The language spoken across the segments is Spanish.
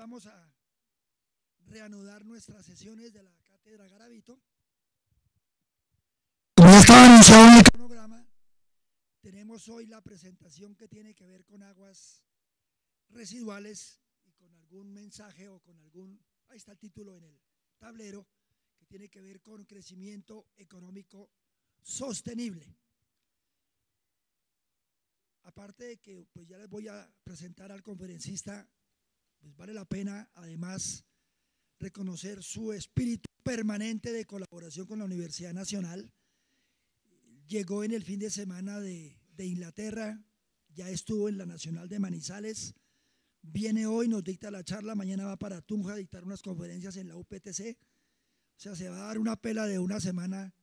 vamos a reanudar nuestras sesiones de la Cátedra Garavito. Como estaba anunciado tenemos hoy la presentación que tiene que ver con aguas residuales y con algún mensaje o con algún, ahí está el título en el tablero, que tiene que ver con crecimiento económico sostenible. Aparte de que pues ya les voy a presentar al conferencista pues vale la pena además reconocer su espíritu permanente de colaboración con la Universidad Nacional. Llegó en el fin de semana de, Inglaterra, ya estuvo en la Nacional de Manizales, viene hoy, nos dicta la charla, mañana va para Tunja a dictar unas conferencias en la UPTC. O sea, se va a dar una pela de una semana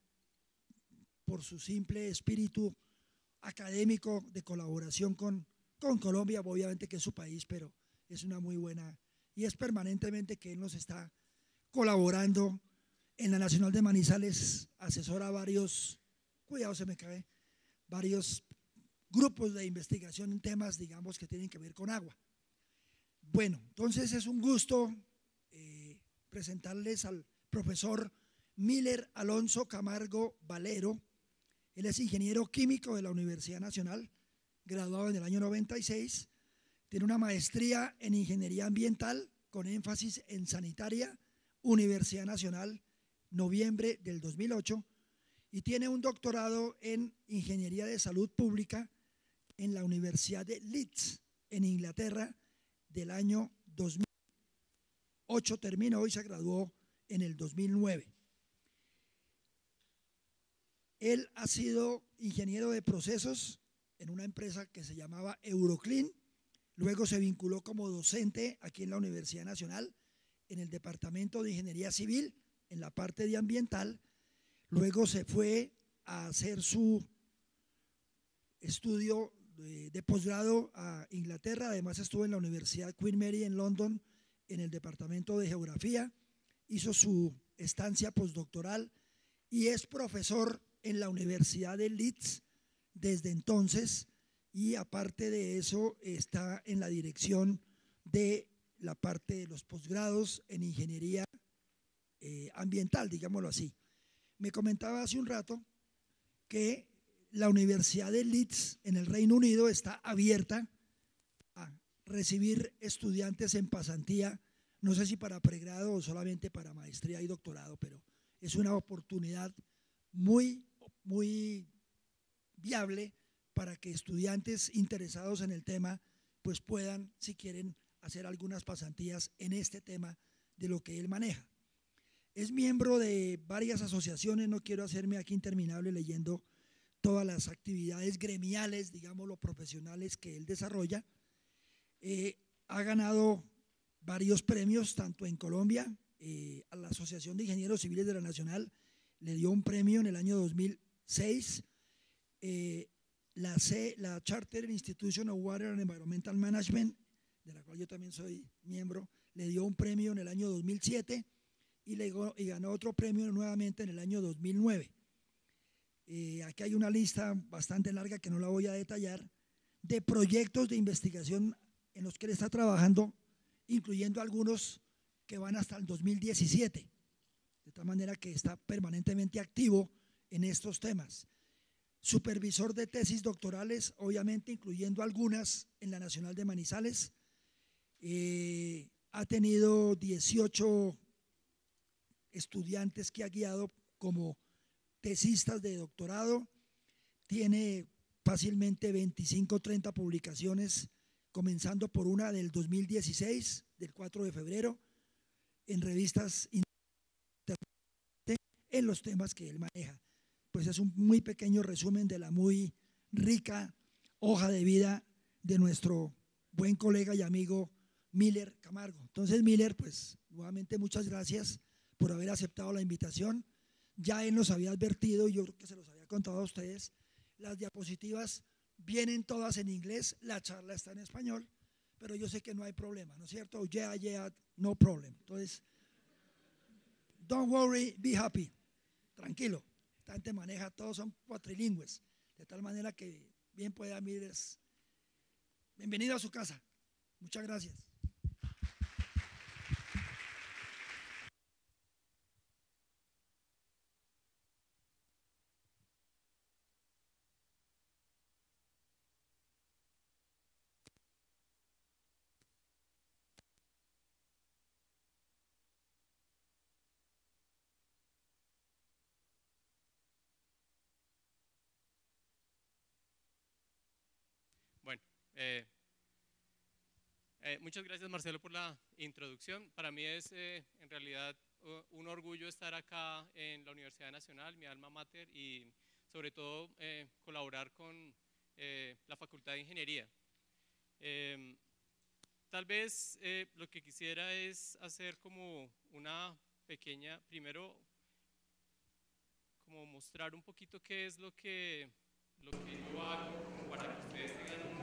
por su simple espíritu académico de colaboración con Colombia, obviamente que es su país, pero es una muy buena y es permanentemente que él nos está colaborando. En la Nacional de Manizales asesora varios, cuidado se me cae, varios grupos de investigación en temas, digamos, que tienen que ver con agua. Bueno, entonces es un gusto eh, presentarles al profesor Miller Alonso Camargo Valero. Él es ingeniero químico de la Universidad Nacional, graduado en el año 96 tiene una maestría en ingeniería ambiental con énfasis en sanitaria, Universidad Nacional, noviembre del 2008, y tiene un doctorado en ingeniería de salud pública en la Universidad de Leeds, en Inglaterra, del año 2008 terminó y se graduó en el 2009. Él ha sido ingeniero de procesos en una empresa que se llamaba Euroclean Luego se vinculó como docente aquí en la Universidad Nacional, en el Departamento de Ingeniería Civil, en la parte de ambiental. Luego se fue a hacer su estudio de, posgrado a Inglaterra. Además estuvo en la Universidad Queen Mary en London, en el Departamento de Geografía. Hizo su estancia postdoctoral y es profesor en la Universidad de Leeds desde entonces y aparte de eso está en la dirección de la parte de los posgrados en ingeniería eh, ambiental, digámoslo así. Me comentaba hace un rato que la Universidad de Leeds en el Reino Unido está abierta a recibir estudiantes en pasantía, no sé si para pregrado o solamente para maestría y doctorado, pero es una oportunidad muy, muy viable para que estudiantes interesados en el tema pues puedan, si quieren, hacer algunas pasantías en este tema de lo que él maneja. Es miembro de varias asociaciones, no quiero hacerme aquí interminable leyendo todas las actividades gremiales, digamos, los profesionales que él desarrolla. Eh, ha ganado varios premios, tanto en Colombia, eh, a la Asociación de Ingenieros Civiles de la Nacional le dio un premio en el año 2006. Eh, la, Charter Institution of Water and Environmental Management, de la cual yo también soy miembro, le dio un premio en el año 2007 y, y ganó otro premio nuevamente en el año 2009. Eh, aquí hay una lista bastante larga que no la voy a detallar, de proyectos de investigación en los que él está trabajando, incluyendo algunos que van hasta el 2017, de tal manera que está permanentemente activo en estos temas supervisor de tesis doctorales, obviamente incluyendo algunas en la Nacional de Manizales. Eh, ha tenido 18 estudiantes que ha guiado como tesistas de doctorado. Tiene fácilmente 25 30 publicaciones, comenzando por una del 2016, del 4 de febrero, en revistas en los temas que él maneja pues es un muy pequeño resumen de la muy rica hoja de vida de nuestro buen colega y amigo Miller Camargo. Entonces, Miller, pues nuevamente muchas gracias por haber aceptado la invitación. Ya él nos había advertido, y yo creo que se los había contado a ustedes, las diapositivas vienen todas en inglés, la charla está en español, pero yo sé que no hay problema, ¿no es cierto? Yeah, yeah, no problem. Entonces, don't worry, be happy. Tranquilo. Tante maneja, todos son cuatrilingües, de tal manera que bien pueda mires. Bienvenido a su casa. Muchas gracias. Eh, eh, muchas gracias Marcelo por la introducción. Para mí es eh, en realidad un orgullo estar acá en la Universidad Nacional, mi alma mater, y sobre todo colaborar con la Facultad de Ingeniería. Em, tal vez lo que quisiera es hacer como una pequeña, primero como mostrar un poquito qué es lo que, lo que yo hago para que ustedes tengan un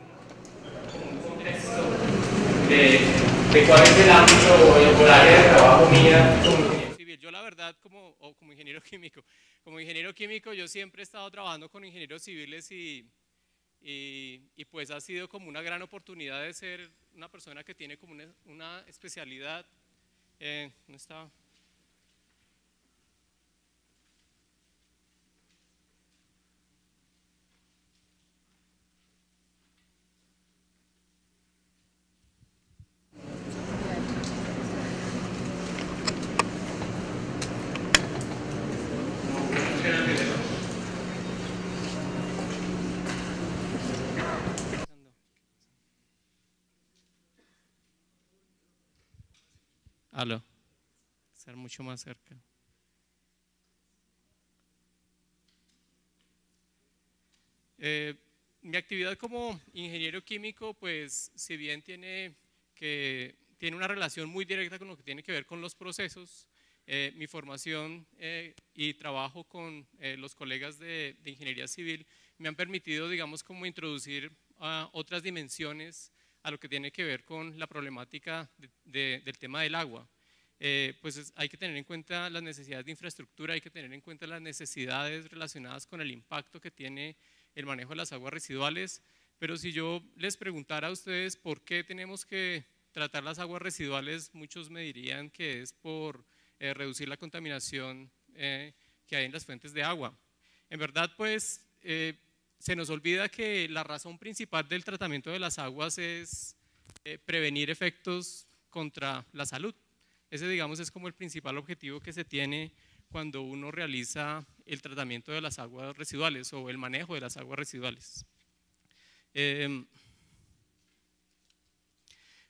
de, cuál es el ámbito o el área de trabajo mía Yo la verdad, como, como ingeniero químico, como ingeniero químico yo siempre he estado trabajando con ingenieros civiles y, y, pues ha sido como una gran oportunidad de ser una persona que tiene como una, especialidad. Eh, ¿no está? Aló. Ser mucho más cerca. Eh, mi actividad como ingeniero químico, pues si bien tiene, que, tiene una relación muy directa con lo que tiene que ver con los procesos, eh, mi formación eh, y trabajo con los colegas de, ingeniería civil me han permitido, digamos, como introducir otras dimensiones a lo que tiene que ver con la problemática del tema del agua. Eh, pues hay que tener en cuenta las necesidades de infraestructura, hay que tener en cuenta las necesidades relacionadas con el impacto que tiene el manejo de las aguas residuales, pero si yo les preguntara a ustedes por qué tenemos que tratar las aguas residuales, muchos me dirían que es por eh, reducir la contaminación eh, que hay en las fuentes de agua. En verdad, pues se nos olvida que la razón principal del tratamiento de las aguas es eh, prevenir efectos contra la salud. Ese, digamos, es como el principal objetivo que se tiene cuando uno realiza el tratamiento de las aguas residuales o el manejo de las aguas residuales. Em,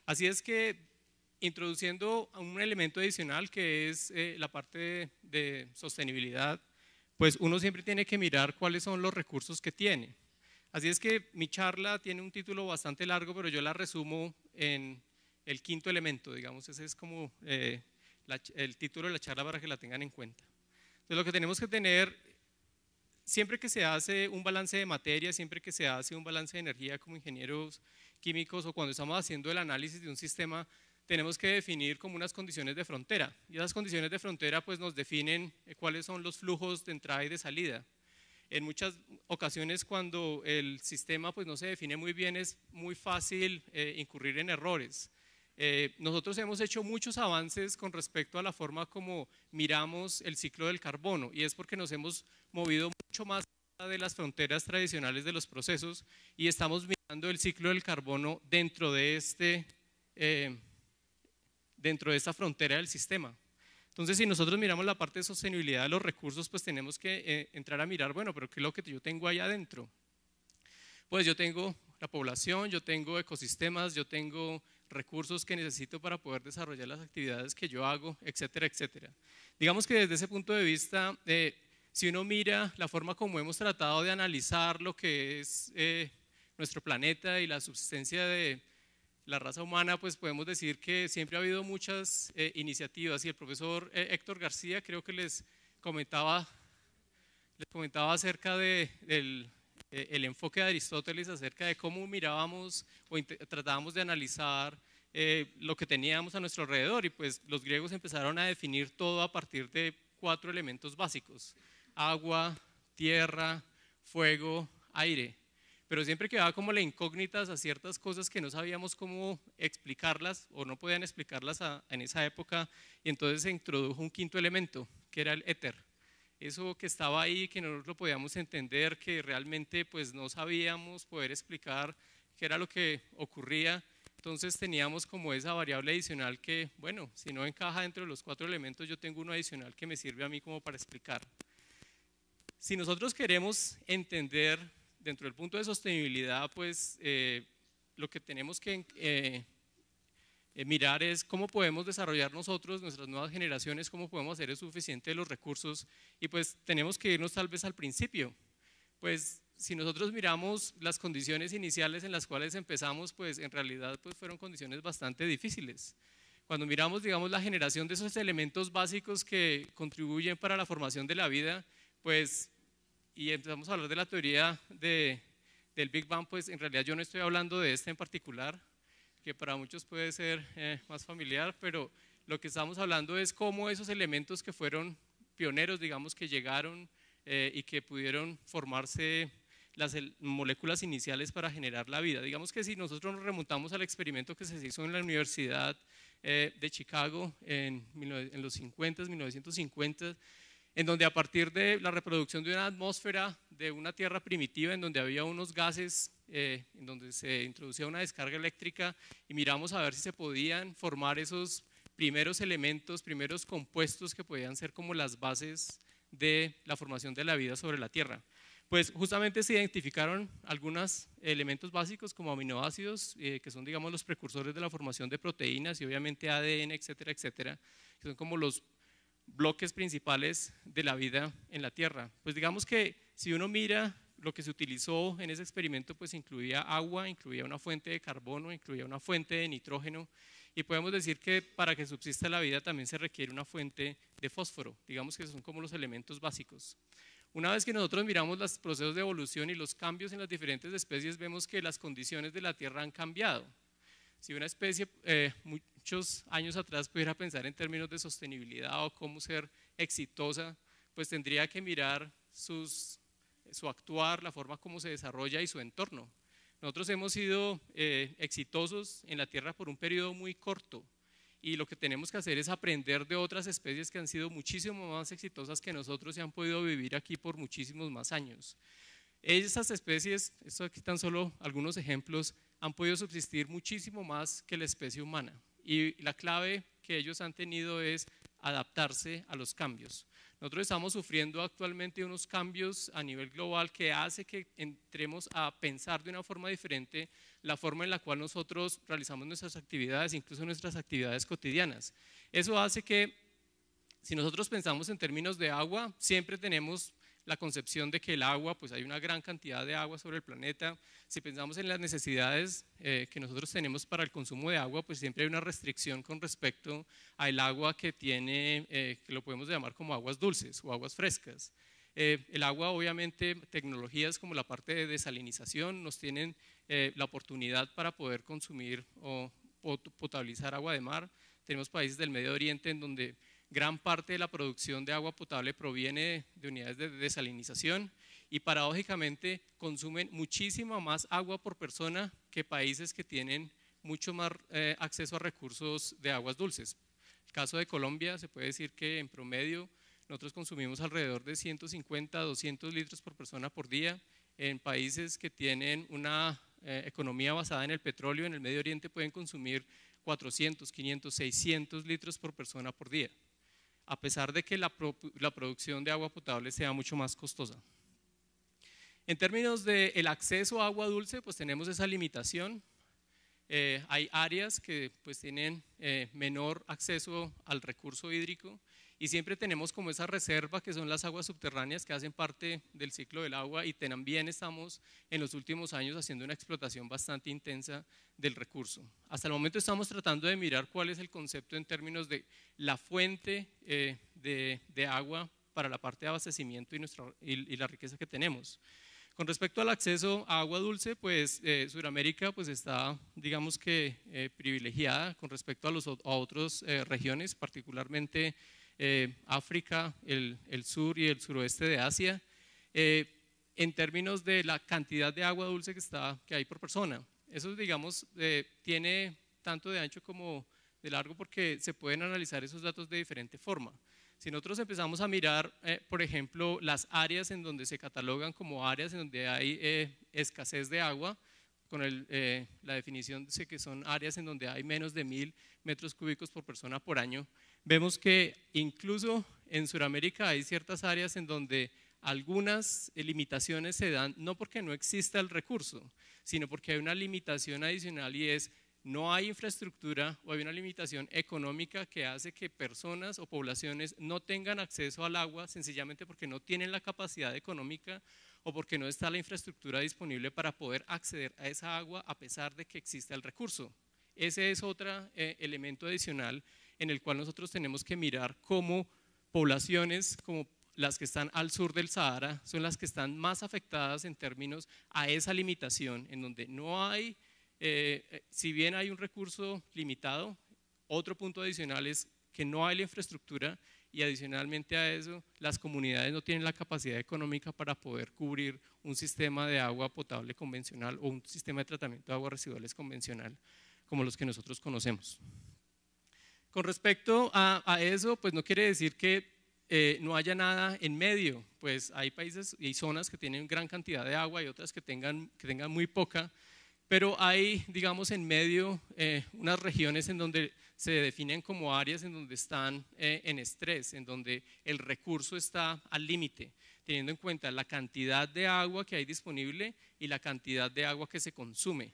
así es que introduciendo un elemento adicional que es eh, la parte de sostenibilidad pues uno siempre tiene que mirar cuáles son los recursos que tiene. Así es que mi charla tiene un título bastante largo, pero yo la resumo en el quinto elemento, digamos, ese es como eh, el título de la charla para que la tengan en cuenta. Entonces lo que tenemos que tener, siempre que se hace un balance de materia, siempre que se hace un balance de energía como ingenieros químicos o cuando estamos haciendo el análisis de un sistema, tenemos que definir como unas condiciones de frontera. Y esas condiciones de frontera pues nos definen eh, cuáles son los flujos de entrada y de salida. En muchas ocasiones cuando el sistema pues no se define muy bien es muy fácil eh, incurrir en errores. Eh, nosotros hemos hecho muchos avances con respecto a la forma como miramos el ciclo del carbono y es porque nos hemos movido mucho más de las fronteras tradicionales de los procesos y estamos mirando el ciclo del carbono dentro de este dentro de esa frontera del sistema. Entonces, si nosotros miramos la parte de sostenibilidad de los recursos, pues tenemos que eh, entrar a mirar, bueno, pero ¿qué es lo que yo tengo allá adentro? Pues yo tengo la población, yo tengo ecosistemas, yo tengo recursos que necesito para poder desarrollar las actividades que yo hago, etcétera, etcétera. Digamos que desde ese punto de vista, eh, si uno mira la forma como hemos tratado de analizar lo que es eh, nuestro planeta y la subsistencia de la raza humana, pues podemos decir que siempre ha habido muchas eh, iniciativas y el profesor eh, Héctor García creo que les comentaba, les comentaba acerca del de, eh, enfoque de Aristóteles, acerca de cómo mirábamos o tratábamos de analizar lo que teníamos a nuestro alrededor y pues los griegos empezaron a definir todo a partir de cuatro elementos básicos, agua, tierra, fuego, aire pero siempre quedaba como la incógnitas a ciertas cosas que no sabíamos cómo explicarlas o no podían explicarlas en esa época, y entonces se introdujo un quinto elemento, que era el éter. Eso que estaba ahí, que no lo podíamos entender, que realmente pues no sabíamos poder explicar qué era lo que ocurría, entonces teníamos como esa variable adicional que, bueno, si no encaja dentro de los cuatro elementos, yo tengo uno adicional que me sirve a mí como para explicar. Si nosotros queremos entender dentro del punto de sostenibilidad, pues eh, lo que tenemos que eh, eh, mirar es cómo podemos desarrollar nosotros, nuestras nuevas generaciones, cómo podemos hacer es suficiente los recursos y pues tenemos que irnos tal vez al principio. Pues si nosotros miramos las condiciones iniciales en las cuales empezamos, pues en realidad pues fueron condiciones bastante difíciles. Cuando miramos, digamos, la generación de esos elementos básicos que contribuyen para la formación de la vida, pues y empezamos a hablar de la teoría de, del Big Bang, pues en realidad yo no estoy hablando de este en particular, que para muchos puede ser eh, más familiar, pero lo que estamos hablando es cómo esos elementos que fueron pioneros, digamos, que llegaron eh, y que pudieron formarse las moléculas iniciales para generar la vida. Digamos que si nosotros nos remontamos al experimento que se hizo en la Universidad eh, de Chicago en, en los 50, 1950, en donde a partir de la reproducción de una atmósfera de una tierra primitiva, en donde había unos gases, eh, en donde se introducía una descarga eléctrica, y miramos a ver si se podían formar esos primeros elementos, primeros compuestos que podían ser como las bases de la formación de la vida sobre la Tierra. Pues justamente se identificaron algunos elementos básicos como aminoácidos, eh, que son digamos los precursores de la formación de proteínas y obviamente ADN, etcétera, etcétera, que son como los bloques principales de la vida en la Tierra. Pues digamos que si uno mira lo que se utilizó en ese experimento, pues incluía agua, incluía una fuente de carbono, incluía una fuente de nitrógeno, y podemos decir que para que subsista la vida también se requiere una fuente de fósforo, digamos que son como los elementos básicos. Una vez que nosotros miramos los procesos de evolución y los cambios en las diferentes especies, vemos que las condiciones de la Tierra han cambiado. Si una especie eh, muchos años atrás pudiera pensar en términos de sostenibilidad o cómo ser exitosa, pues tendría que mirar sus, su actuar, la forma como se desarrolla y su entorno. Nosotros hemos sido eh, exitosos en la Tierra por un periodo muy corto y lo que tenemos que hacer es aprender de otras especies que han sido muchísimo más exitosas que nosotros y han podido vivir aquí por muchísimos más años. Esas especies, esto aquí tan solo algunos ejemplos, han podido subsistir muchísimo más que la especie humana. Y la clave que ellos han tenido es adaptarse a los cambios. Nosotros estamos sufriendo actualmente unos cambios a nivel global que hace que entremos a pensar de una forma diferente la forma en la cual nosotros realizamos nuestras actividades, incluso nuestras actividades cotidianas. Eso hace que si nosotros pensamos en términos de agua, siempre tenemos la concepción de que el agua, pues hay una gran cantidad de agua sobre el planeta. Si pensamos en las necesidades eh, que nosotros tenemos para el consumo de agua, pues siempre hay una restricción con respecto al agua que tiene, eh, que lo podemos llamar como aguas dulces o aguas frescas. Eh, el agua, obviamente, tecnologías como la parte de desalinización nos tienen la oportunidad para poder consumir o potabilizar agua de mar. Tenemos países del Medio Oriente en donde Gran parte de la producción de agua potable proviene de unidades de desalinización y paradójicamente consumen muchísimo más agua por persona que países que tienen mucho más eh, acceso a recursos de aguas dulces. El caso de Colombia se puede decir que en promedio nosotros consumimos alrededor de 150 a 200 litros por persona por día. En países que tienen una eh, economía basada en el petróleo, en el Medio Oriente pueden consumir 400, 500, 600 litros por persona por día a pesar de que la, producción de agua potable sea mucho más costosa. En términos del acceso a agua dulce, pues tenemos esa limitación. Eh, hay áreas que pues, tienen eh, menor acceso al recurso hídrico y siempre tenemos como esa reserva que son las aguas subterráneas que hacen parte del ciclo del agua y también estamos en los últimos años haciendo una explotación bastante intensa del recurso. Hasta el momento estamos tratando de mirar cuál es el concepto en términos de la fuente eh, de, de, agua para la parte de abastecimiento y, nuestra, y, la riqueza que tenemos. Con respecto al acceso a agua dulce, pues eh, Sudamérica pues, está, digamos que, eh, privilegiada con respecto a, los, a otras regiones, particularmente eh, África, el, sur y el suroeste de Asia, eh, en términos de la cantidad de agua dulce que, está, que hay por persona. Eso, digamos, eh, tiene tanto de ancho como de largo porque se pueden analizar esos datos de diferente forma. Si nosotros empezamos a mirar, por ejemplo, las áreas en donde se catalogan como áreas en donde hay escasez de agua, con la definición de que son áreas en donde hay menos de mil metros cúbicos por persona por año, vemos que incluso en Sudamérica hay ciertas áreas en donde algunas limitaciones se dan no porque no exista el recurso, sino porque hay una limitación adicional y es no hay infraestructura o hay una limitación económica que hace que personas o poblaciones no tengan acceso al agua sencillamente porque no tienen la capacidad económica o porque no está la infraestructura disponible para poder acceder a esa agua a pesar de que existe el recurso. Ese es otro eh, elemento adicional en el cual nosotros tenemos que mirar cómo poblaciones como las que están al sur del Sahara son las que están más afectadas en términos a esa limitación, en donde no hay, eh, eh, si bien hay un recurso limitado, otro punto adicional es que no hay la infraestructura y adicionalmente a eso las comunidades no tienen la capacidad económica para poder cubrir un sistema de agua potable convencional o un sistema de tratamiento de aguas residuales convencional como los que nosotros conocemos. Con respecto a, eso, pues no quiere decir que eh, no haya nada en medio, pues hay países y zonas que tienen gran cantidad de agua y otras que tengan, muy poca, pero hay, digamos, en medio eh, unas regiones en donde se definen como áreas en donde están eh, en estrés, en donde el recurso está al límite, teniendo en cuenta la cantidad de agua que hay disponible y la cantidad de agua que se consume.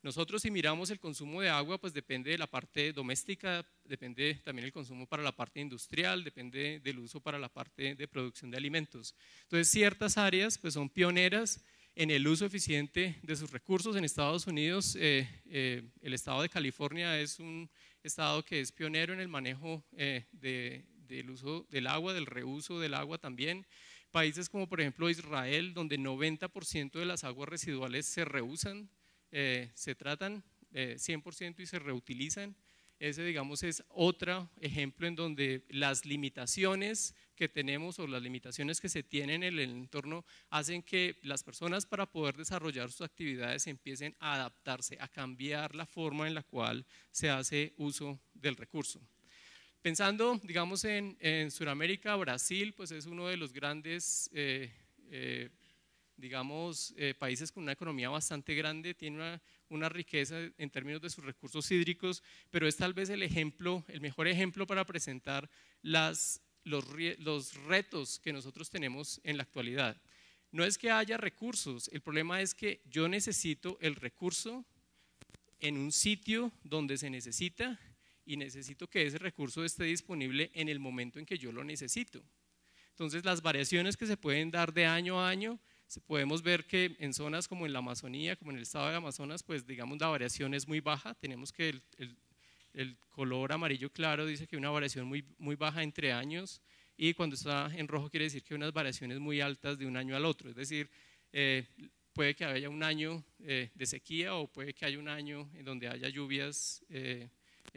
Nosotros si miramos el consumo de agua, pues depende de la parte doméstica, depende también el consumo para la parte industrial, depende del uso para la parte de producción de alimentos. Entonces ciertas áreas pues son pioneras en el uso eficiente de sus recursos. En Estados Unidos, eh, eh, el estado de California es un estado que es pionero en el manejo eh, del uso del agua, del reuso del agua también. Países como por ejemplo Israel, donde 90% de las aguas residuales se reusan eh, se tratan 100% eh, y se reutilizan. Ese, digamos, es otro ejemplo en donde las limitaciones que tenemos o las limitaciones que se tienen en el entorno hacen que las personas para poder desarrollar sus actividades empiecen a adaptarse, a cambiar la forma en la cual se hace uso del recurso. Pensando, digamos, en, en Sudamérica, Brasil, pues es uno de los grandes eh, digamos, eh, países con una economía bastante grande, tiene una, riqueza en términos de sus recursos hídricos, pero es tal vez el ejemplo, el mejor ejemplo para presentar los, los retos que nosotros tenemos en la actualidad. No es que haya recursos, el problema es que yo necesito el recurso en un sitio donde se necesita y necesito que ese recurso esté disponible en el momento en que yo lo necesito. Entonces las variaciones que se pueden dar de año a año podemos ver que en zonas como en la Amazonía, como en el estado de Amazonas, pues digamos la variación es muy baja, tenemos que el, color amarillo claro dice que una variación muy, muy baja entre años y cuando está en rojo quiere decir que unas variaciones muy altas de un año al otro, es decir, eh, puede que haya un año eh, de sequía o puede que haya un año en donde haya lluvias eh,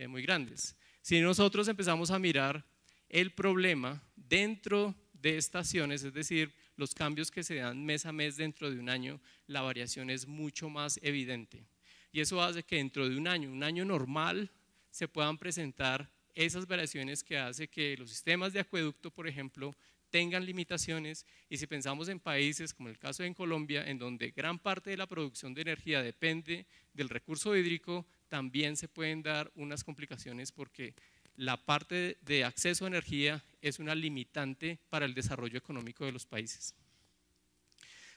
muy grandes. Si nosotros empezamos a mirar el problema dentro de estaciones, es decir, los cambios que se dan mes a mes dentro de un año, la variación es mucho más evidente. Y eso hace que dentro de un año, un año normal, se puedan presentar esas variaciones que hace que los sistemas de acueducto, por ejemplo, tengan limitaciones y si pensamos en países como el caso en Colombia, en donde gran parte de la producción de energía depende del recurso hídrico, también se pueden dar unas complicaciones porque la parte de acceso a energía es una limitante para el desarrollo económico de los países.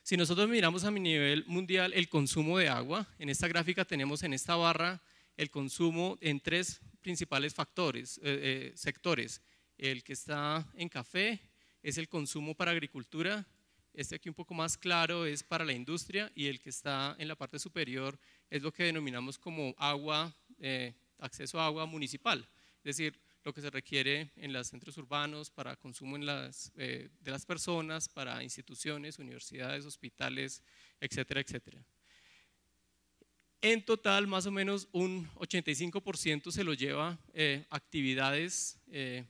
Si nosotros miramos a nivel mundial el consumo de agua, en esta gráfica tenemos en esta barra el consumo en tres principales factores, eh, eh, sectores. El que está en café es el consumo para agricultura, este aquí un poco más claro es para la industria y el que está en la parte superior es lo que denominamos como agua, eh, acceso a agua municipal. Es decir, lo que se requiere en los centros urbanos para consumo eh, de las personas, para instituciones, universidades, hospitales, etcétera, etcétera. En total, más o menos un 85% se lo lleva eh, actividades eh,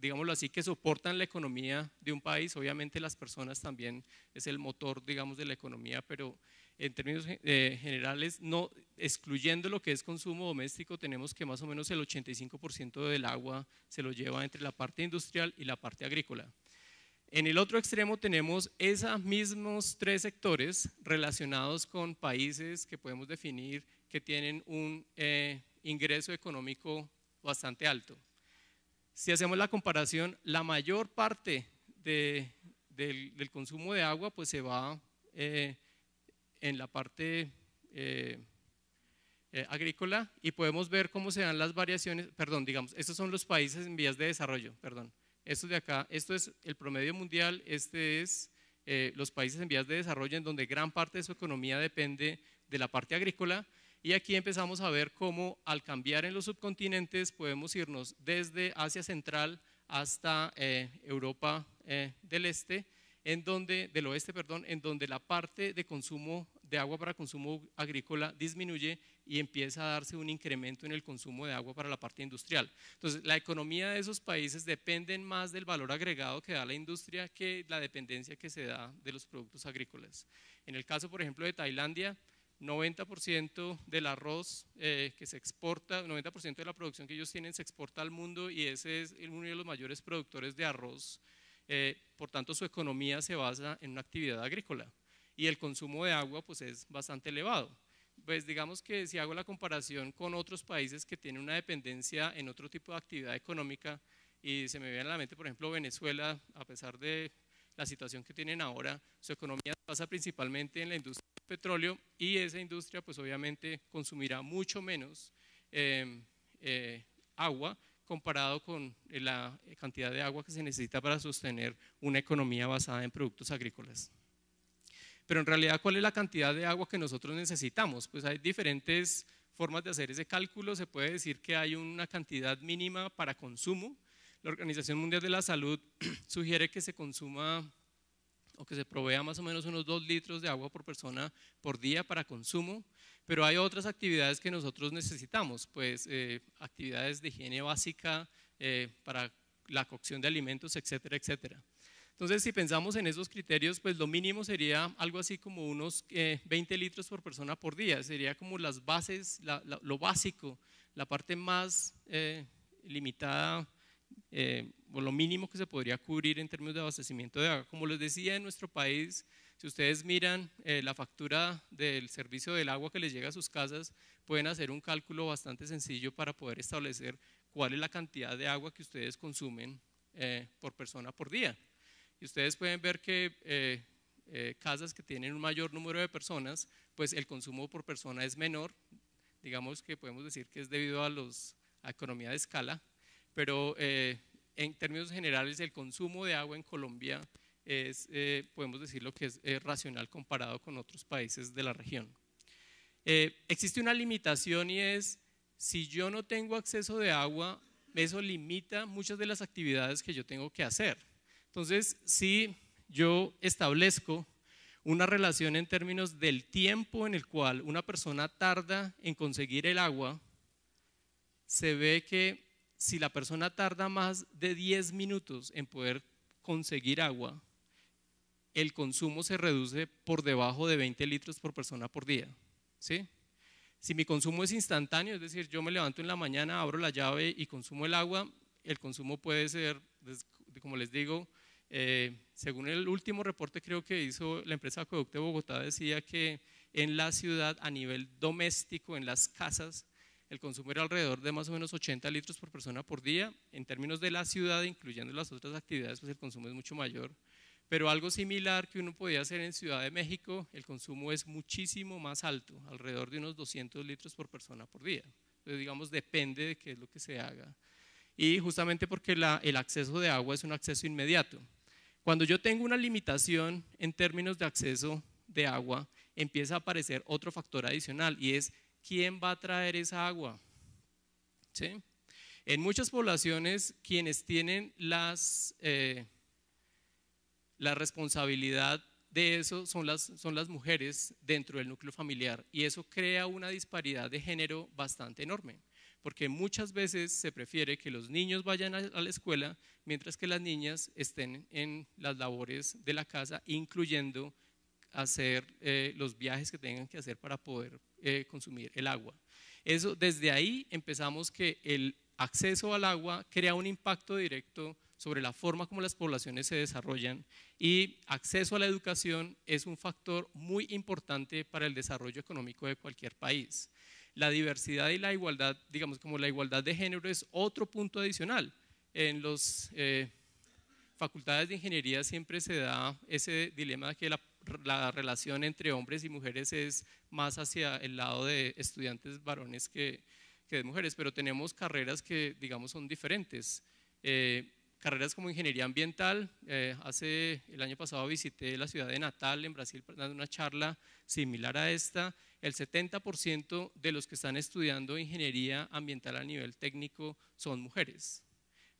digámoslo así, que soportan la economía de un país. Obviamente las personas también es el motor, digamos, de la economía, pero en términos eh, generales, no excluyendo lo que es consumo doméstico, tenemos que más o menos el 85% del agua se lo lleva entre la parte industrial y la parte agrícola. En el otro extremo tenemos esos mismos tres sectores relacionados con países que podemos definir que tienen un eh, ingreso económico bastante alto si hacemos la comparación, la mayor parte del, consumo de agua pues se va eh, en la parte eh, eh, agrícola y podemos ver cómo se dan las variaciones, perdón, digamos, estos son los países en vías de desarrollo, perdón, esto de acá, esto es el promedio mundial, este es los países en vías de desarrollo en donde gran parte de su economía depende de la parte agrícola, y aquí empezamos a ver cómo al cambiar en los subcontinentes podemos irnos desde Asia Central hasta eh, Europa eh, del Este, en donde, del Oeste, perdón, en donde la parte de consumo de agua para consumo agrícola disminuye y empieza a darse un incremento en el consumo de agua para la parte industrial. Entonces, la economía de esos países depende más del valor agregado que da la industria que la dependencia que se da de los productos agrícolas. En el caso, por ejemplo, de Tailandia, 90% del arroz eh, que se exporta, 90% de la producción que ellos tienen se exporta al mundo y ese es uno de los mayores productores de arroz. Eh, por tanto, su economía se basa en una actividad agrícola y el consumo de agua pues, es bastante elevado. Pues digamos que si hago la comparación con otros países que tienen una dependencia en otro tipo de actividad económica y se me viene a la mente, por ejemplo, Venezuela, a pesar de la situación que tienen ahora, su economía pasa principalmente en la industria petróleo y esa industria pues obviamente consumirá mucho menos em, eh, agua comparado con eh, la cantidad de agua que se necesita para sostener una economía basada en productos agrícolas. Pero en realidad, ¿cuál es la cantidad de agua que nosotros necesitamos? Pues hay diferentes formas de hacer ese cálculo. Se puede decir que hay una cantidad mínima para consumo. La Organización Mundial de la Salud sugiere que se consuma o que se provea más o menos unos 2 litros de agua por persona por día para consumo, pero hay otras actividades que nosotros necesitamos, pues eh, actividades de higiene básica eh, para la cocción de alimentos, etcétera, etcétera. Entonces, si pensamos en esos criterios, pues lo mínimo sería algo así como unos eh, 20 litros por persona por día, sería como las bases, lo básico, la parte más eh, limitada eh, lo mínimo que se podría cubrir en términos de abastecimiento de agua. Como les decía, en nuestro país, si ustedes miran eh, la factura del servicio del agua que les llega a sus casas, pueden hacer un cálculo bastante sencillo para poder establecer cuál es la cantidad de agua que ustedes consumen eh, por persona por día. Y ustedes pueden ver que eh, casas que tienen un mayor número de personas, pues el consumo por persona es menor. Digamos que podemos decir que es debido a, los, economía de escala, pero en términos generales, el consumo de agua en Colombia es, eh, podemos decirlo, que es eh, racional comparado con otros países de la región. Eh, existe una limitación y es, si yo no tengo acceso de agua, eso limita muchas de las actividades que yo tengo que hacer. Entonces, si yo establezco una relación en términos del tiempo en el cual una persona tarda en conseguir el agua, se ve que si la persona tarda más de 10 minutos en poder conseguir agua, el consumo se reduce por debajo de 20 litros por persona por día. ¿sí? Si mi consumo es instantáneo, es decir, yo me levanto en la mañana, abro la llave y consumo el agua, el consumo puede ser, como les digo, eh, según el último reporte creo que hizo la empresa Acueducto de Bogotá, decía que en la ciudad a nivel doméstico, en las casas, el consumo era alrededor de más o menos 80 litros por persona por día. En términos de la ciudad, incluyendo las otras actividades, pues el consumo es mucho mayor. Pero algo similar que uno podía hacer en Ciudad de México, el consumo es muchísimo más alto, alrededor de unos 200 litros por persona por día. Entonces, digamos, depende de qué es lo que se haga. Y justamente porque el acceso de agua es un acceso inmediato. Cuando yo tengo una limitación en términos de acceso de agua, empieza a aparecer otro factor adicional y es ¿quién va a traer esa agua? En muchas poblaciones, quienes tienen las, eh, la responsabilidad de eso son las, son las mujeres dentro del núcleo familiar y eso crea una disparidad de género bastante enorme, porque muchas veces se prefiere que los niños vayan a la escuela mientras que las niñas estén en las labores de la casa, incluyendo hacer eh, los viajes que tengan que hacer para poder eh, consumir el agua. Eso, desde ahí empezamos que el acceso al agua crea un impacto directo sobre la forma como las poblaciones se desarrollan y acceso a la educación es un factor muy importante para el desarrollo económico de cualquier país. La diversidad y la igualdad, digamos como la igualdad de género es otro punto adicional. En las eh, facultades de ingeniería siempre se da ese dilema de que la la relación entre hombres y mujeres es más hacia el lado de estudiantes varones que, de mujeres, pero tenemos carreras que, digamos, son diferentes. Eh, carreras como ingeniería ambiental, eh, hace el año pasado visité la ciudad de Natal, en Brasil, dando una charla similar a esta. El 70% de los que están estudiando ingeniería ambiental a nivel técnico son mujeres.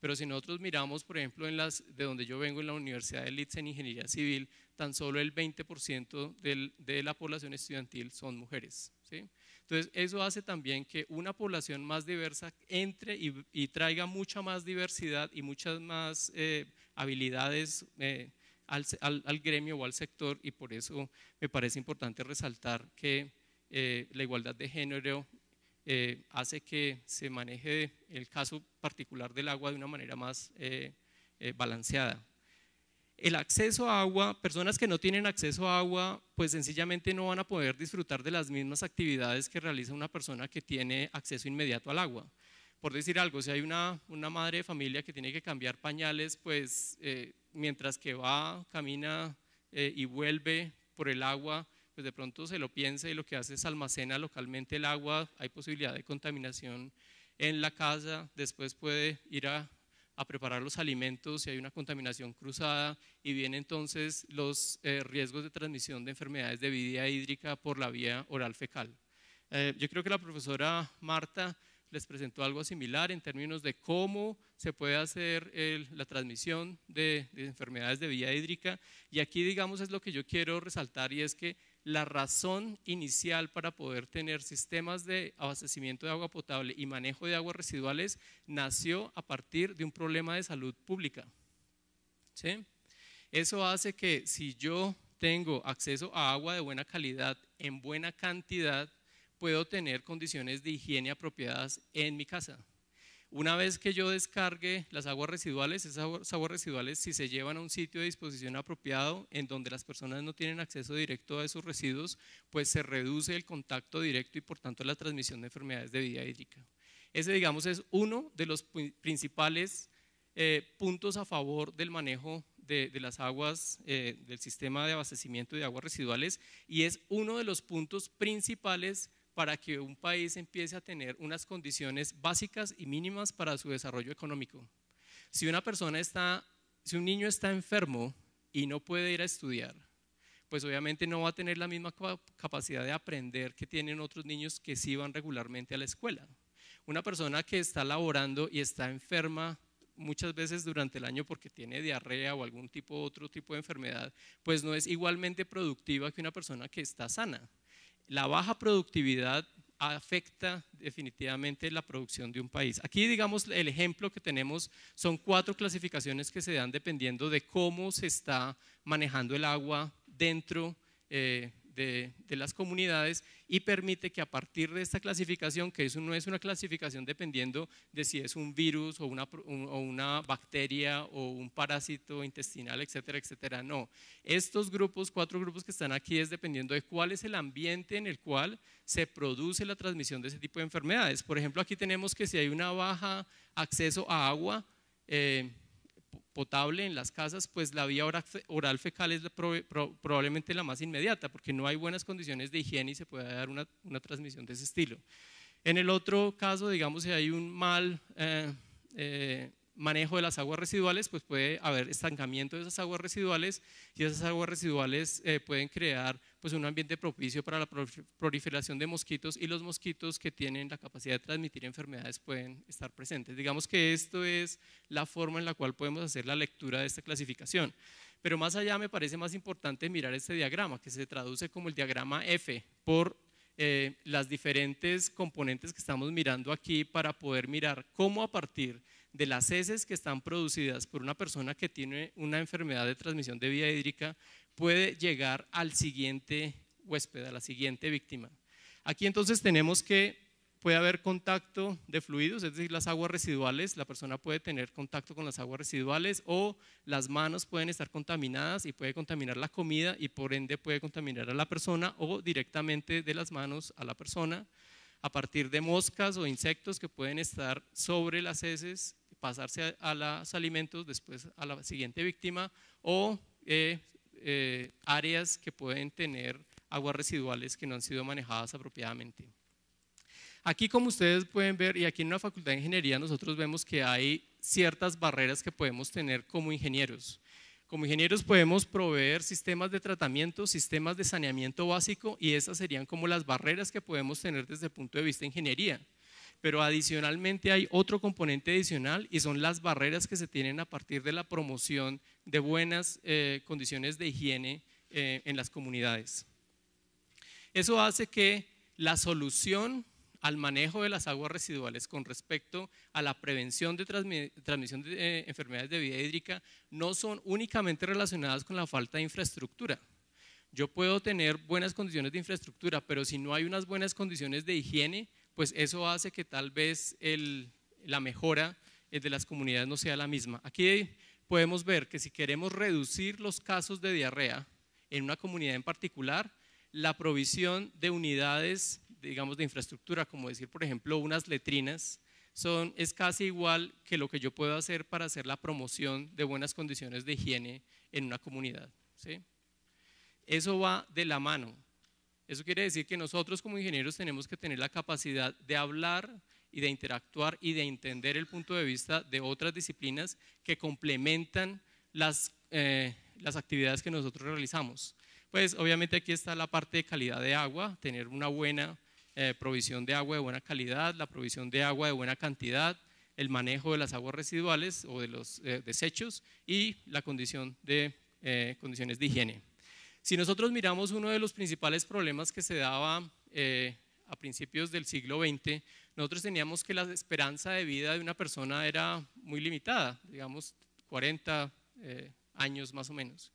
Pero si nosotros miramos, por ejemplo, en las, de donde yo vengo, en la Universidad de Leeds en Ingeniería Civil, tan solo el 20% de la población estudiantil son mujeres. Entonces, eso hace también que una población más diversa entre y, traiga mucha más diversidad y muchas más eh, habilidades eh, al, gremio o al sector y por eso me parece importante resaltar que eh, la igualdad de género hace que se maneje el caso particular del agua de una manera más balanceada el acceso a agua, personas que no tienen acceso a agua, pues sencillamente no van a poder disfrutar de las mismas actividades que realiza una persona que tiene acceso inmediato al agua. Por decir algo, si hay una, una madre de familia que tiene que cambiar pañales, pues eh, mientras que va, camina eh, y vuelve por el agua, pues de pronto se lo piensa y lo que hace es almacena localmente el agua, hay posibilidad de contaminación en la casa, después puede ir a, a preparar los alimentos si hay una contaminación cruzada y vienen entonces los eh, riesgos de transmisión de enfermedades de vida hídrica por la vía oral fecal. Eh, yo creo que la profesora Marta les presentó algo similar en términos de cómo se puede hacer la transmisión de, de enfermedades de vía hídrica y aquí digamos es lo que yo quiero resaltar y es que la razón inicial para poder tener sistemas de abastecimiento de agua potable y manejo de aguas residuales nació a partir de un problema de salud pública. Eso hace que si yo tengo acceso a agua de buena calidad en buena cantidad, puedo tener condiciones de higiene apropiadas en mi casa. Una vez que yo descargue las aguas residuales, esas aguas residuales si se llevan a un sitio de disposición apropiado en donde las personas no tienen acceso directo a esos residuos, pues se reduce el contacto directo y por tanto la transmisión de enfermedades de vida hídrica. Ese, digamos, es uno de los principales eh, puntos a favor del manejo de, las aguas, eh, del sistema de abastecimiento de aguas residuales y es uno de los puntos principales para que un país empiece a tener unas condiciones básicas y mínimas para su desarrollo económico. Si un niño está enfermo y no puede ir a estudiar, pues obviamente no va a tener la misma capacidad de aprender que tienen otros niños que sí van regularmente a la escuela. Una persona que está laborando y está enferma muchas veces durante el año porque tiene diarrea o algún tipo otro tipo de enfermedad, pues no es igualmente productiva que una persona que está sana la baja productividad afecta definitivamente la producción de un país. Aquí, digamos, el ejemplo que tenemos son cuatro clasificaciones que se dan dependiendo de cómo se está manejando el agua dentro eh, de, las comunidades y permite que a partir de esta clasificación, que eso no es una clasificación dependiendo de si es un virus o una, o una bacteria o un parásito intestinal, etcétera, etcétera, no. Estos grupos, cuatro grupos que están aquí, es dependiendo de cuál es el ambiente en el cual se produce la transmisión de ese tipo de enfermedades. Por ejemplo, aquí tenemos que si hay una baja acceso a agua, eh, potable en las casas, pues la vía oral fecal es probablemente la más inmediata, porque no hay buenas condiciones de higiene y se puede dar una, transmisión de ese estilo. En el otro caso, digamos, si hay un mal eh, eh, manejo de las aguas residuales, pues puede haber estancamiento de esas aguas residuales y esas aguas residuales eh, pueden crear pues un ambiente propicio para la proliferación de mosquitos y los mosquitos que tienen la capacidad de transmitir enfermedades pueden estar presentes. Digamos que esto es la forma en la cual podemos hacer la lectura de esta clasificación. Pero más allá me parece más importante mirar este diagrama, que se traduce como el diagrama F, por eh, las diferentes componentes que estamos mirando aquí para poder mirar cómo a partir de de las heces que están producidas por una persona que tiene una enfermedad de transmisión de vía hídrica puede llegar al siguiente huésped, a la siguiente víctima. Aquí entonces tenemos que puede haber contacto de fluidos, es decir, las aguas residuales, la persona puede tener contacto con las aguas residuales o las manos pueden estar contaminadas y puede contaminar la comida y por ende puede contaminar a la persona o directamente de las manos a la persona a partir de moscas o insectos que pueden estar sobre las heces pasarse a, los alimentos, después a la siguiente víctima, o eh, eh, áreas que pueden tener aguas residuales que no han sido manejadas apropiadamente. Aquí, como ustedes pueden ver, y aquí en la Facultad de Ingeniería, nosotros vemos que hay ciertas barreras que podemos tener como ingenieros. Como ingenieros podemos proveer sistemas de tratamiento, sistemas de saneamiento básico y esas serían como las barreras que podemos tener desde el punto de vista de ingeniería. Pero adicionalmente hay otro componente adicional y son las barreras que se tienen a partir de la promoción de buenas eh, condiciones de higiene eh, en las comunidades. Eso hace que la solución al manejo de las aguas residuales con respecto a la prevención de transmisión de eh, enfermedades de vida hídrica no son únicamente relacionadas con la falta de infraestructura. Yo puedo tener buenas condiciones de infraestructura, pero si no hay unas buenas condiciones de higiene, pues eso hace que tal vez la mejora eh, de las comunidades no sea la misma. Aquí podemos ver que si queremos reducir los casos de diarrea en una comunidad en particular, la provisión de unidades, digamos, de infraestructura, como decir, por ejemplo, unas letrinas, es casi igual que lo que yo puedo hacer para hacer la promoción de buenas condiciones de higiene en una comunidad. Eso va de la mano. Eso quiere decir que nosotros como ingenieros tenemos que tener la capacidad de hablar y de interactuar y de entender el punto de vista de otras disciplinas que complementan las, eh, las actividades que nosotros realizamos. Pues obviamente aquí está la parte de calidad de agua, tener una buena eh, provisión de agua de buena calidad, la provisión de agua de buena cantidad, el manejo de las aguas residuales o de los eh, desechos y la condición de condiciones de higiene. Si nosotros miramos uno de los principales problemas que se daba eh, a principios del siglo XX, nosotros teníamos que la esperanza de vida de una persona era muy limitada, digamos 40 eh, años más o menos.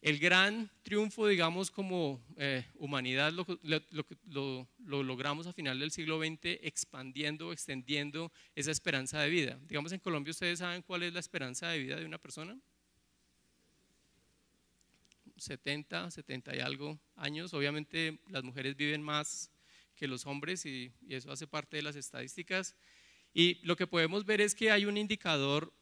El gran triunfo, digamos, como eh, humanidad lo, lo, logramos a final del siglo XX expandiendo, extendiendo esa esperanza de vida. Digamos, en Colombia ustedes saben cuál es la esperanza de vida de una persona. 70, 70 y algo años. Obviamente las mujeres viven más que los hombres y, eso hace parte de las estadísticas. Y lo que podemos ver es que hay un indicador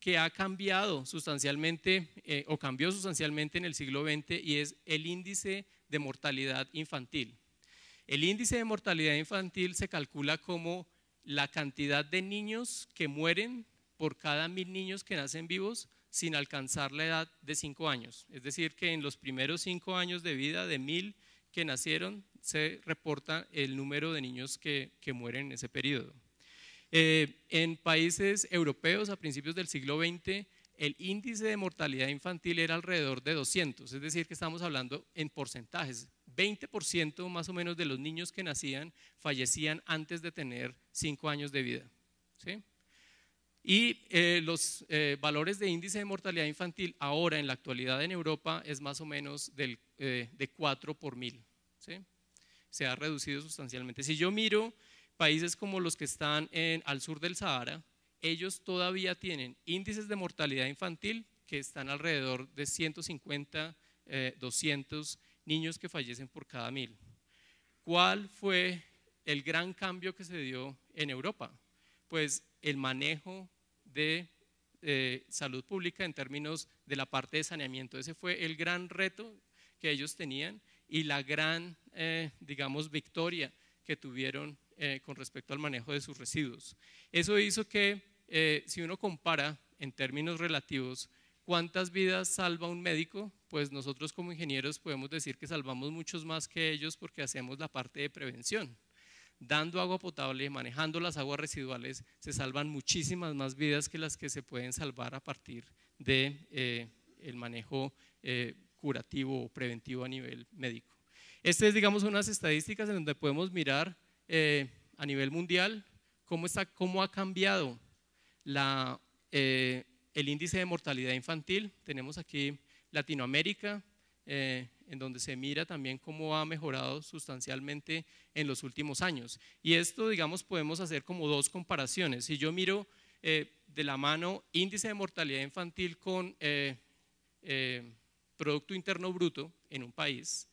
que ha cambiado sustancialmente eh, o cambió sustancialmente en el siglo XX y es el índice de mortalidad infantil. El índice de mortalidad infantil se calcula como la cantidad de niños que mueren por cada mil niños que nacen vivos sin alcanzar la edad de cinco años. Es decir, que en los primeros cinco años de vida de mil que nacieron, se reporta el número de niños que, mueren en ese periodo. Eh, en países europeos a principios del siglo XX, el índice de mortalidad infantil era alrededor de 200, es decir, que estamos hablando en porcentajes. 20% más o menos de los niños que nacían fallecían antes de tener cinco años de vida. ¿sí? Y eh, los eh, valores de índice de mortalidad infantil ahora en la actualidad en Europa es más o menos del, eh, de 4 por mil. Se ha reducido sustancialmente. Si yo miro países como los que están en, al sur del Sahara, ellos todavía tienen índices de mortalidad infantil que están alrededor de 150, 200 niños que fallecen por cada mil. ¿Cuál fue el gran cambio que se dio en Europa? Pues el manejo de eh, salud pública en términos de la parte de saneamiento. Ese fue el gran reto que ellos tenían y la gran, eh, digamos, victoria que tuvieron eh, con respecto al manejo de sus residuos. Eso hizo que, si uno compara en términos relativos, cuántas vidas salva un médico, pues nosotros como ingenieros podemos decir que salvamos muchos más que ellos porque hacemos la parte de prevención dando agua potable, manejando las aguas residuales, se salvan muchísimas más vidas que las que se pueden salvar a partir del de, eh, manejo eh, curativo o preventivo a nivel médico. Estas es, digamos, unas estadísticas en donde podemos mirar eh, a nivel mundial cómo, ha cambiado el índice de mortalidad infantil. Tenemos aquí Latinoamérica, eh, en donde se mira también cómo ha mejorado sustancialmente en los últimos años. Y esto, digamos, podemos hacer como dos comparaciones. Si yo miro eh, de la mano índice de mortalidad infantil con eh, Producto Interno Bruto en un país,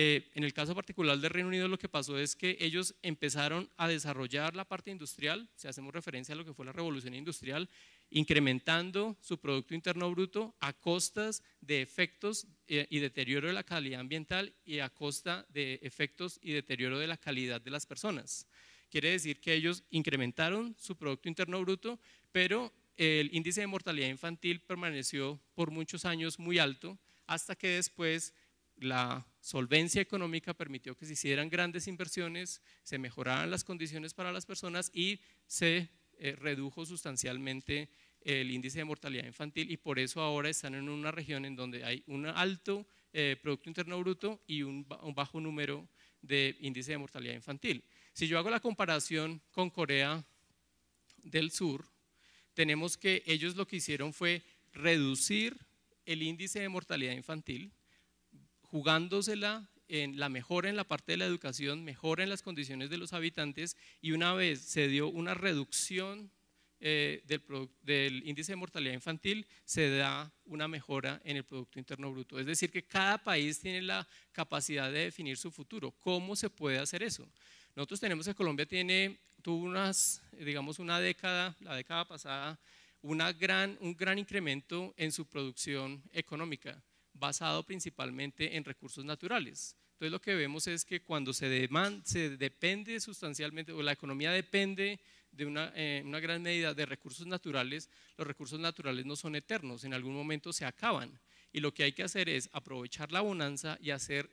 en el caso particular del Reino Unido lo que pasó es que ellos empezaron a desarrollar la parte industrial, si hacemos referencia a lo que fue la revolución industrial, incrementando su Producto Interno Bruto a costas de efectos eh, y deterioro de la calidad ambiental y a costa de efectos y deterioro de la calidad de las personas. Quiere decir que ellos incrementaron su Producto Interno Bruto, pero el índice de mortalidad infantil permaneció por muchos años muy alto, hasta que después la solvencia económica permitió que se hicieran grandes inversiones, se mejoraran las condiciones para las personas y se eh, redujo sustancialmente el índice de mortalidad infantil y por eso ahora están en una región en donde hay un alto eh, Producto Interno Bruto y un, un bajo número de índice de mortalidad infantil. Si yo hago la comparación con Corea del Sur, tenemos que ellos lo que hicieron fue reducir el índice de mortalidad infantil, jugándosela en la mejora en la parte de la educación, mejora en las condiciones de los habitantes y una vez se dio una reducción eh, del, índice de mortalidad infantil, se da una mejora en el Producto Interno Bruto. Es decir, que cada país tiene la capacidad de definir su futuro. ¿Cómo se puede hacer eso? Nosotros tenemos que Colombia tiene, tuvo unas, digamos, una década, la década pasada, una gran, un gran incremento en su producción económica basado principalmente en recursos naturales. Entonces lo que vemos es que cuando se, se depende sustancialmente, o la economía depende de eh, una, gran medida de recursos naturales, los recursos naturales no son eternos, en algún momento se acaban. Y lo que hay que hacer es aprovechar la bonanza y hacer,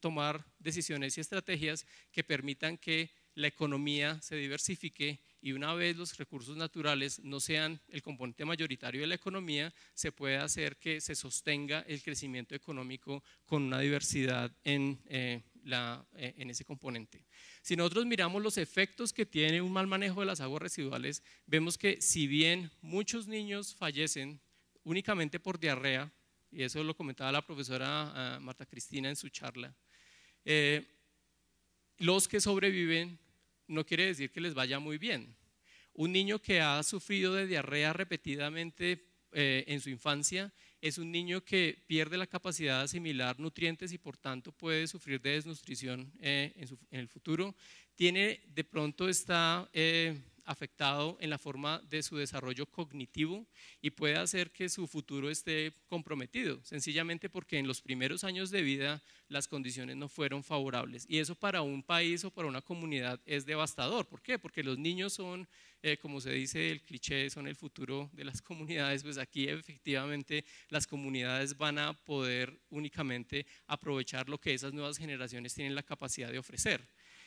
tomar decisiones y estrategias que permitan que la economía se diversifique y una vez los recursos naturales no sean el componente mayoritario de la economía, se puede hacer que se sostenga el crecimiento económico con una diversidad en, eh, la, eh, en ese componente. Si nosotros miramos los efectos que tiene un mal manejo de las aguas residuales, vemos que si bien muchos niños fallecen únicamente por diarrea, y eso lo comentaba la profesora ah, Marta Cristina en su charla, eh, los que sobreviven no quiere decir que les vaya muy bien. Un niño que ha sufrido de diarrea repetidamente eh, en su infancia es un niño que pierde la capacidad de asimilar nutrientes y por tanto puede sufrir de desnutrición eh, en, el futuro. Tiene, de pronto esta… Eh, afectado en la forma de su desarrollo cognitivo y puede hacer que su futuro esté comprometido, sencillamente porque en los primeros años de vida las condiciones no fueron favorables. Y eso para un país o para una comunidad es devastador. ¿Por qué? Porque los niños son, eh, como se dice el cliché, son el futuro de las comunidades. Pues aquí efectivamente las comunidades van a poder únicamente aprovechar lo que esas nuevas generaciones tienen la capacidad de ofrecer.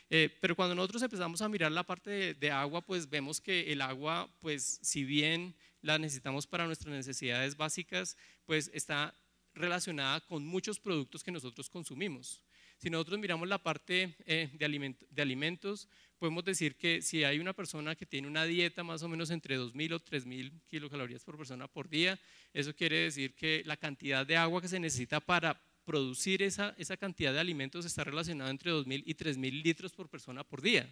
Eh, pero cuando nosotros empezamos a mirar la parte de, agua, pues vemos que el agua, pues si bien la necesitamos para nuestras necesidades básicas, pues está relacionada con muchos productos que nosotros consumimos. Si nosotros miramos la parte eh, de, de alimentos, podemos decir que si hay una persona que tiene una dieta más o menos entre 2.000 o 3.000 kilocalorías por persona por día, eso quiere decir que la cantidad de agua que se necesita para producir esa, esa cantidad de alimentos está relacionado entre 2.000 y 3.000 litros por persona por día.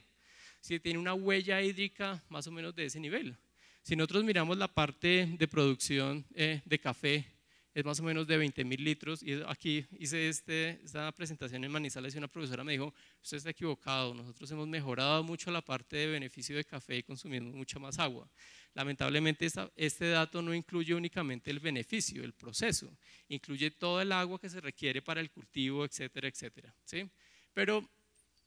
Si tiene una huella hídrica más o menos de ese nivel. Si nosotros miramos la parte de producción eh, de café es más o menos de 20.000 mil litros. Y aquí hice este, esta presentación en Manizales y una profesora me dijo, usted está equivocado, nosotros hemos mejorado mucho la parte de beneficio de café y consumimos mucha más agua. Lamentablemente esta, este dato no incluye únicamente el beneficio, el proceso, incluye todo el agua que se requiere para el cultivo, etcétera, etcétera. ¿sí? Pero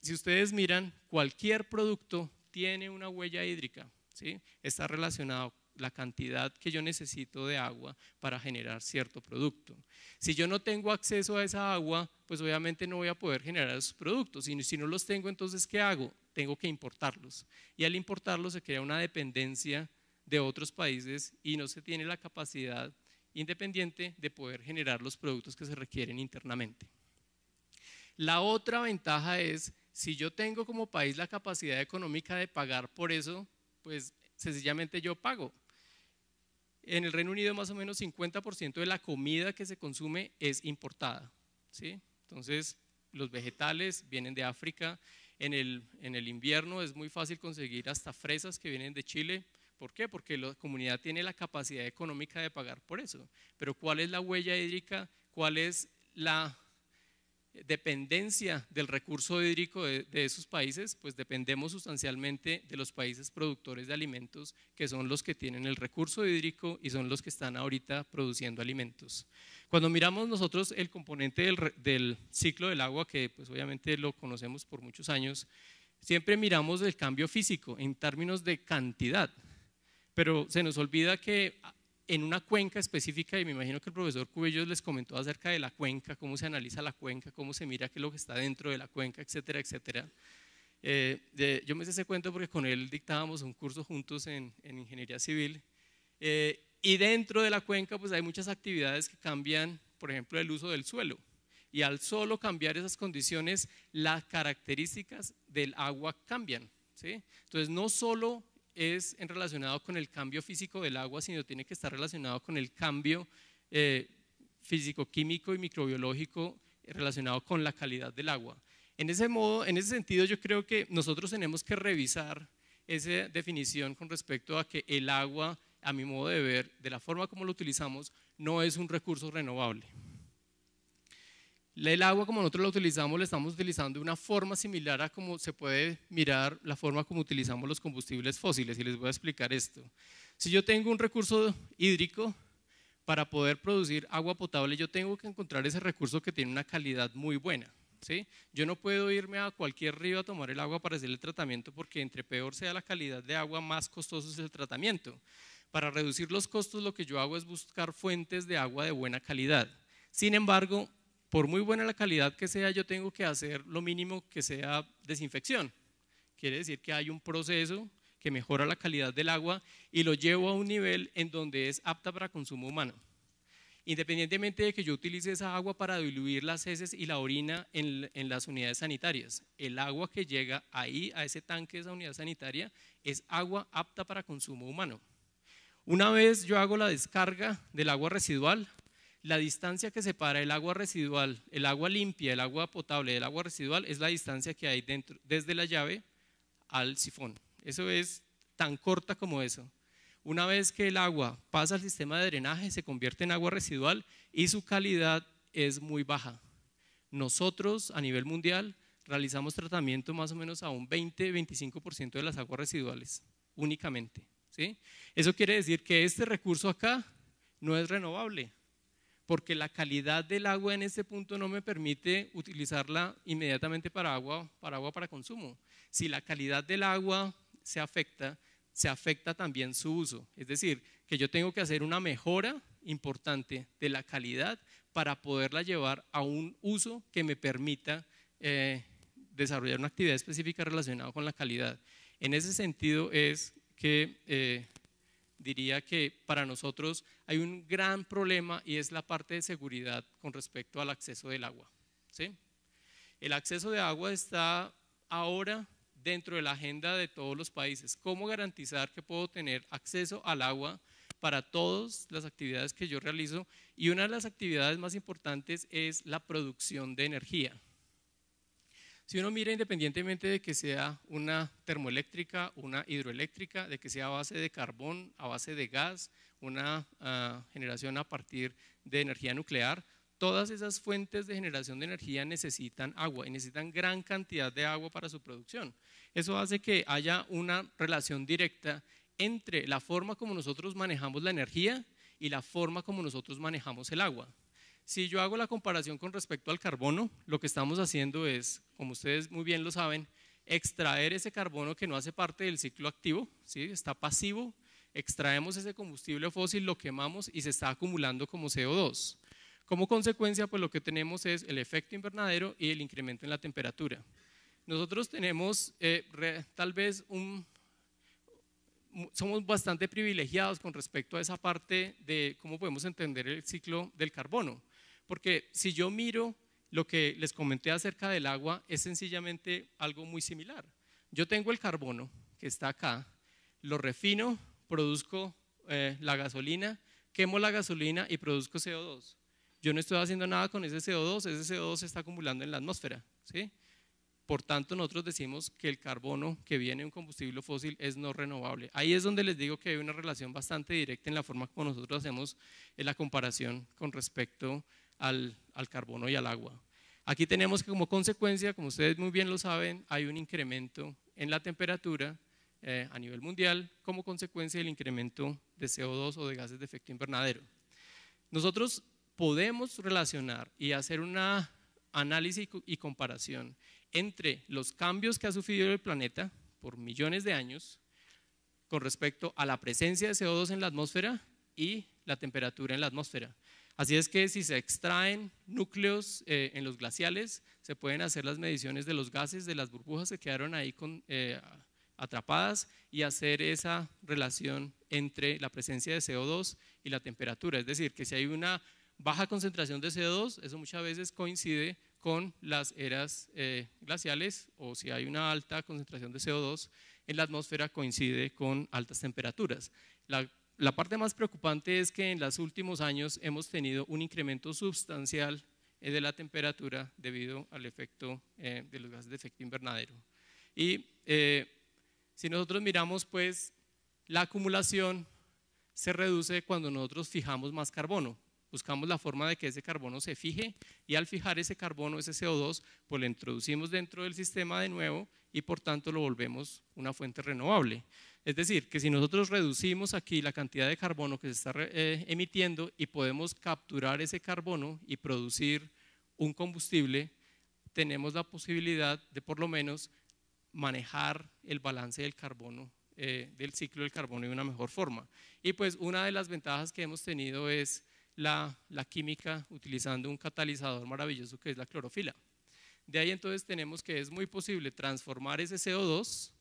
si ustedes miran, cualquier producto tiene una huella hídrica, ¿sí? está relacionado la cantidad que yo necesito de agua para generar cierto producto. Si yo no tengo acceso a esa agua, pues obviamente no voy a poder generar esos productos. Y si no los tengo, entonces ¿qué hago? Tengo que importarlos. Y al importarlos se crea una dependencia de otros países y no se tiene la capacidad independiente de poder generar los productos que se requieren internamente. La otra ventaja es, si yo tengo como país la capacidad económica de pagar por eso, pues sencillamente yo pago en el Reino Unido más o menos 50% de la comida que se consume es importada. ¿sí? Entonces, los vegetales vienen de África. En el, en el invierno es muy fácil conseguir hasta fresas que vienen de Chile. ¿Por qué? Porque la comunidad tiene la capacidad económica de pagar por eso. Pero ¿cuál es la huella hídrica? ¿Cuál es la dependencia del recurso hídrico de, esos países, pues dependemos sustancialmente de los países productores de alimentos, que son los que tienen el recurso hídrico y son los que están ahorita produciendo alimentos. Cuando miramos nosotros el componente del, del ciclo del agua, que pues obviamente lo conocemos por muchos años, siempre miramos el cambio físico en términos de cantidad, pero se nos olvida que en una cuenca específica, y me imagino que el profesor Cubillos les comentó acerca de la cuenca, cómo se analiza la cuenca, cómo se mira qué es lo que está dentro de la cuenca, etcétera, etcétera. Eh, yo me hice ese cuento porque con él dictábamos un curso juntos en, ingeniería civil. Eh, y dentro de la cuenca, pues hay muchas actividades que cambian, por ejemplo, el uso del suelo. Y al solo cambiar esas condiciones, las características del agua cambian. ¿sí? Entonces, no solo es en relacionado con el cambio físico del agua, sino tiene que estar relacionado con el cambio eh, físico-químico y microbiológico relacionado con la calidad del agua. En ese en ese sentido, yo creo que nosotros tenemos que revisar esa definición con respecto a que el agua, a mi modo de ver, de la forma como lo utilizamos, no es un recurso renovable. El agua como nosotros la utilizamos, la estamos utilizando de una forma similar a como se puede mirar la forma como utilizamos los combustibles fósiles y les voy a explicar esto. Si yo tengo un recurso hídrico, para poder producir agua potable yo tengo que encontrar ese recurso que tiene una calidad muy buena. ¿sí? Yo no puedo irme a cualquier río a tomar el agua para hacer el tratamiento porque entre peor sea la calidad de agua, más costoso es el tratamiento. Para reducir los costos lo que yo hago es buscar fuentes de agua de buena calidad. Sin embargo, por muy buena la calidad que sea, yo tengo que hacer lo mínimo que sea desinfección. Quiere decir que hay un proceso que mejora la calidad del agua y lo llevo a un nivel en donde es apta para consumo humano. Independientemente de que yo utilice esa agua para diluir las heces y la orina en, las unidades sanitarias, el agua que llega ahí, a ese tanque de esa unidad sanitaria, es agua apta para consumo humano. Una vez yo hago la descarga del agua residual, la distancia que separa el agua residual, el agua limpia, el agua potable del agua residual es la distancia que hay desde la llave al sifón. Eso es tan corta como eso. Una vez que el agua pasa al sistema de drenaje, se convierte en agua residual y su calidad es muy baja. Nosotros, a nivel mundial, realizamos tratamiento más o menos a un 20-25% de las aguas residuales, únicamente. ¿sí? Eso quiere decir que este recurso acá no es renovable, porque la calidad del agua en este punto no me permite utilizarla inmediatamente para agua, para agua para consumo. Si la calidad del agua se afecta, se afecta también su uso. Es decir, que yo tengo que hacer una mejora importante de la calidad para poderla llevar a un uso que me permita eh, desarrollar una actividad específica relacionada con la calidad. En ese sentido es que eh, diría que para nosotros hay un gran problema y es la parte de seguridad con respecto al acceso del agua. El acceso de agua está ahora dentro de la agenda de todos los países. ¿Cómo garantizar que puedo tener acceso al agua para todas las actividades que yo realizo? Y una de las actividades más importantes es la producción de energía. Si uno mira independientemente de que sea una termoeléctrica, una hidroeléctrica, de que sea a base de carbón, a base de gas, una ah, generación a partir de energía nuclear, todas esas fuentes de generación de energía necesitan agua y necesitan gran cantidad de agua para su producción. Eso hace que haya una relación directa entre la forma como nosotros manejamos la energía y la forma como nosotros manejamos el agua. Si yo hago la comparación con respecto al carbono, lo que estamos haciendo es, como ustedes muy bien lo saben, extraer ese carbono que no hace parte del ciclo activo, ¿sí? está pasivo, extraemos ese combustible fósil, lo quemamos y se está acumulando como CO2. Como consecuencia, pues lo que tenemos es el efecto invernadero y el incremento en la temperatura. Nosotros tenemos eh, tal vez un... Somos bastante privilegiados con respecto a esa parte de cómo podemos entender el ciclo del carbono porque si yo miro lo que les comenté acerca del agua, es sencillamente algo muy similar. Yo tengo el carbono que está acá, lo refino, produzco eh, la gasolina, quemo la gasolina y produzco CO2. Yo no estoy haciendo nada con ese CO2, ese CO2 se está acumulando en la atmósfera. ¿sí? Por tanto, nosotros decimos que el carbono que viene de un combustible fósil es no renovable. Ahí es donde les digo que hay una relación bastante directa en la forma como nosotros hacemos la comparación con respecto al, carbono y al agua. Aquí tenemos que como consecuencia, como ustedes muy bien lo saben, hay un incremento en la temperatura eh, a nivel mundial como consecuencia del incremento de CO2 o de gases de efecto invernadero. Nosotros podemos relacionar y hacer una análisis y comparación entre los cambios que ha sufrido el planeta por millones de años con respecto a la presencia de CO2 en la atmósfera y la temperatura en la atmósfera. Así es que si se extraen núcleos eh, en los glaciales, se pueden hacer las mediciones de los gases, de las burbujas que quedaron ahí eh, atrapadas y hacer esa relación entre la presencia de CO2 y la temperatura. Es decir, que si hay una baja concentración de CO2, eso muchas veces coincide con las eras eh, glaciales o si hay una alta concentración de CO2 en la atmósfera coincide con altas temperaturas. La la parte más preocupante es que en los últimos años hemos tenido un incremento sustancial eh, de la temperatura debido al efecto eh, de los gases de efecto invernadero. Y eh, si nosotros miramos, pues, la acumulación se reduce cuando nosotros fijamos más carbono. Buscamos la forma de que ese carbono se fije y al fijar ese carbono, ese CO2, pues lo introducimos dentro del sistema de nuevo y por tanto lo volvemos una fuente renovable. Es decir, que si nosotros reducimos aquí la cantidad de carbono que se está eh, emitiendo y podemos capturar ese carbono y producir un combustible, tenemos la posibilidad de por lo menos manejar el balance del carbono, eh, del ciclo del carbono de una mejor forma. Y pues una de las ventajas que hemos tenido es la química utilizando un catalizador maravilloso que es la clorofila. De ahí entonces tenemos que es muy posible transformar ese CO2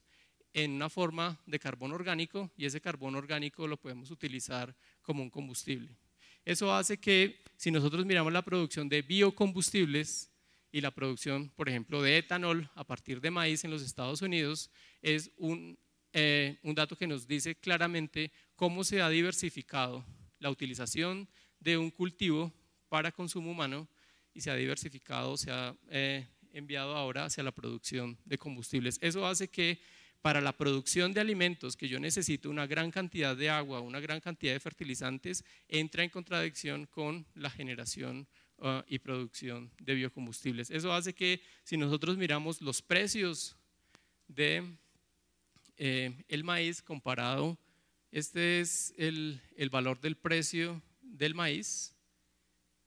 en una forma de carbón orgánico y ese carbón orgánico lo podemos utilizar como un combustible. Eso hace que si nosotros miramos la producción de biocombustibles y la producción, por ejemplo, de etanol a partir de maíz en los Estados Unidos, es un, eh, un dato que nos dice claramente cómo se ha diversificado la utilización de un cultivo para consumo humano y se ha diversificado, se ha eh, enviado ahora hacia la producción de combustibles. Eso hace que para la producción de alimentos que yo necesito una gran cantidad de agua, una gran cantidad de fertilizantes, entra en contradicción con la generación ah, y producción de biocombustibles. Eso hace que si nosotros miramos los precios de eh, el maíz comparado, este es el, valor del precio del maíz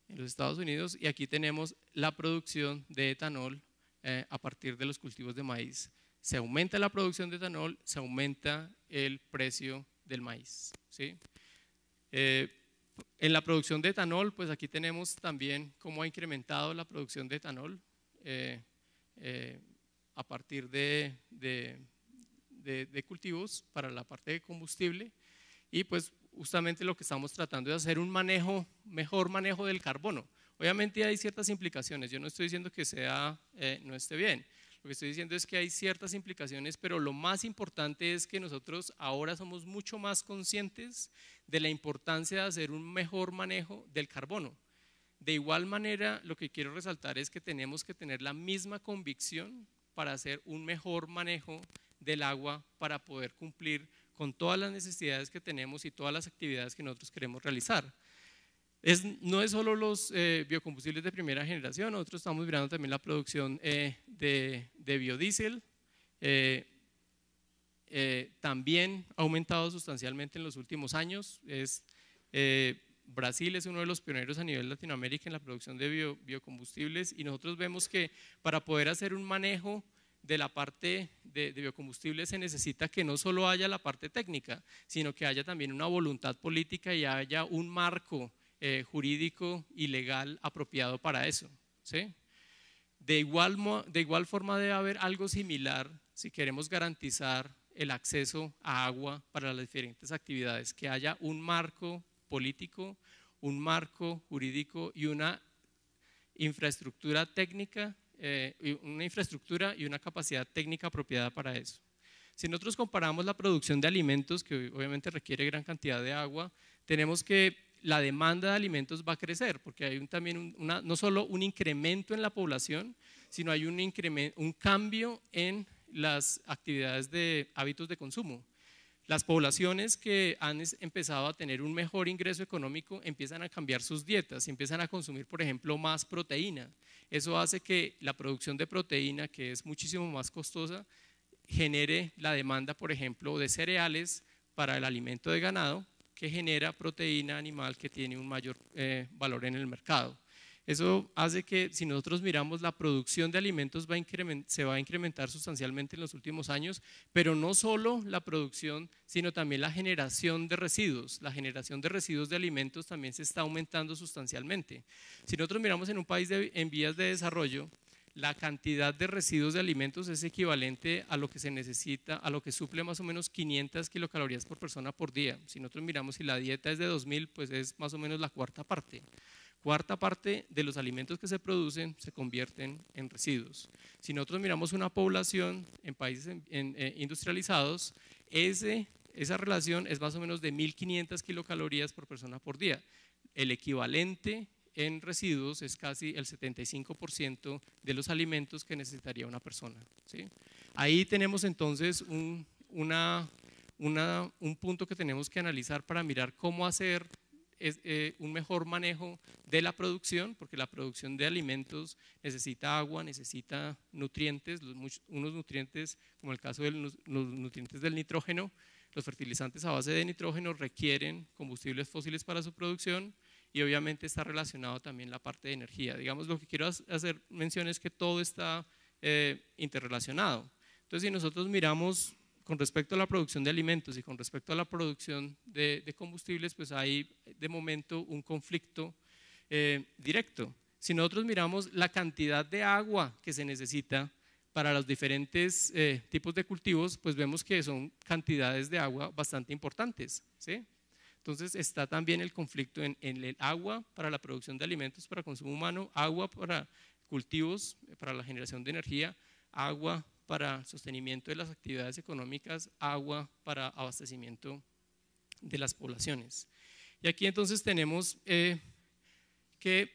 en los Estados Unidos y aquí tenemos la producción de etanol eh, a partir de los cultivos de maíz se aumenta la producción de etanol, se aumenta el precio del maíz. Eh, en la producción de etanol, pues aquí tenemos también cómo ha incrementado la producción de etanol eh, eh, a partir de, cultivos para la parte de combustible y pues justamente lo que estamos tratando es hacer un mejor manejo del carbono. Obviamente hay ciertas implicaciones, yo no estoy diciendo que sea, no esté bien, lo que estoy diciendo es que hay ciertas implicaciones, pero lo más importante es que nosotros ahora somos mucho más conscientes de la importancia de hacer un mejor manejo del carbono. De igual manera, lo que quiero resaltar es que tenemos que tener la misma convicción para hacer un mejor manejo del agua para poder cumplir con todas las necesidades que tenemos y todas las actividades que nosotros queremos realizar no es solo los eh, biocombustibles de primera generación, nosotros estamos mirando también la producción eh, de, biodiesel. Eh, también ha aumentado sustancialmente en los últimos años. Brasil es uno de los pioneros a nivel Latinoamérica en la producción de biocombustibles y nosotros vemos que para poder hacer un manejo de la parte de, de, biocombustibles se necesita que no solo haya la parte técnica, sino que haya también una voluntad política y haya un marco eh, jurídico y legal apropiado para eso. De, igual, de igual forma debe haber algo similar si queremos garantizar el acceso a agua para las diferentes actividades, que haya un marco político, un marco jurídico y una infraestructura técnica, eh, una infraestructura y una capacidad técnica apropiada para eso. Si nosotros comparamos la producción de alimentos, que obviamente requiere gran cantidad de agua, tenemos que la demanda de alimentos va a crecer, porque hay también no solo un incremento en la población, sino hay un, un cambio en las actividades de hábitos de consumo. Las poblaciones que han empezado a tener un mejor ingreso económico empiezan a cambiar sus dietas, y empiezan a consumir, por ejemplo, más proteína. Eso hace que la producción de proteína, que es muchísimo más costosa, genere la demanda, por ejemplo, de cereales para el alimento de ganado que genera proteína animal que tiene un mayor eh, valor en el mercado. Eso hace que si nosotros miramos la producción de alimentos se va a incrementar sustancialmente en los últimos años, pero no solo la producción, sino también la generación de residuos. La generación de residuos de alimentos también se está aumentando sustancialmente. Si nosotros miramos en un país en vías de desarrollo, la cantidad de residuos de alimentos es equivalente a lo que se necesita, a lo que suple más o menos 500 kilocalorías por persona por día. Si nosotros miramos si la dieta es de 2.000, pues es más o menos la cuarta parte. Cuarta parte de los alimentos que se producen se convierten en residuos. Si nosotros miramos una población en países eh, industrializados, esa relación es más o menos de 1.500 kilocalorías por persona por día. El equivalente en residuos es casi el 75% de los alimentos que necesitaría una persona. Ahí tenemos entonces un, un punto que tenemos que analizar para mirar cómo hacer eh, un mejor manejo de la producción, porque la producción de alimentos necesita agua, necesita nutrientes, unos nutrientes, como el caso de los nutrientes del nitrógeno, los fertilizantes a base de nitrógeno requieren combustibles fósiles para su producción, y obviamente está relacionado también la parte de energía. Digamos, lo que quiero hacer mención es que todo está eh, interrelacionado. Entonces, si nosotros miramos con respecto a la producción de alimentos y con respecto a la producción de, combustibles, pues hay de momento un conflicto eh, directo. Si nosotros miramos la cantidad de agua que se necesita para los diferentes eh, tipos de cultivos, pues vemos que son cantidades de agua bastante importantes. ¿sí? Entonces está también el conflicto en, el agua para la producción de alimentos para consumo humano, agua para cultivos, eh, para la generación de energía, agua para sostenimiento de las actividades económicas, agua para abastecimiento de las poblaciones. Y aquí entonces tenemos eh, que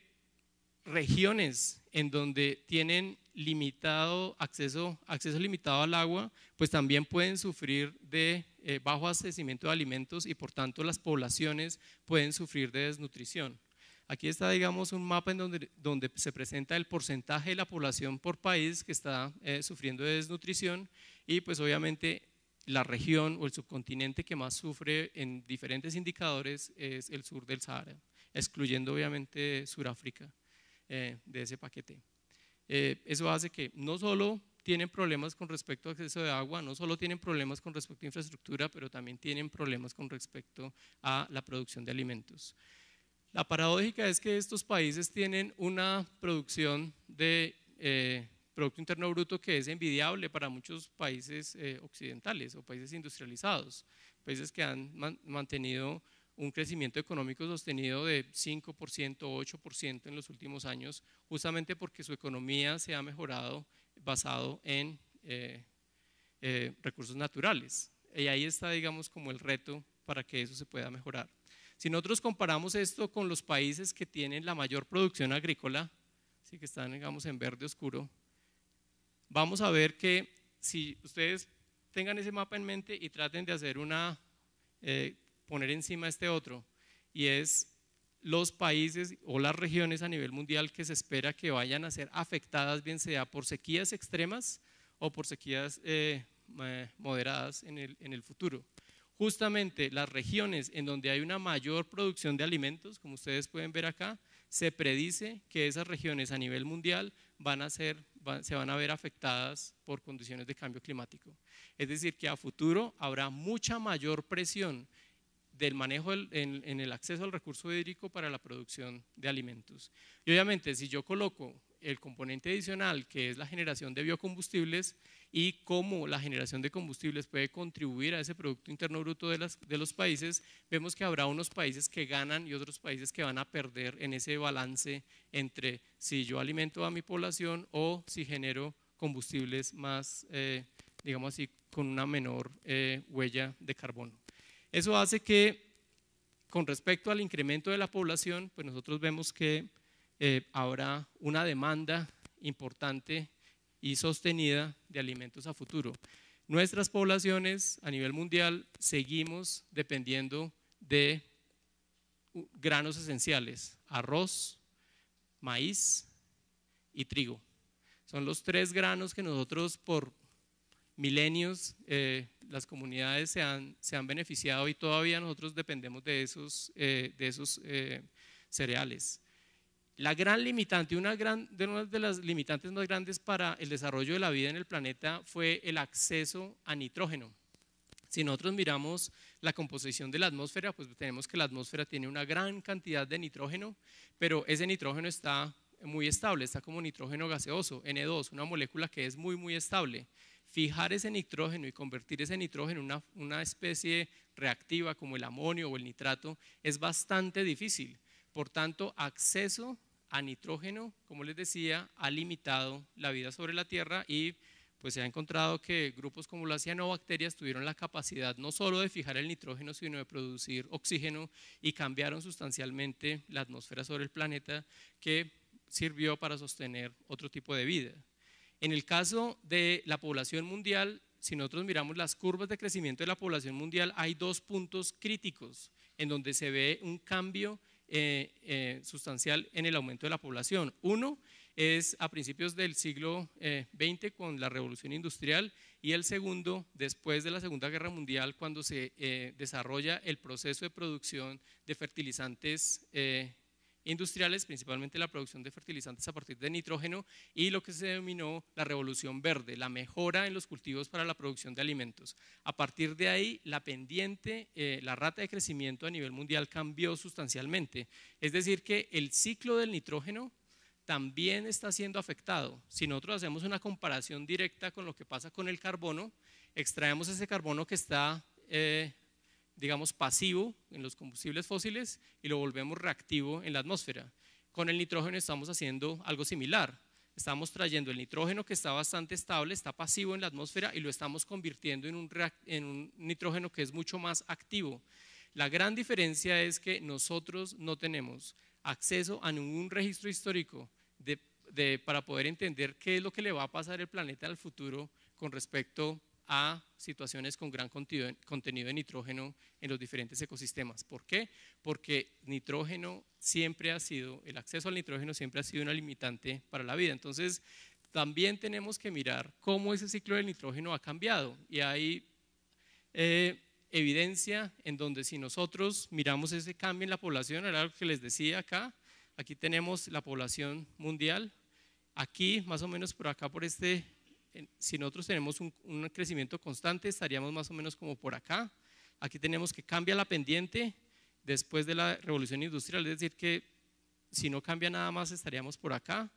regiones en donde tienen limitado acceso, acceso limitado al agua, pues también pueden sufrir de eh, bajo abastecimiento de alimentos y por tanto las poblaciones pueden sufrir de desnutrición. Aquí está, digamos, un mapa en donde, donde se presenta el porcentaje de la población por país que está eh, sufriendo de desnutrición y pues obviamente la región o el subcontinente que más sufre en diferentes indicadores es el sur del Sahara, excluyendo obviamente Sudáfrica eh, de ese paquete. eso hace que no solo tienen problemas con respecto a acceso de agua, no solo tienen problemas con respecto a infraestructura, pero también tienen problemas con respecto a la producción de alimentos. La paradójica es que estos países tienen una producción de eh, Producto Interno Bruto que es envidiable para muchos países eh, occidentales o países industrializados, países que han mantenido un crecimiento económico sostenido de 5%, 8% en los últimos años, justamente porque su economía se ha mejorado basado en eh, eh, recursos naturales. Y ahí está, digamos, como el reto para que eso se pueda mejorar. Si nosotros comparamos esto con los países que tienen la mayor producción agrícola, ¿sí? que están, digamos, en verde oscuro, vamos a ver que si ustedes tengan ese mapa en mente y traten de hacer una, eh, poner encima este otro, y es los países o las regiones a nivel mundial que se espera que vayan a ser afectadas, bien sea por sequías extremas o por sequías eh, eh, moderadas en el, futuro. Justamente las regiones en donde hay una mayor producción de alimentos, como ustedes pueden ver acá, se predice que esas regiones a nivel mundial van a ser, se van a ver afectadas por condiciones de cambio climático. Es decir, que a futuro habrá mucha mayor presión del manejo en, el acceso al recurso hídrico para la producción de alimentos. Y obviamente si yo coloco el componente adicional que es la generación de biocombustibles y cómo la generación de combustibles puede contribuir a ese Producto Interno Bruto de, los países, vemos que habrá unos países que ganan y otros países que van a perder en ese balance entre si yo alimento a mi población o si genero combustibles más, eh, digamos así, con una menor eh, huella de carbono. Eso hace que con respecto al incremento de la población, pues nosotros vemos que eh, habrá una demanda importante y sostenida de alimentos a futuro. Nuestras poblaciones a nivel mundial seguimos dependiendo de granos esenciales, arroz, maíz y trigo. Son los tres granos que nosotros por milenios eh, las comunidades se han, beneficiado y todavía nosotros dependemos de esos, eh, de esos eh, cereales. La gran limitante, una, de una de las limitantes más grandes para el desarrollo de la vida en el planeta fue el acceso a nitrógeno. Si nosotros miramos la composición de la atmósfera, pues tenemos que la atmósfera tiene una gran cantidad de nitrógeno, pero ese nitrógeno está muy estable, está como nitrógeno gaseoso, N2, una molécula que es muy, muy estable fijar ese nitrógeno y convertir ese nitrógeno en una, especie reactiva como el amonio o el nitrato es bastante difícil. Por tanto, acceso a nitrógeno, como les decía, ha limitado la vida sobre la Tierra y pues se ha encontrado que grupos como las cianobacterias tuvieron la capacidad no solo de fijar el nitrógeno, sino de producir oxígeno y cambiaron sustancialmente la atmósfera sobre el planeta que sirvió para sostener otro tipo de vida. En el caso de la población mundial, si nosotros miramos las curvas de crecimiento de la población mundial, hay dos puntos críticos en donde se ve un cambio eh, eh, sustancial en el aumento de la población. Uno es a principios del siglo XX eh, con la revolución industrial y el segundo después de la Segunda Guerra Mundial cuando se desarrolla el proceso de producción de fertilizantes industriales, principalmente la producción de fertilizantes a partir de nitrógeno y lo que se denominó la revolución verde, la mejora en los cultivos para la producción de alimentos. A partir de ahí, la pendiente, eh, la rata de crecimiento a nivel mundial cambió sustancialmente. Es decir, que el ciclo del nitrógeno también está siendo afectado. Si nosotros hacemos una comparación directa con lo que pasa con el carbono, extraemos ese carbono que está eh, digamos, pasivo en los combustibles fósiles y lo volvemos reactivo en la atmósfera. Con el nitrógeno estamos haciendo algo similar. Estamos trayendo el nitrógeno que está bastante estable, está pasivo en la atmósfera y lo estamos convirtiendo en un, nitrógeno que es mucho más activo. La gran diferencia es que nosotros no tenemos acceso a ningún registro histórico para poder entender qué es lo que le va a pasar al planeta al futuro con respecto a situaciones con gran contenido de nitrógeno en los diferentes ecosistemas. ¿Por qué? Porque nitrógeno siempre ha sido, el acceso al nitrógeno siempre ha sido una limitante para la vida. Entonces, también tenemos que mirar cómo ese ciclo del nitrógeno ha cambiado. Y hay eh, evidencia en donde si nosotros miramos ese cambio en la población, era lo que les decía acá, aquí tenemos la población mundial, aquí más o menos por acá, por este si nosotros tenemos un, crecimiento constante, estaríamos más o menos como por acá. Aquí tenemos que cambia la pendiente después de la revolución industrial, es decir, que si no cambia nada más estaríamos por acá.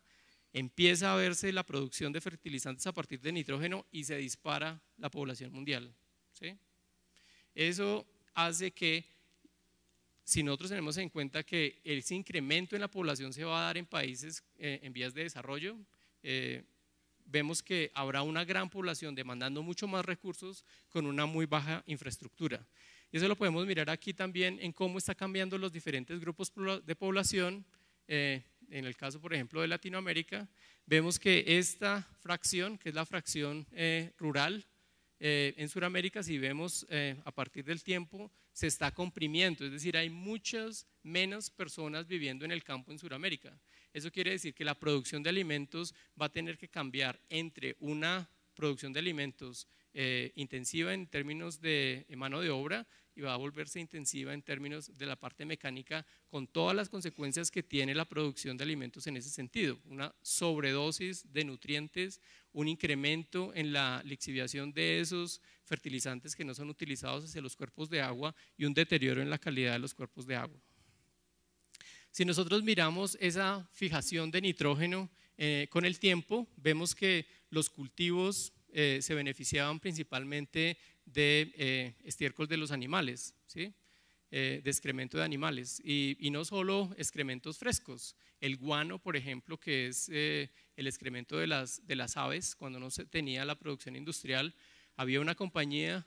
Empieza a verse la producción de fertilizantes a partir de nitrógeno y se dispara la población mundial. ¿sí? Eso hace que, si nosotros tenemos en cuenta que ese incremento en la población se va a dar en países eh, en vías de desarrollo, eh, vemos que habrá una gran población demandando mucho más recursos con una muy baja infraestructura. Y eso lo podemos mirar aquí también en cómo está cambiando los diferentes grupos de población. Eh, en el caso, por ejemplo, de Latinoamérica, vemos que esta fracción, que es la fracción eh, rural, eh, en Sudamérica, si vemos a partir del tiempo, se está comprimiendo. Es decir, hay muchas menos personas viviendo en el campo en Sudamérica. Eso quiere decir que la producción de alimentos va a tener que cambiar entre una producción de alimentos eh, intensiva en términos de eh, mano de obra y va a volverse intensiva en términos de la parte mecánica con todas las consecuencias que tiene la producción de alimentos en ese sentido. Una sobredosis de nutrientes, un incremento en la lixiviación de esos fertilizantes que no son utilizados hacia los cuerpos de agua y un deterioro en la calidad de los cuerpos de agua. Si nosotros miramos esa fijación de nitrógeno eh, con el tiempo, vemos que los cultivos eh, se beneficiaban principalmente de eh, estiércol de los animales, ¿sí? Eh, de excremento de animales, y, no solo excrementos frescos. El guano, por ejemplo, que es el excremento de las, de las aves, cuando no se tenía la producción industrial, había una compañía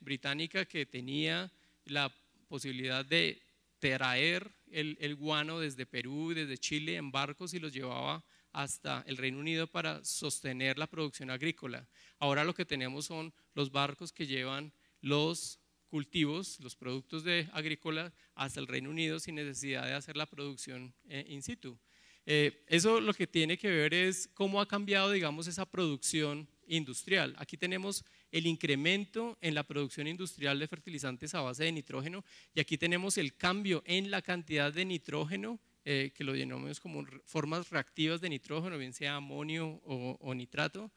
británica que tenía la posibilidad de traer el, guano desde Perú, desde Chile, en barcos y los llevaba hasta el Reino Unido para sostener la producción agrícola. Ahora lo que tenemos son los barcos que llevan los cultivos, los productos de agrícola hasta el Reino Unido sin necesidad de hacer la producción eh, in situ. Eh, eso lo que tiene que ver es cómo ha cambiado, digamos, esa producción industrial. Aquí tenemos el incremento en la producción industrial de fertilizantes a base de nitrógeno y aquí tenemos el cambio en la cantidad de nitrógeno eh, que lo denominamos como formas reactivas de nitrógeno, bien sea amonio o, nitrato,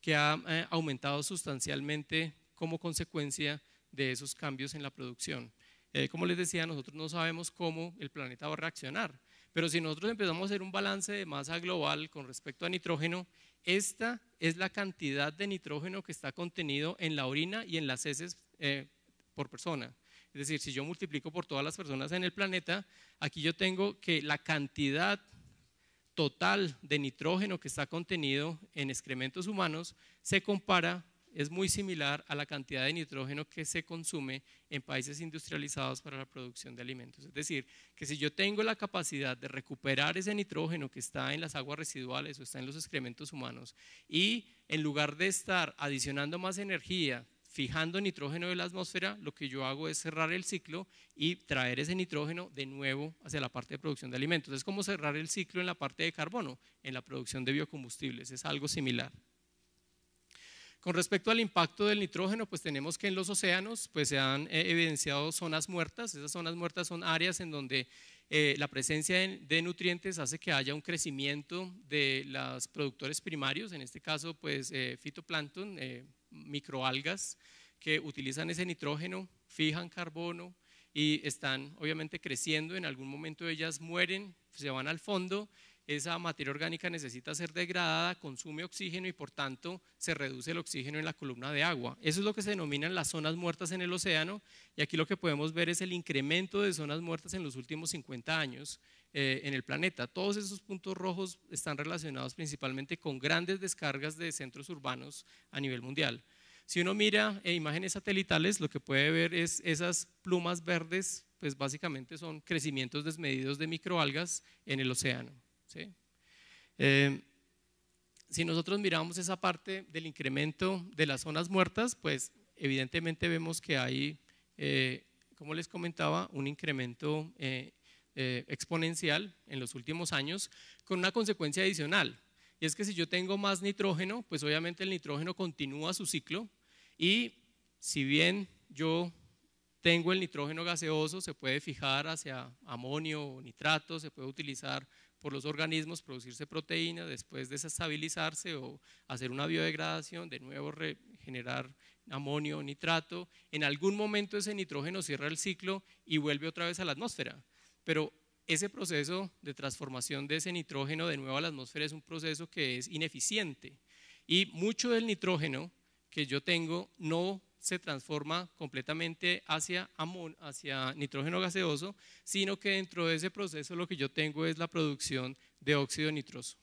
que ha eh, aumentado sustancialmente como consecuencia de esos cambios en la producción. Eh, como les decía, nosotros no sabemos cómo el planeta va a reaccionar, pero si nosotros empezamos a hacer un balance de masa global con respecto a nitrógeno esta es la cantidad de nitrógeno que está contenido en la orina y en las heces eh, por persona. Es decir, si yo multiplico por todas las personas en el planeta, aquí yo tengo que la cantidad total de nitrógeno que está contenido en excrementos humanos se compara es muy similar a la cantidad de nitrógeno que se consume en países industrializados para la producción de alimentos. Es decir, que si yo tengo la capacidad de recuperar ese nitrógeno que está en las aguas residuales o está en los excrementos humanos y en lugar de estar adicionando más energía, fijando nitrógeno de la atmósfera, lo que yo hago es cerrar el ciclo y traer ese nitrógeno de nuevo hacia la parte de producción de alimentos. Es como cerrar el ciclo en la parte de carbono, en la producción de biocombustibles, es algo similar. Con respecto al impacto del nitrógeno, pues tenemos que en los océanos pues se han eh, evidenciado zonas muertas. Esas zonas muertas son áreas en donde eh, la presencia de, nutrientes hace que haya un crecimiento de los productores primarios, en este caso pues eh, fitoplancton, microalgas, que utilizan ese nitrógeno, fijan carbono y están obviamente creciendo, en algún momento ellas mueren, se van al fondo esa materia orgánica necesita ser degradada, consume oxígeno y por tanto se reduce el oxígeno en la columna de agua. Eso es lo que se denominan las zonas muertas en el océano y aquí lo que podemos ver es el incremento de zonas muertas en los últimos 50 años eh, en el planeta. Todos esos puntos rojos están relacionados principalmente con grandes descargas de centros urbanos a nivel mundial. Si uno mira eh, imágenes satelitales, lo que puede ver es esas plumas verdes, pues básicamente son crecimientos desmedidos de microalgas en el océano. ¿sí? Eh, si nosotros miramos esa parte del incremento de las zonas muertas, pues evidentemente vemos que hay, eh, como les comentaba, un incremento eh, exponencial en los últimos años con una consecuencia adicional. Y es que si yo tengo más nitrógeno, pues obviamente el nitrógeno continúa su ciclo y si bien yo tengo el nitrógeno gaseoso, se puede fijar hacia amonio o nitrato, se puede utilizar por los organismos, producirse proteína, después desestabilizarse o hacer una biodegradación, de nuevo regenerar amonio, nitrato. En algún momento ese nitrógeno cierra el ciclo y vuelve otra vez a la atmósfera. Pero ese proceso de transformación de ese nitrógeno de nuevo a la atmósfera es un proceso que es ineficiente. Y mucho del nitrógeno que yo tengo no se transforma completamente hacia, nitrógeno gaseoso, sino que dentro de ese proceso lo que yo tengo es la producción de óxido nitroso.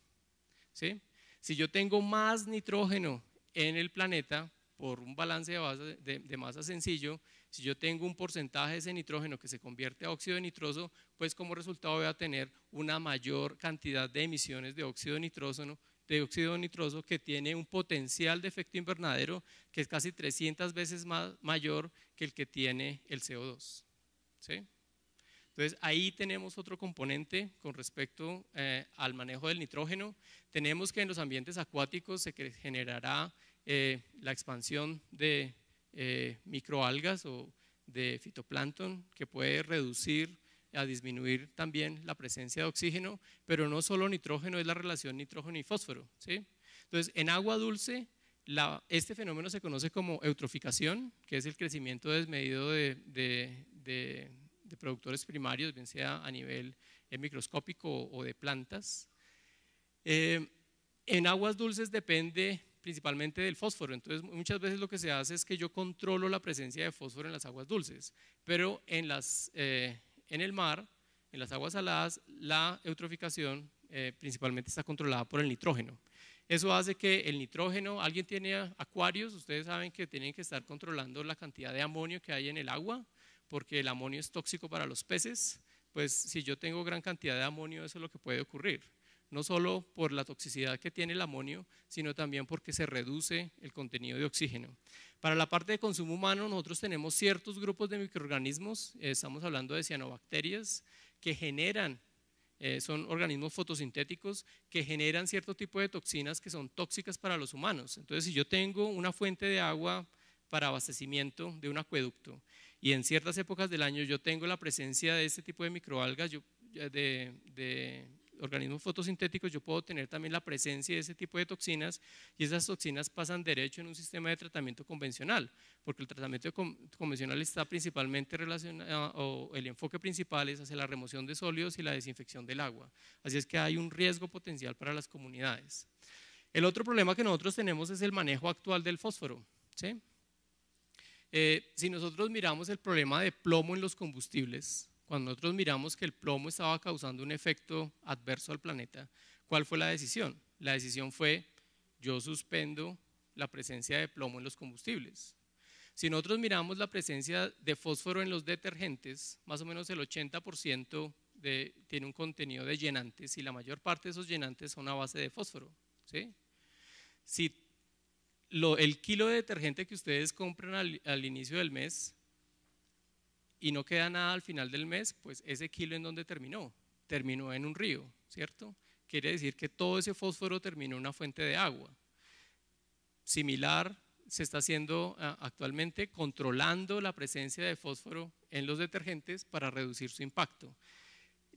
Si yo tengo más nitrógeno en el planeta, por un balance de, masa sencillo, si yo tengo un porcentaje de ese nitrógeno que se convierte a óxido nitroso, pues como resultado voy a tener una mayor cantidad de emisiones de óxido nitroso de óxido nitroso que tiene un potencial de efecto invernadero que es casi 300 veces más, mayor que el que tiene el CO2. Entonces ahí tenemos otro componente con respecto eh, al manejo del nitrógeno. Tenemos que en los ambientes acuáticos se generará eh, la expansión de eh, microalgas o de fitoplancton que puede reducir a disminuir también la presencia de oxígeno, pero no solo nitrógeno, es la relación nitrógeno y fósforo. ¿sí? Entonces, en agua dulce, este fenómeno se conoce como eutroficación, que es el crecimiento desmedido de, productores primarios, bien sea a nivel eh, microscópico o, de plantas. Eh, en aguas dulces depende principalmente del fósforo. Entonces, muchas veces lo que se hace es que yo controlo la presencia de fósforo en las aguas dulces, pero en las, eh, en el mar, en las aguas saladas, la eutroficación eh, principalmente está controlada por el nitrógeno. Eso hace que el nitrógeno, alguien tiene acuarios, ustedes saben que tienen que estar controlando la cantidad de amonio que hay en el agua, porque el amonio es tóxico para los peces. Pues si yo tengo gran cantidad de amonio, eso es lo que puede ocurrir no solo por la toxicidad que tiene el amonio, sino también porque se reduce el contenido de oxígeno. Para la parte de consumo humano, nosotros tenemos ciertos grupos de microorganismos, eh, estamos hablando de cianobacterias, que generan, eh, son organismos fotosintéticos que generan cierto tipo de toxinas que son tóxicas para los humanos. Entonces, si yo tengo una fuente de agua para abastecimiento de un acueducto y en ciertas épocas del año yo tengo la presencia de este tipo de microalgas, de organismos fotosintéticos, yo puedo tener también la presencia de ese tipo de toxinas y esas toxinas pasan derecho en un sistema de tratamiento convencional, porque el tratamiento convencional está principalmente relacionado, o el enfoque principal es hacia la remoción de sólidos y la desinfección del agua. Así es que hay un riesgo potencial para las comunidades. El otro problema que nosotros tenemos es el manejo actual del fósforo. ¿sí? Eh, si nosotros miramos el problema de plomo en los combustibles, cuando nosotros miramos que el plomo estaba causando un efecto adverso al planeta, ¿cuál fue la decisión? La decisión fue, yo suspendo la presencia de plomo en los combustibles. Si nosotros miramos la presencia de fósforo en los detergentes, más o menos el 80% tiene un contenido de llenantes y la mayor parte de esos llenantes son a base de fósforo. Si el kilo de detergente que ustedes compran al inicio del mes y no queda nada al final del mes, pues ese kilo en donde terminó, terminó en un río, ¿cierto? Quiere decir que todo ese fósforo terminó en una fuente de agua. Similar se está haciendo ah, actualmente controlando la presencia de fósforo en los detergentes para reducir su impacto.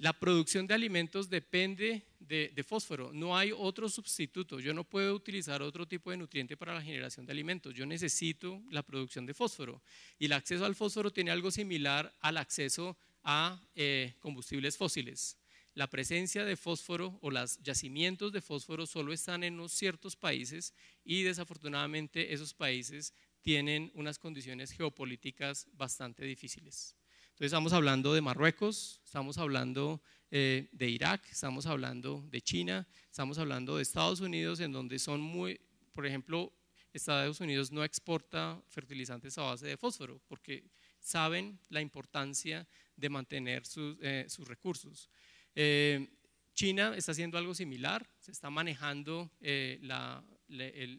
La producción de alimentos depende de, fósforo, no hay otro sustituto. Yo no puedo utilizar otro tipo de nutriente para la generación de alimentos. Yo necesito la producción de fósforo. Y el acceso al fósforo tiene algo similar al acceso a eh, combustibles fósiles. La presencia de fósforo o los yacimientos de fósforo solo están en unos ciertos países y desafortunadamente esos países tienen unas condiciones geopolíticas bastante difíciles. Entonces estamos hablando de Marruecos, estamos hablando eh, de Irak, estamos hablando de China, estamos hablando de Estados Unidos, en donde son muy, por ejemplo, Estados Unidos no exporta fertilizantes a base de fósforo, porque saben la importancia de mantener sus, eh, sus recursos. Eh, China está haciendo algo similar, se está manejando el,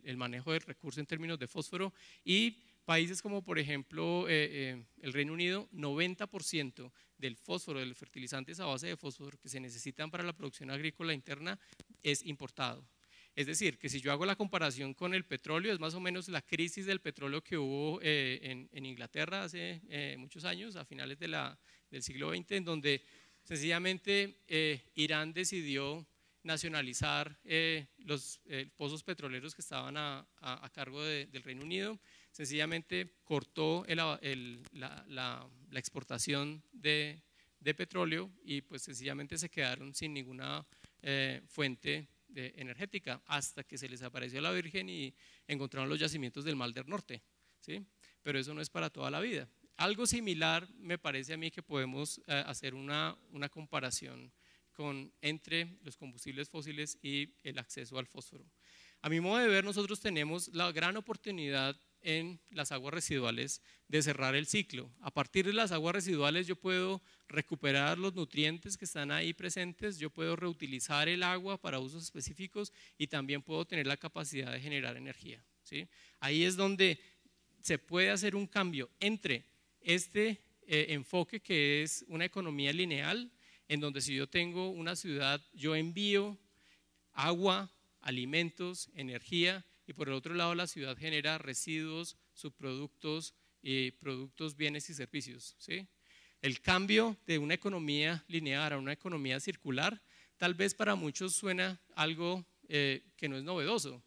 el manejo del recurso en términos de fósforo y Países como por ejemplo eh, eh, el Reino Unido, 90% del fósforo, de los fertilizantes a base de fósforo que se necesitan para la producción agrícola interna es importado. Es decir, que si yo hago la comparación con el petróleo, es más o menos la crisis del petróleo que hubo eh, en, Inglaterra hace muchos años, a finales de la, del siglo XX, en donde sencillamente Irán decidió nacionalizar eh, los eh, pozos petroleros que estaban a, cargo del Reino Unido, sencillamente cortó la, exportación de, petróleo y pues sencillamente se quedaron sin ninguna eh, fuente de, energética hasta que se les apareció la Virgen y encontraron los yacimientos del Mal del Norte, ¿sí? pero eso no es para toda la vida. Algo similar me parece a mí que podemos hacer una comparación entre los combustibles fósiles y el acceso al fósforo. A mi modo de ver, nosotros tenemos la gran oportunidad en las aguas residuales de cerrar el ciclo. A partir de las aguas residuales yo puedo recuperar los nutrientes que están ahí presentes, yo puedo reutilizar el agua para usos específicos y también puedo tener la capacidad de generar energía. Ahí es donde se puede hacer un cambio entre este eh, enfoque que es una economía lineal en donde si yo tengo una ciudad, yo envío agua, alimentos, energía, y por el otro lado la ciudad genera residuos, subproductos, productos, bienes y servicios. El cambio de una economía lineal a una economía circular tal vez para muchos suena algo eh, que no es novedoso,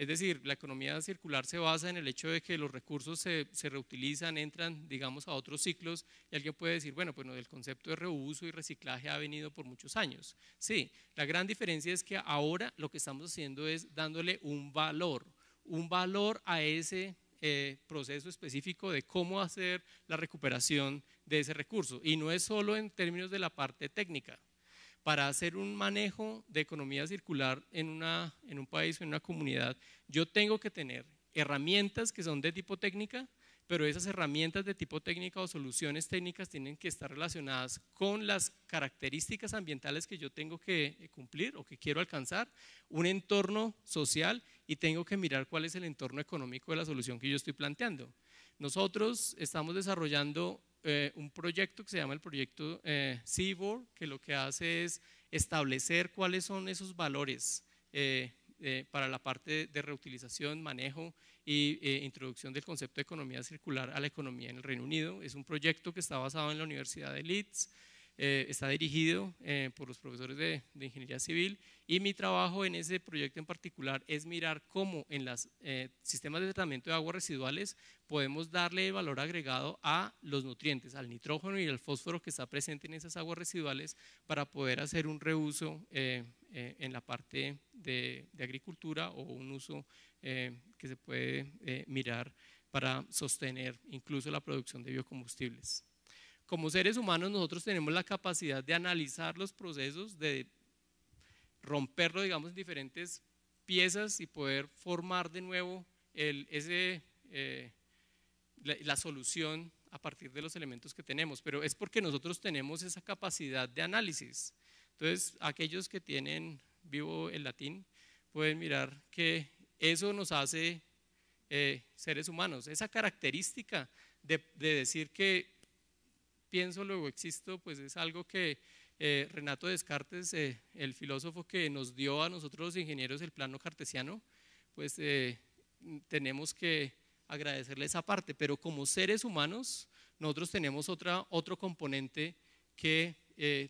es decir, la economía circular se basa en el hecho de que los recursos se, reutilizan, entran, digamos, a otros ciclos y alguien puede decir, bueno, pues el concepto de reuso y reciclaje ha venido por muchos años. Sí, la gran diferencia es que ahora lo que estamos haciendo es dándole un valor, un valor a ese eh, proceso específico de cómo hacer la recuperación de ese recurso. Y no es solo en términos de la parte técnica, para hacer un manejo de economía circular en, una, en un país o en una comunidad, yo tengo que tener herramientas que son de tipo técnica, pero esas herramientas de tipo técnica o soluciones técnicas tienen que estar relacionadas con las características ambientales que yo tengo que cumplir o que quiero alcanzar, un entorno social y tengo que mirar cuál es el entorno económico de la solución que yo estoy planteando. Nosotros estamos desarrollando eh, un proyecto que se llama el proyecto eh, CIBOR, que lo que hace es establecer cuáles son esos valores eh, eh, para la parte de reutilización, manejo e introducción del concepto de economía circular a la economía en el Reino Unido. Es un proyecto que está basado en la Universidad de Leeds, eh, está dirigido eh, por los profesores de, ingeniería civil y mi trabajo en ese proyecto en particular es mirar cómo en los eh, sistemas de tratamiento de aguas residuales podemos darle valor agregado a los nutrientes, al nitrógeno y al fósforo que está presente en esas aguas residuales para poder hacer un reuso en la parte de, agricultura o un uso que se puede mirar para sostener incluso la producción de biocombustibles como seres humanos nosotros tenemos la capacidad de analizar los procesos, de romperlo, digamos, en diferentes piezas y poder formar de nuevo el, ese, eh, la, solución a partir de los elementos que tenemos. Pero es porque nosotros tenemos esa capacidad de análisis. Entonces, aquellos que tienen vivo el latín pueden mirar que eso nos hace eh, seres humanos, esa característica de, de decir que pienso, luego existo, pues es algo que eh, Renato Descartes, eh, el filósofo que nos dio a nosotros los ingenieros el plano cartesiano, pues eh, tenemos que agradecerle esa parte. Pero como seres humanos, nosotros tenemos otra, otro componente que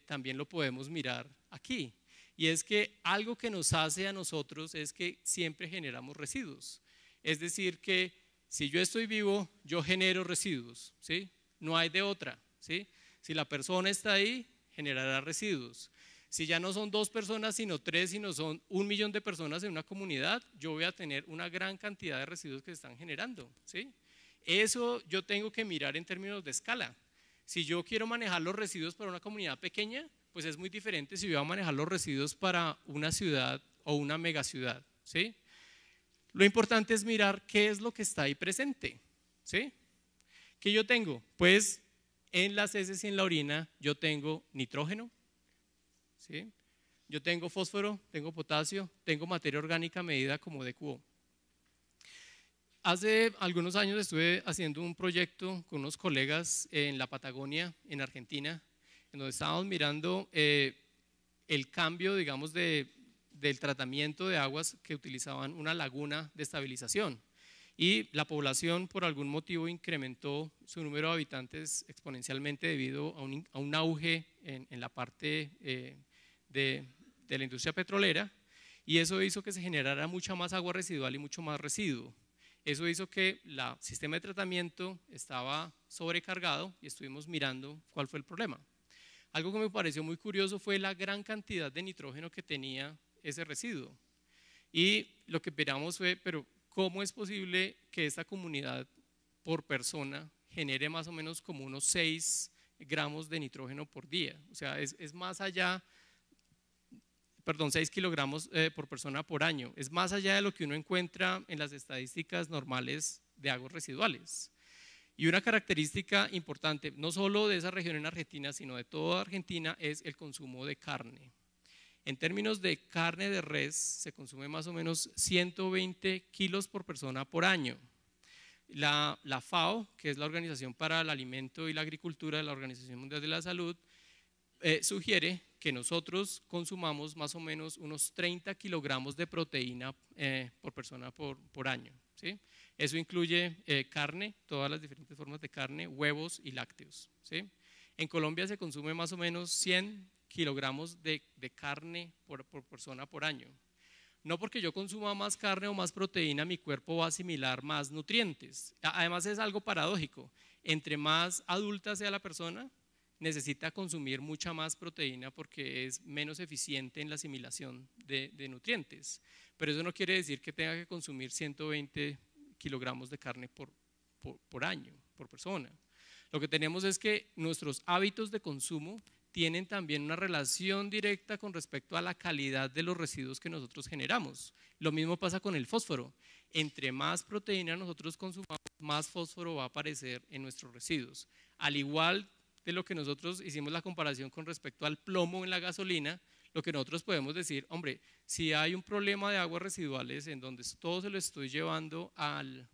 también lo podemos mirar aquí. Y es que algo que nos hace a nosotros es que siempre generamos residuos. Es decir, que si yo estoy vivo, yo genero residuos, ¿sí? No hay de otra. Si la persona está ahí, generará residuos. Si ya no son dos personas, sino tres, sino son un millón de personas en una comunidad, yo voy a tener una gran cantidad de residuos que se están generando. ¿sí? Eso yo tengo que mirar en términos de escala. Si yo quiero manejar los residuos para una comunidad pequeña, pues es muy diferente si voy a manejar los residuos para una ciudad o una megaciudad. ¿sí? Lo importante es mirar qué es lo que está ahí presente. ¿sí? ¿Qué yo tengo? Pues en las heces y en la orina yo tengo nitrógeno, ¿sí? yo tengo fósforo, tengo potasio, tengo materia orgánica medida como de DQO. Hace algunos años estuve haciendo un proyecto con unos colegas en la Patagonia, en Argentina, en donde estábamos mirando eh, el cambio, digamos, del tratamiento de aguas que utilizaban una laguna de estabilización y la población por algún motivo incrementó su número de habitantes exponencialmente debido a un, auge en, en, la parte eh, de, de la industria petrolera y eso hizo que se generara mucha más agua residual y mucho más residuo. Eso hizo que el sistema de tratamiento estaba sobrecargado y estuvimos mirando cuál fue el problema. Algo que me pareció muy curioso fue la gran cantidad de nitrógeno que tenía ese residuo. Y lo que esperamos fue, pero ¿cómo es posible que esta comunidad por persona genere más o menos como unos 6 gramos de nitrógeno por día? O sea, es, más allá, perdón, 6 kilogramos eh, por persona por año. Es más allá de lo que uno encuentra en las estadísticas normales de aguas residuales. Y una característica importante, no solo de esa región en Argentina, sino de toda Argentina, es el consumo de carne. En términos de carne de res, se consume más o menos 120 kilos por persona por año. La, FAO, que es la Organización para el Alimento y la Agricultura de la Organización Mundial de la Salud, eh, sugiere que nosotros consumamos más o menos unos 30 kilogramos de proteína eh, por persona por, año. ¿sí? Eso incluye eh, carne, todas las diferentes formas de carne, huevos y lácteos. ¿sí? En Colombia se consume más o menos 100 kilogramos de, carne por, persona por año. No porque yo consuma más carne o más proteína, mi cuerpo va a asimilar más nutrientes. Además es algo paradójico. Entre más adulta sea la persona, necesita consumir mucha más proteína porque es menos eficiente en la asimilación de, nutrientes. Pero eso no quiere decir que tenga que consumir 120 kilogramos de carne por, por año, por persona. Lo que tenemos es que nuestros hábitos de consumo tienen también una relación directa con respecto a la calidad de los residuos que nosotros generamos. Lo mismo pasa con el fósforo. Entre más proteína nosotros consumamos, más fósforo va a aparecer en nuestros residuos. Al igual de lo que nosotros hicimos la comparación con respecto al plomo en la gasolina, lo que nosotros podemos decir, hombre, si hay un problema de aguas residuales en donde todo se lo estoy llevando al,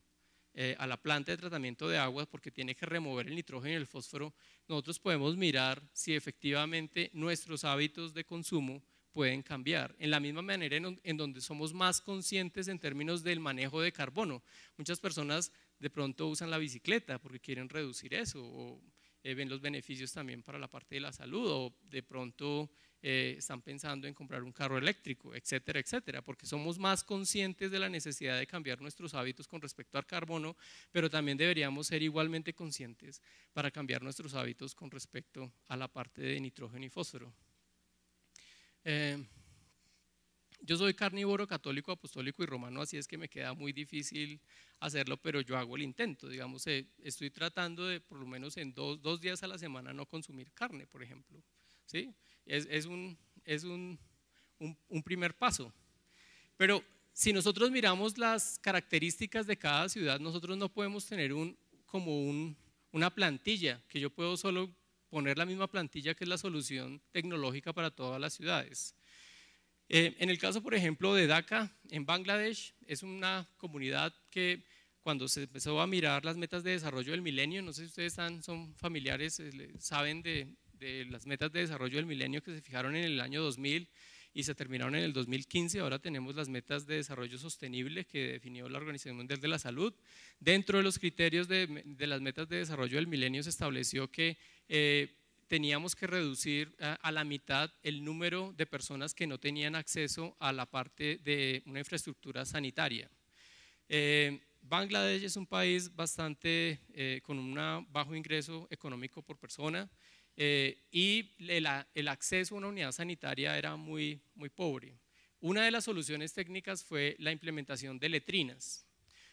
eh, a la planta de tratamiento de aguas porque tiene que remover el nitrógeno y el fósforo, nosotros podemos mirar si efectivamente nuestros hábitos de consumo pueden cambiar. En la misma manera en, donde somos más conscientes en términos del manejo de carbono. Muchas personas de pronto usan la bicicleta porque quieren reducir eso o eh, ven los beneficios también para la parte de la salud o de pronto eh, están pensando en comprar un carro eléctrico, etcétera, etcétera, porque somos más conscientes de la necesidad de cambiar nuestros hábitos con respecto al carbono, pero también deberíamos ser igualmente conscientes para cambiar nuestros hábitos con respecto a la parte de nitrógeno y fósforo. Eh, yo soy carnívoro católico, apostólico y romano, así es que me queda muy difícil hacerlo, pero yo hago el intento, digamos, eh, estoy tratando de por lo menos en dos, dos días a la semana no consumir carne, por ejemplo, ¿sí? Es, un, es un, un, primer paso. Pero si nosotros miramos las características de cada ciudad, nosotros no podemos tener un, como un, una plantilla, que yo puedo solo poner la misma plantilla que es la solución tecnológica para todas las ciudades. Eh, en el caso, por ejemplo, de Dhaka, en Bangladesh, es una comunidad que cuando se empezó a mirar las metas de desarrollo del milenio, no sé si ustedes están, son familiares, eh, saben de, de las metas de desarrollo del milenio que se fijaron en el año 2000 y se terminaron en el 2015. Ahora tenemos las metas de desarrollo sostenible que definió la Organización Mundial de la Salud. Dentro de los criterios de, las metas de desarrollo del milenio se estableció que eh, teníamos que reducir a, la mitad el número de personas que no tenían acceso a la parte de una infraestructura sanitaria. Eh, Bangladesh es un país bastante eh, con un bajo ingreso económico por persona. Eh, y el, acceso a una unidad sanitaria era muy, muy pobre. Una de las soluciones técnicas fue la implementación de letrinas.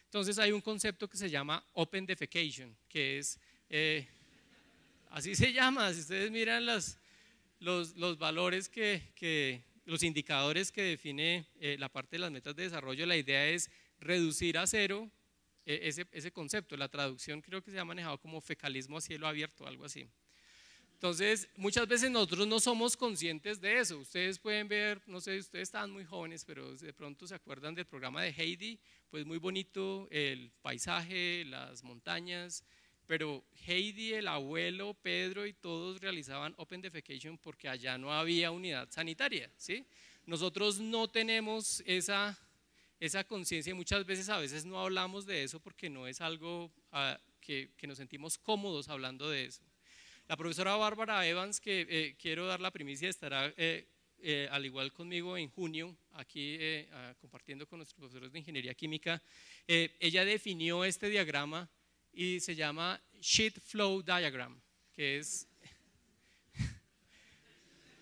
Entonces hay un concepto que se llama open defecation, que es, eh, así se llama, si ustedes miran los, los, valores que, que, los indicadores que define eh, la parte de las metas de desarrollo, la idea es reducir a cero ese, ese concepto. La traducción creo que se ha manejado como fecalismo a cielo abierto, algo así. Entonces, muchas veces nosotros no somos conscientes de eso. Ustedes pueden ver, no sé, ustedes están muy jóvenes, pero de pronto se acuerdan del programa de Heidi, pues muy bonito el paisaje, las montañas, pero Heidi, el abuelo, Pedro y todos realizaban Open Defecation porque allá no había unidad sanitaria, ¿sí? Nosotros no tenemos esa, esa conciencia y muchas veces a veces no hablamos de eso porque no es algo ah, que, que nos sentimos cómodos hablando de eso. La profesora Bárbara Evans, que eh, quiero dar la primicia, estará eh, eh, al igual conmigo en junio, aquí compartiendo con nuestros profesores de ingeniería química. ella definió este diagrama y se llama Sheet Flow Diagram, que es...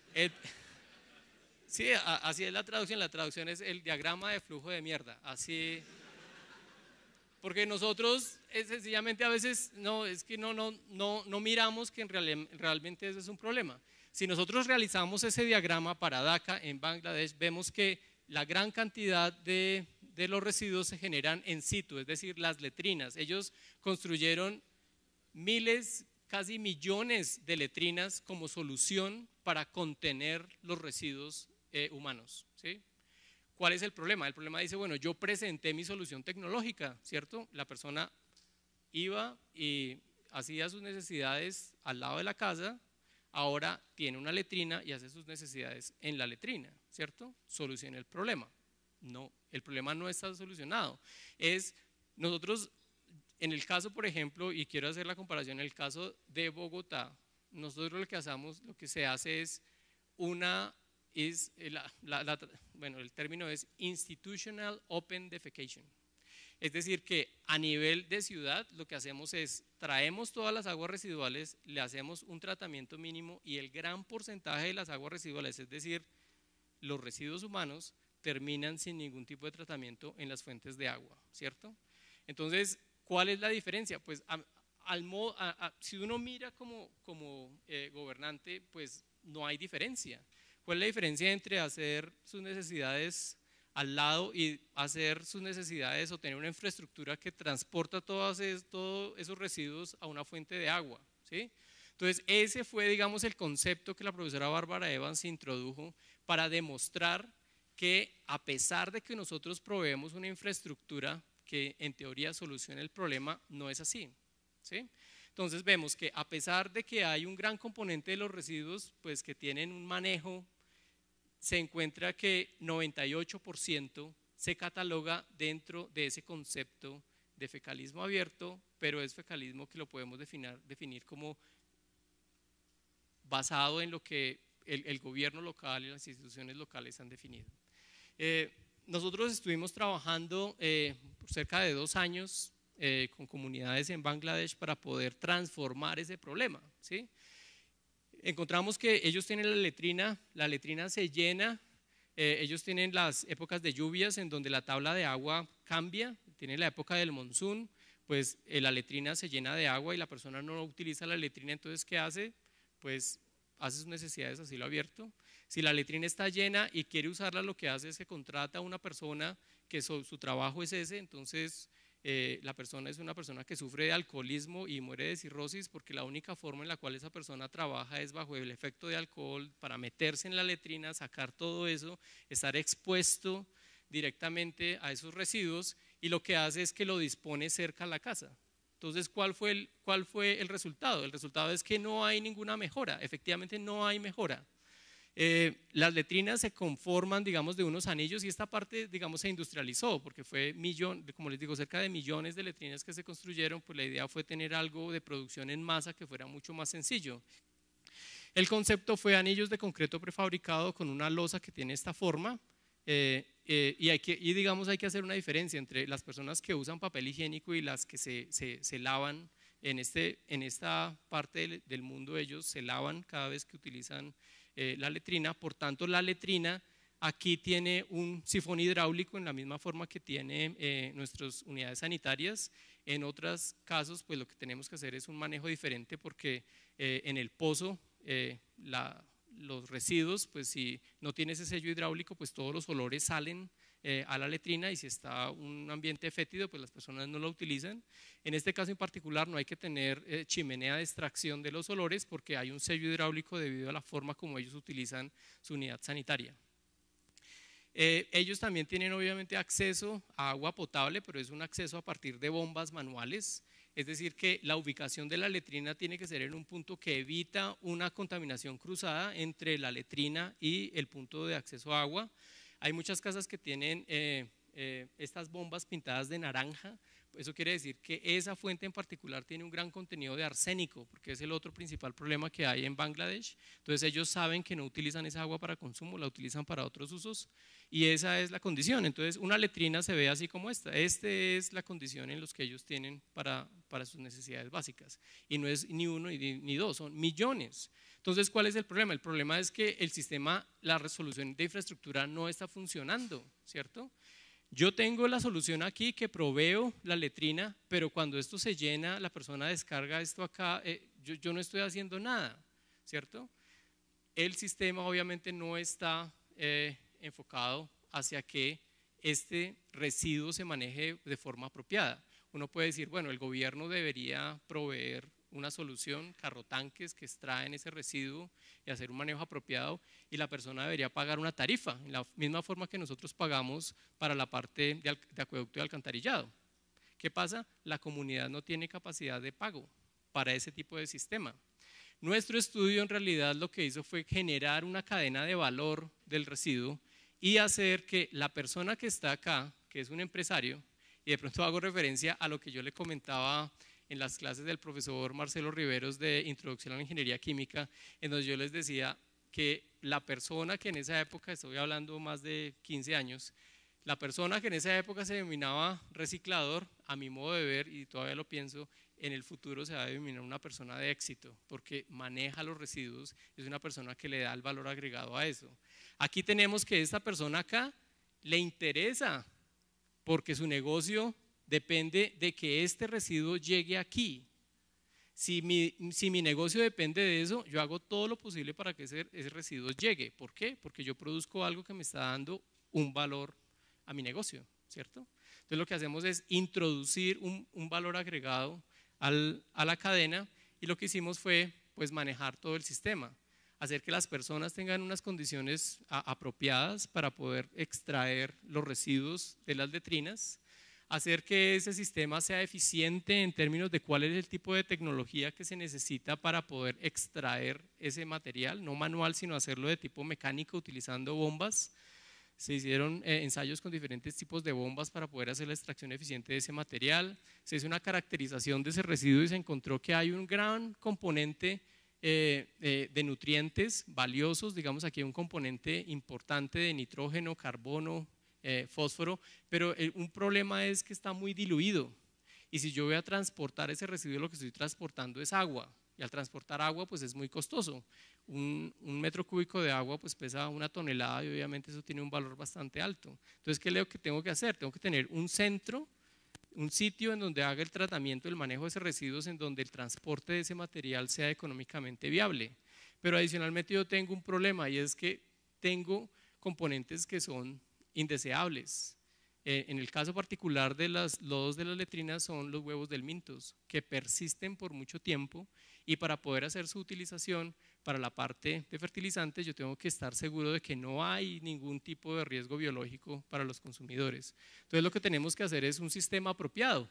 sí, así es la traducción. La traducción es el diagrama de flujo de mierda. Así. Porque nosotros es sencillamente a veces no, es que no, no, no, no miramos que en realmente ese es un problema. Si nosotros realizamos ese diagrama para Dhaka en Bangladesh, vemos que la gran cantidad de, los residuos se generan en situ, es decir, las letrinas. Ellos construyeron miles, casi millones de letrinas como solución para contener los residuos eh, humanos. ¿sí? ¿Cuál es el problema? El problema dice, bueno, yo presenté mi solución tecnológica, ¿cierto? La persona iba y hacía sus necesidades al lado de la casa, ahora tiene una letrina y hace sus necesidades en la letrina, ¿cierto? Soluciona el problema. No, el problema no está solucionado. Es nosotros, en el caso, por ejemplo, y quiero hacer la comparación, en el caso de Bogotá, nosotros lo que hacemos, lo que se hace es una es eh, bueno, el término es institutional open defecation. Es decir, que a nivel de ciudad lo que hacemos es traemos todas las aguas residuales, le hacemos un tratamiento mínimo y el gran porcentaje de las aguas residuales, es decir, los residuos humanos, terminan sin ningún tipo de tratamiento en las fuentes de agua, ¿cierto? Entonces, ¿cuál es la diferencia? Pues al si uno mira como, eh, gobernante, pues no hay diferencia. ¿Cuál es la diferencia entre hacer sus necesidades al lado y hacer sus necesidades o tener una infraestructura que transporta todos, esos residuos a una fuente de agua? ¿sí? Entonces, ese fue, digamos, el concepto que la profesora Bárbara Evans introdujo para demostrar que a pesar de que nosotros proveemos una infraestructura que en teoría soluciona el problema, no es así. ¿sí? Entonces vemos que a pesar de que hay un gran componente de los residuos, pues que tienen un manejo se encuentra que 98% se cataloga dentro de ese concepto de fecalismo abierto, pero es fecalismo que lo podemos definir, como basado en lo que el, gobierno local y las instituciones locales han definido. Eh, nosotros estuvimos trabajando eh, por cerca de dos años eh, con comunidades en Bangladesh para poder transformar ese problema. ¿sí? encontramos que ellos tienen la letrina, la letrina se llena, eh, ellos tienen las épocas de lluvias en donde la tabla de agua cambia, tienen la época del monzón, pues eh, la letrina se llena de agua y la persona no utiliza la letrina, entonces ¿qué hace? Pues hace sus necesidades así lo abierto. Si la letrina está llena y quiere usarla, lo que hace es que contrata a una persona que su trabajo es ese, entonces eh, la persona es una persona que sufre de alcoholismo y muere de cirrosis porque la única forma en la cual esa persona trabaja es bajo el efecto de alcohol para meterse en la letrina, sacar todo eso, estar expuesto directamente a esos residuos y lo que hace es que lo dispone cerca a la casa. Entonces, ¿cuál fue, ¿cuál fue el resultado? El resultado es que no hay ninguna mejora, efectivamente no hay mejora. Eh, las letrinas se conforman, digamos, de unos anillos y esta parte, digamos, se industrializó porque fue millón, como les digo, cerca de millones de letrinas que se construyeron, pues la idea fue tener algo de producción en masa que fuera mucho más sencillo. El concepto fue anillos de concreto prefabricado con una losa que tiene esta forma eh, eh, y, digamos hay que hacer una diferencia entre las personas que usan papel higiénico y las que se, se, se lavan en, este, en esta parte del mundo ellos se lavan cada vez que utilizan eh, la letrina. Por tanto, la letrina aquí tiene un sifón hidráulico en la misma forma que tiene eh, nuestras unidades sanitarias. En otros casos, pues lo que tenemos que hacer es un manejo diferente porque eh, en el pozo los residuos, pues si no tiene ese sello hidráulico, pues todos los olores salen eh, a la letrina y si está un ambiente fétido, pues las personas no lo utilizan. En este caso en particular no hay que tener eh, chimenea de extracción de los olores porque hay un sello hidráulico debido a la forma como ellos utilizan su unidad sanitaria. Eh, ellos también tienen obviamente acceso a agua potable, pero es un acceso a partir de bombas manuales. Es decir, que la ubicación de la letrina tiene que ser en un punto que evita una contaminación cruzada entre la letrina y el punto de acceso a agua. Hay muchas casas que tienen eh, eh, estas bombas pintadas de naranja. Eso quiere decir que esa fuente en particular tiene un gran contenido de arsénico, porque es el otro principal problema que hay en Bangladesh. Entonces ellos saben que no utilizan esa agua para consumo, la utilizan para otros usos y esa es la condición. Entonces una letrina se ve así como esta. Esta es la condición en los que ellos tienen para, para sus necesidades básicas. Y no es ni uno ni dos, son millones. Entonces, ¿cuál es el problema? El problema es que el sistema, la resolución de infraestructura no está funcionando, ¿cierto? Yo tengo la solución aquí que proveo la letrina, pero cuando esto se llena, la persona descarga esto acá, eh, yo, no estoy haciendo nada, ¿cierto? El sistema obviamente no está eh, enfocado hacia que este residuo se maneje de forma apropiada. Uno puede decir, bueno, el gobierno debería proveer una solución, carrotanques que extraen ese residuo y hacer un manejo apropiado y la persona debería pagar una tarifa, en la misma forma que nosotros pagamos para la parte de, acueducto y alcantarillado. ¿Qué pasa? La comunidad no tiene capacidad de pago para ese tipo de sistema. Nuestro estudio en realidad lo que hizo fue generar una cadena de valor del residuo y hacer que la persona que está acá, que es un empresario, y de pronto hago referencia a lo que yo le comentaba en las clases del profesor Marcelo Riveros de Introducción a la Ingeniería Química, en donde yo les decía que la persona que en esa época, estoy hablando más de 15 años, la persona que en esa época se denominaba reciclador, a mi modo de ver, y todavía lo pienso, en el futuro se va a denominar una persona de éxito, porque maneja los residuos, es una persona que le da el valor agregado a eso. Aquí tenemos que esta persona acá le interesa, porque su negocio depende de que este residuo llegue aquí. Si mi, negocio depende de eso, yo hago todo lo posible para que ese, residuo llegue. ¿Por qué? Porque yo produzco algo que me está dando un valor a mi negocio, ¿cierto? Entonces lo que hacemos es introducir un, valor agregado a la cadena y lo que hicimos fue pues manejar todo el sistema, hacer que las personas tengan unas condiciones apropiadas para poder extraer los residuos de las letrinas hacer que ese sistema sea eficiente en términos de cuál es el tipo de tecnología que se necesita para poder extraer ese material, no manual, sino hacerlo de tipo mecánico utilizando bombas. Se hicieron eh, ensayos con diferentes tipos de bombas para poder hacer la extracción eficiente de ese material. Se hizo una caracterización de ese residuo y se encontró que hay un gran componente eh, eh, de nutrientes valiosos, digamos aquí un componente importante de nitrógeno, carbono, eh, fósforo, pero eh, un problema es que está muy diluido. Y si yo voy a transportar ese residuo, lo que estoy transportando es agua. Y al transportar agua, pues es muy costoso. Un, metro cúbico de agua, pues pesa una tonelada y obviamente eso tiene un valor bastante alto. Entonces, ¿qué lo que tengo que hacer? Tengo que tener un centro, un sitio en donde haga el tratamiento, el manejo de esos residuos, en donde el transporte de ese material sea económicamente viable. Pero adicionalmente yo tengo un problema y es que tengo componentes que son indeseables. Eh, en el caso particular de los lodos de las letrinas son los huevos del mintos que persisten por mucho tiempo y para poder hacer su utilización para la parte de fertilizantes yo tengo que estar seguro de que no hay ningún tipo de riesgo biológico para los consumidores. Entonces lo que tenemos que hacer es un sistema apropiado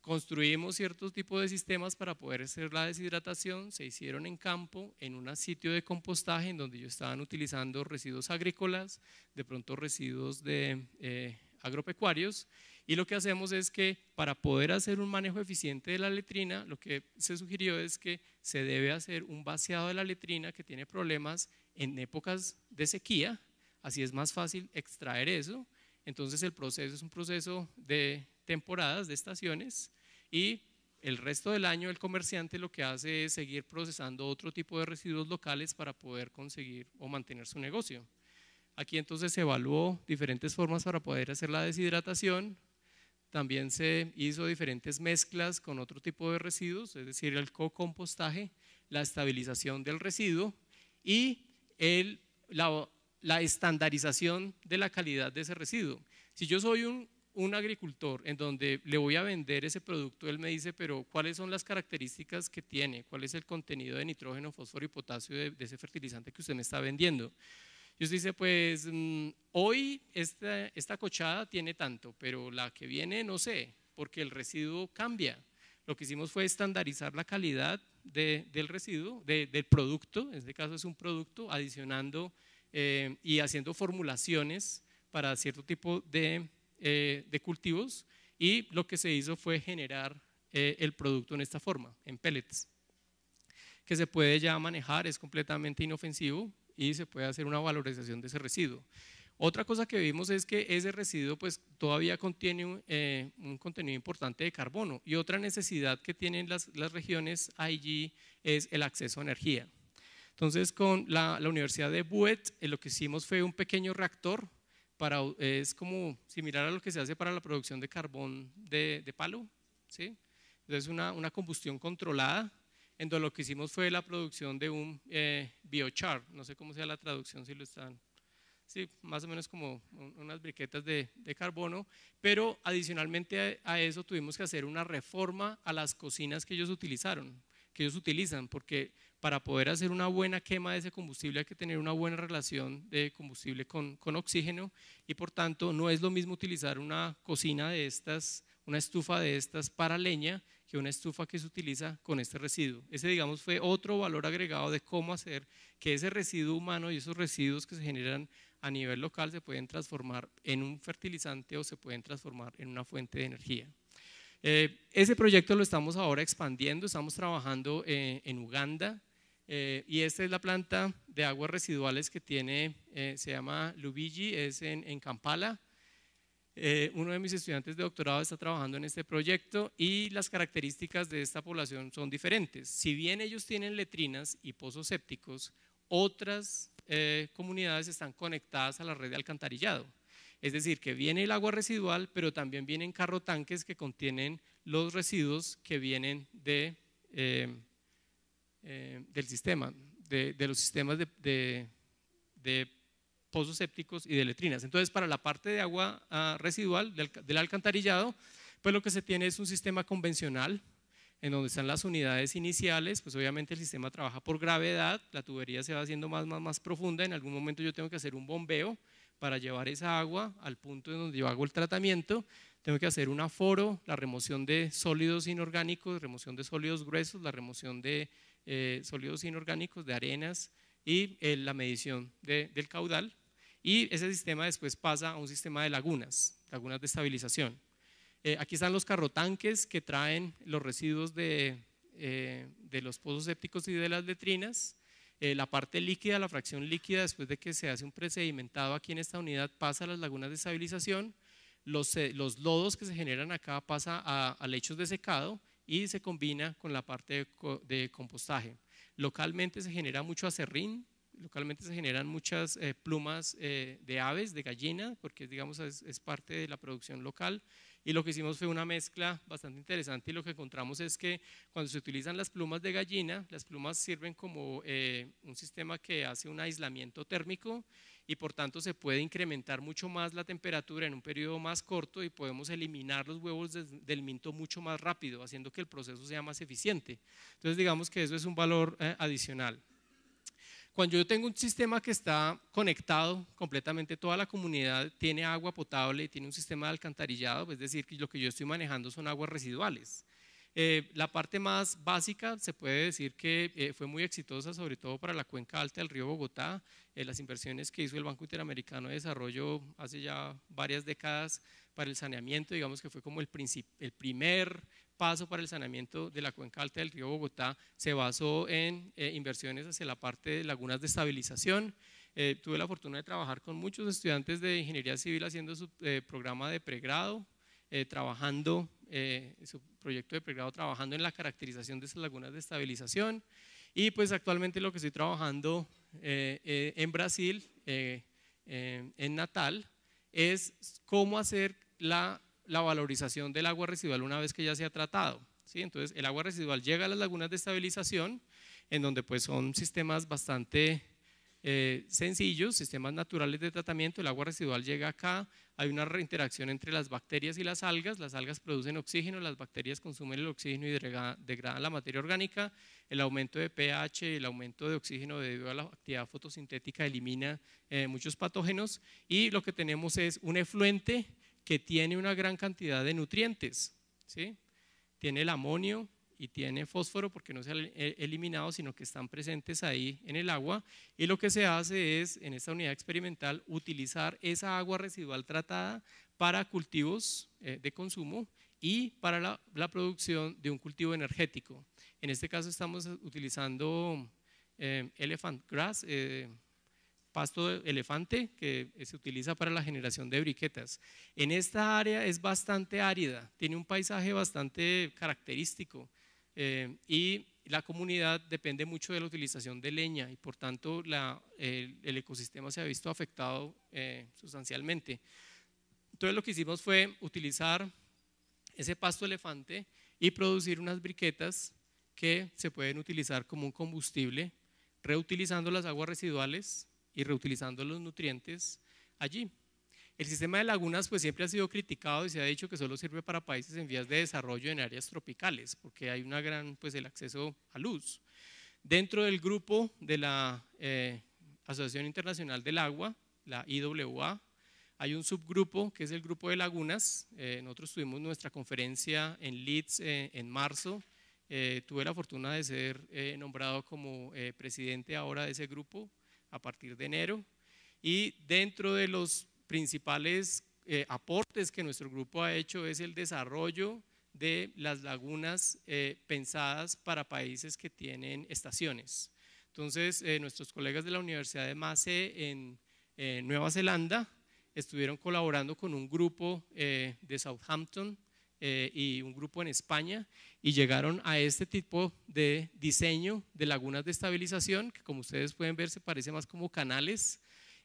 Construimos ciertos tipos de sistemas para poder hacer la deshidratación, se hicieron en campo, en un sitio de compostaje en donde yo estaban utilizando residuos agrícolas, de pronto residuos de eh, agropecuarios, y lo que hacemos es que para poder hacer un manejo eficiente de la letrina, lo que se sugirió es que se debe hacer un vaciado de la letrina que tiene problemas en épocas de sequía, así es más fácil extraer eso, entonces el proceso es un proceso de temporadas, de estaciones, y el resto del año el comerciante lo que hace es seguir procesando otro tipo de residuos locales para poder conseguir o mantener su negocio. Aquí entonces se evaluó diferentes formas para poder hacer la deshidratación. También se hizo diferentes mezclas con otro tipo de residuos, es decir, el co-compostaje, la estabilización del residuo y el, la, la estandarización de la calidad de ese residuo. Si yo soy un un agricultor en donde le voy a vender ese producto, él me dice, pero ¿cuáles son las características que tiene? ¿Cuál es el contenido de nitrógeno, fósforo y potasio de, ese fertilizante que usted me está vendiendo? Y usted dice, pues mm, hoy esta, esta cochada tiene tanto, pero la que viene no sé, porque el residuo cambia. Lo que hicimos fue estandarizar la calidad del residuo, del producto, en este caso es un producto, adicionando eh, y haciendo formulaciones para cierto tipo de eh, de cultivos y lo que se hizo fue generar eh, el producto en esta forma, en pellets, que se puede ya manejar, es completamente inofensivo y se puede hacer una valorización de ese residuo. Otra cosa que vimos es que ese residuo pues todavía contiene un eh, contenido importante de carbono y otra necesidad que tienen las, regiones allí es el acceso a energía. Entonces con la, Universidad de Buet lo que hicimos fue un pequeño reactor es como similar a lo que se hace para la producción de carbón de, palo, ¿sí? Entonces una, una, combustión controlada, en donde lo que hicimos fue la producción de un eh, biochar, no sé cómo sea la traducción si lo están, sí, más o menos como unas briquetas de, de carbono, pero adicionalmente a eso tuvimos que hacer una reforma a las cocinas que ellos utilizaron, que ellos utilizan, porque para poder hacer una buena quema de ese combustible hay que tener una buena relación de combustible con, oxígeno y por tanto no es lo mismo utilizar una cocina de estas, una estufa de estas para leña que una estufa que se utiliza con este residuo. Ese digamos fue otro valor agregado de cómo hacer que ese residuo humano y esos residuos que se generan a nivel local se pueden transformar en un fertilizante o se pueden transformar en una fuente de energía. Eh, ese proyecto lo estamos ahora expandiendo, estamos trabajando eh, en Uganda, eh, y esta es la planta de aguas residuales que tiene, eh, se llama Lubigi, es en, en Kampala. Eh, uno de mis estudiantes de doctorado está trabajando en este proyecto y las características de esta población son diferentes. Si bien ellos tienen letrinas y pozos sépticos, otras comunidades están conectadas a la red de alcantarillado. Es decir, que viene el agua residual, pero también vienen carro tanques que contienen los residuos que vienen de eh, del sistema, de, los sistemas de, pozos sépticos y de letrinas. Entonces, para la parte de agua ah, residual del, del alcantarillado, pues lo que se tiene es un sistema convencional, en donde están las unidades iniciales, pues obviamente el sistema trabaja por gravedad, la tubería se va haciendo más, más, más profunda, en algún momento yo tengo que hacer un bombeo para llevar esa agua al punto en donde yo hago el tratamiento, tengo que hacer un aforo, la remoción de sólidos inorgánicos, remoción de sólidos gruesos, la remoción de eh, sólidos inorgánicos, de arenas y eh, la medición del caudal. Y ese sistema después pasa a un sistema de lagunas, lagunas de estabilización. Eh, aquí están los carrotanques que traen los residuos de, los pozos sépticos y de las letrinas. la parte líquida, la fracción líquida, después de que se hace un precedimentado aquí en esta unidad, pasa a las lagunas de estabilización, los, lodos que se generan acá pasa a, lechos de secado y se combina con la parte de, compostaje. Localmente se genera mucho acerrín, localmente se generan muchas eh, plumas eh, de aves, de gallina, porque digamos es, parte de la producción local. Y lo que hicimos fue una mezcla bastante interesante y lo que encontramos es que cuando se utilizan las plumas de gallina, las plumas sirven como eh, un sistema que hace un aislamiento térmico y por tanto se puede incrementar mucho más la temperatura en un periodo más corto y podemos eliminar los huevos del minto mucho más rápido, haciendo que el proceso sea más eficiente. Entonces digamos que eso es un valor eh, adicional. Cuando yo tengo un sistema que está conectado completamente, toda la comunidad tiene agua potable y tiene un sistema de alcantarillado, es decir, que lo que yo estoy manejando son aguas residuales. Eh, la parte más básica se puede decir que eh, fue muy exitosa, sobre todo para la cuenca alta del río Bogotá. Eh, las inversiones que hizo el Banco Interamericano de Desarrollo hace ya varias décadas para el saneamiento, digamos que fue como el, el primer paso para el saneamiento de la cuenca alta del río Bogotá, se basó en inversiones hacia la parte de lagunas de estabilización. tuve la fortuna de trabajar con muchos estudiantes de ingeniería civil haciendo su programa de pregrado, trabajando eh, su proyecto de pregrado trabajando en la caracterización de esas lagunas de estabilización. Y pues actualmente lo que estoy trabajando eh, eh, en Brasil, en Natal, es cómo hacer la, valorización del agua residual una vez que ya se ha tratado. ¿sí? Entonces el agua residual llega a las lagunas de estabilización, en donde pues son sistemas bastante eh, sencillos, sistemas naturales de tratamiento, el agua residual llega acá, hay una reinteracción entre las bacterias y las algas, las algas producen oxígeno, las bacterias consumen el oxígeno y degradan la materia orgánica, el aumento de pH, el aumento de oxígeno debido a la actividad fotosintética elimina eh, muchos patógenos y lo que tenemos es un efluente que tiene una gran cantidad de nutrientes, ¿sí? tiene el amonio, y tiene fósforo porque no se ha eliminado, sino que están presentes ahí en el agua. Y lo que se hace es, en esta unidad experimental, utilizar esa agua residual tratada para cultivos eh, de consumo y para la, producción de un cultivo energético. En este caso estamos utilizando eh, elephant grass, eh, pasto de elefante que se utiliza para la generación de briquetas. En esta área es bastante árida, tiene un paisaje bastante característico. Eh, y la comunidad depende mucho de la utilización de leña y por tanto el, ecosistema se ha visto afectado eh, sustancialmente. Entonces lo que hicimos fue utilizar ese pasto elefante y producir unas briquetas que se pueden utilizar como un combustible, reutilizando las aguas residuales y reutilizando los nutrientes allí. El sistema de lagunas pues siempre ha sido criticado y se ha dicho que solo sirve para países en vías de desarrollo en áreas tropicales, porque hay una gran, pues el acceso a luz. Dentro del grupo de la eh, Asociación Internacional del Agua, la IWA, hay un subgrupo que es el grupo de lagunas. Eh, nosotros tuvimos nuestra conferencia en Leeds eh, en marzo. tuve la fortuna de ser nombrado como presidente ahora de ese grupo a partir de enero. Y dentro de los principales eh, aportes que nuestro grupo ha hecho es el desarrollo de las lagunas eh, pensadas para países que tienen estaciones. Entonces, eh, nuestros colegas de la Universidad de Massey en Nueva Zelanda estuvieron colaborando con un grupo de Southampton y un grupo en España y llegaron a este tipo de diseño de lagunas de estabilización, que como ustedes pueden ver se parece más como canales,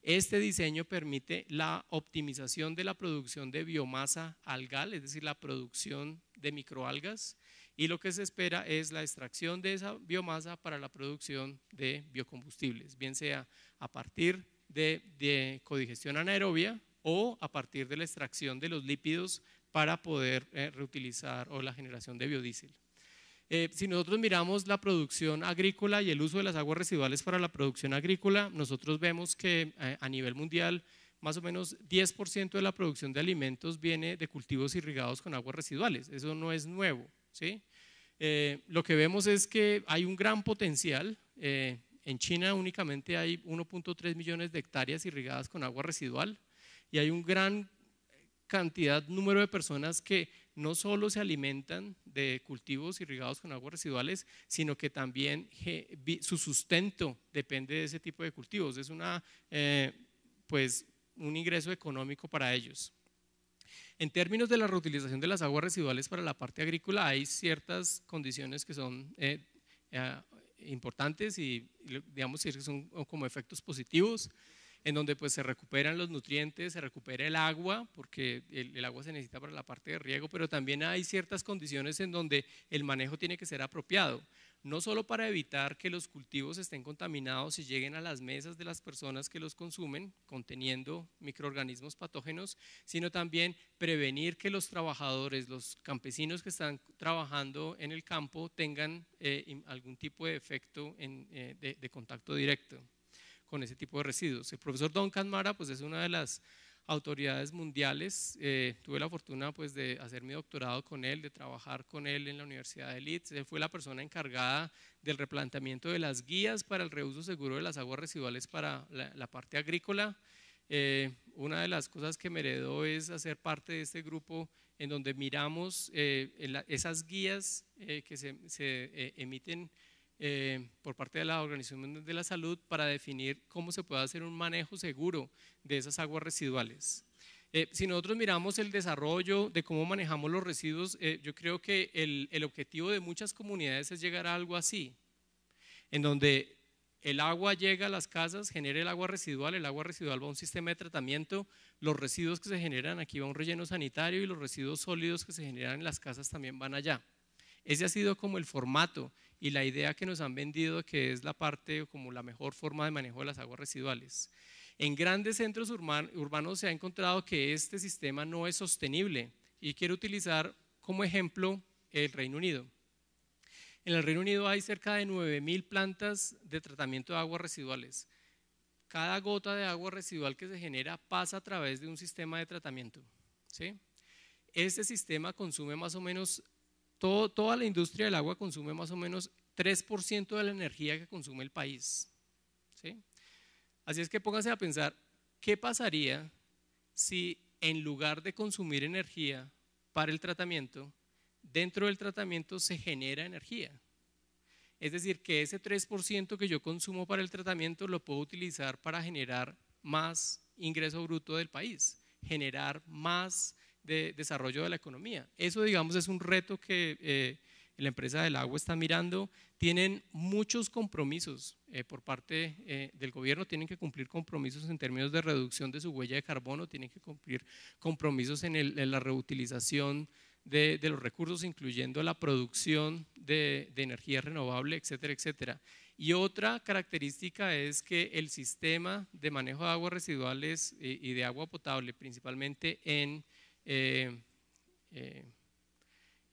este diseño permite la optimización de la producción de biomasa algal, es decir, la producción de microalgas, y lo que se espera es la extracción de esa biomasa para la producción de biocombustibles, bien sea a partir de, codigestión anaerobia o a partir de la extracción de los lípidos para poder eh, reutilizar o la generación de biodiesel. Eh, si nosotros miramos la producción agrícola y el uso de las aguas residuales para la producción agrícola, nosotros vemos que eh, a nivel mundial más o menos 10% de la producción de alimentos viene de cultivos irrigados con aguas residuales. Eso no es nuevo. ¿sí? Eh, lo que vemos es que hay un gran potencial. en China únicamente hay 1.3 millones de hectáreas irrigadas con agua residual y hay un gran cantidad, número de personas que no solo se alimentan de cultivos irrigados con aguas residuales, sino que también su sustento depende de ese tipo de cultivos. Es una, eh, pues, un ingreso económico para ellos. En términos de la reutilización de las aguas residuales para la parte agrícola, hay ciertas condiciones que son eh, eh, importantes y, digamos, son como efectos positivos en donde pues se recuperan los nutrientes, se recupera el agua, porque el, agua se necesita para la parte de riego, pero también hay ciertas condiciones en donde el manejo tiene que ser apropiado, no solo para evitar que los cultivos estén contaminados y lleguen a las mesas de las personas que los consumen, conteniendo microorganismos patógenos, sino también prevenir que los trabajadores, los campesinos que están trabajando en el campo tengan eh, algún tipo de efecto eh, de contacto directo con ese tipo de residuos. El profesor Don Canmara pues, es una de las autoridades mundiales. Eh, tuve la fortuna pues, de hacer mi doctorado con él, de trabajar con él en la Universidad de Leeds. Él fue la persona encargada del replanteamiento de las guías para el reuso seguro de las aguas residuales para la, parte agrícola. Eh, una de las cosas que me heredó es hacer parte de este grupo en donde miramos eh, esas guías que se emiten eh, por parte de la Organización Mundial de la Salud para definir cómo se puede hacer un manejo seguro de esas aguas residuales. Eh, si nosotros miramos el desarrollo de cómo manejamos los residuos, eh, yo creo que el, el objetivo de muchas comunidades es llegar a algo así, en donde el agua llega a las casas, genera el agua residual, el agua residual va a un sistema de tratamiento, los residuos que se generan aquí va a un relleno sanitario y los residuos sólidos que se generan en las casas también van allá. Ese ha sido como el formato y la idea que nos han vendido que es la parte como la mejor forma de manejo de las aguas residuales. En grandes centros urbanos se ha encontrado que este sistema no es sostenible y quiero utilizar como ejemplo el Reino Unido. En el Reino Unido hay cerca de 9.000 plantas de tratamiento de aguas residuales. Cada gota de agua residual que se genera pasa a través de un sistema de tratamiento. ¿sí? Este sistema consume más o menos toda la industria del agua consume más o menos 3% de la energía que consume el país. Así es que pónganse a pensar, ¿qué pasaría si en lugar de consumir energía para el tratamiento, dentro del tratamiento se genera energía? Es decir, que ese 3% que yo consumo para el tratamiento lo puedo utilizar para generar más ingreso bruto del país, generar más de desarrollo de la economía. Eso, digamos, es un reto que eh, la empresa del agua está mirando. Tienen muchos compromisos eh, por parte eh, del gobierno, tienen que cumplir compromisos en términos de reducción de su huella de carbono, tienen que cumplir compromisos en, la reutilización de, los recursos, incluyendo la producción de, de energía renovable, etcétera, etcétera. Y otra característica es que el sistema de manejo de aguas residuales y de agua potable, principalmente en eh, eh,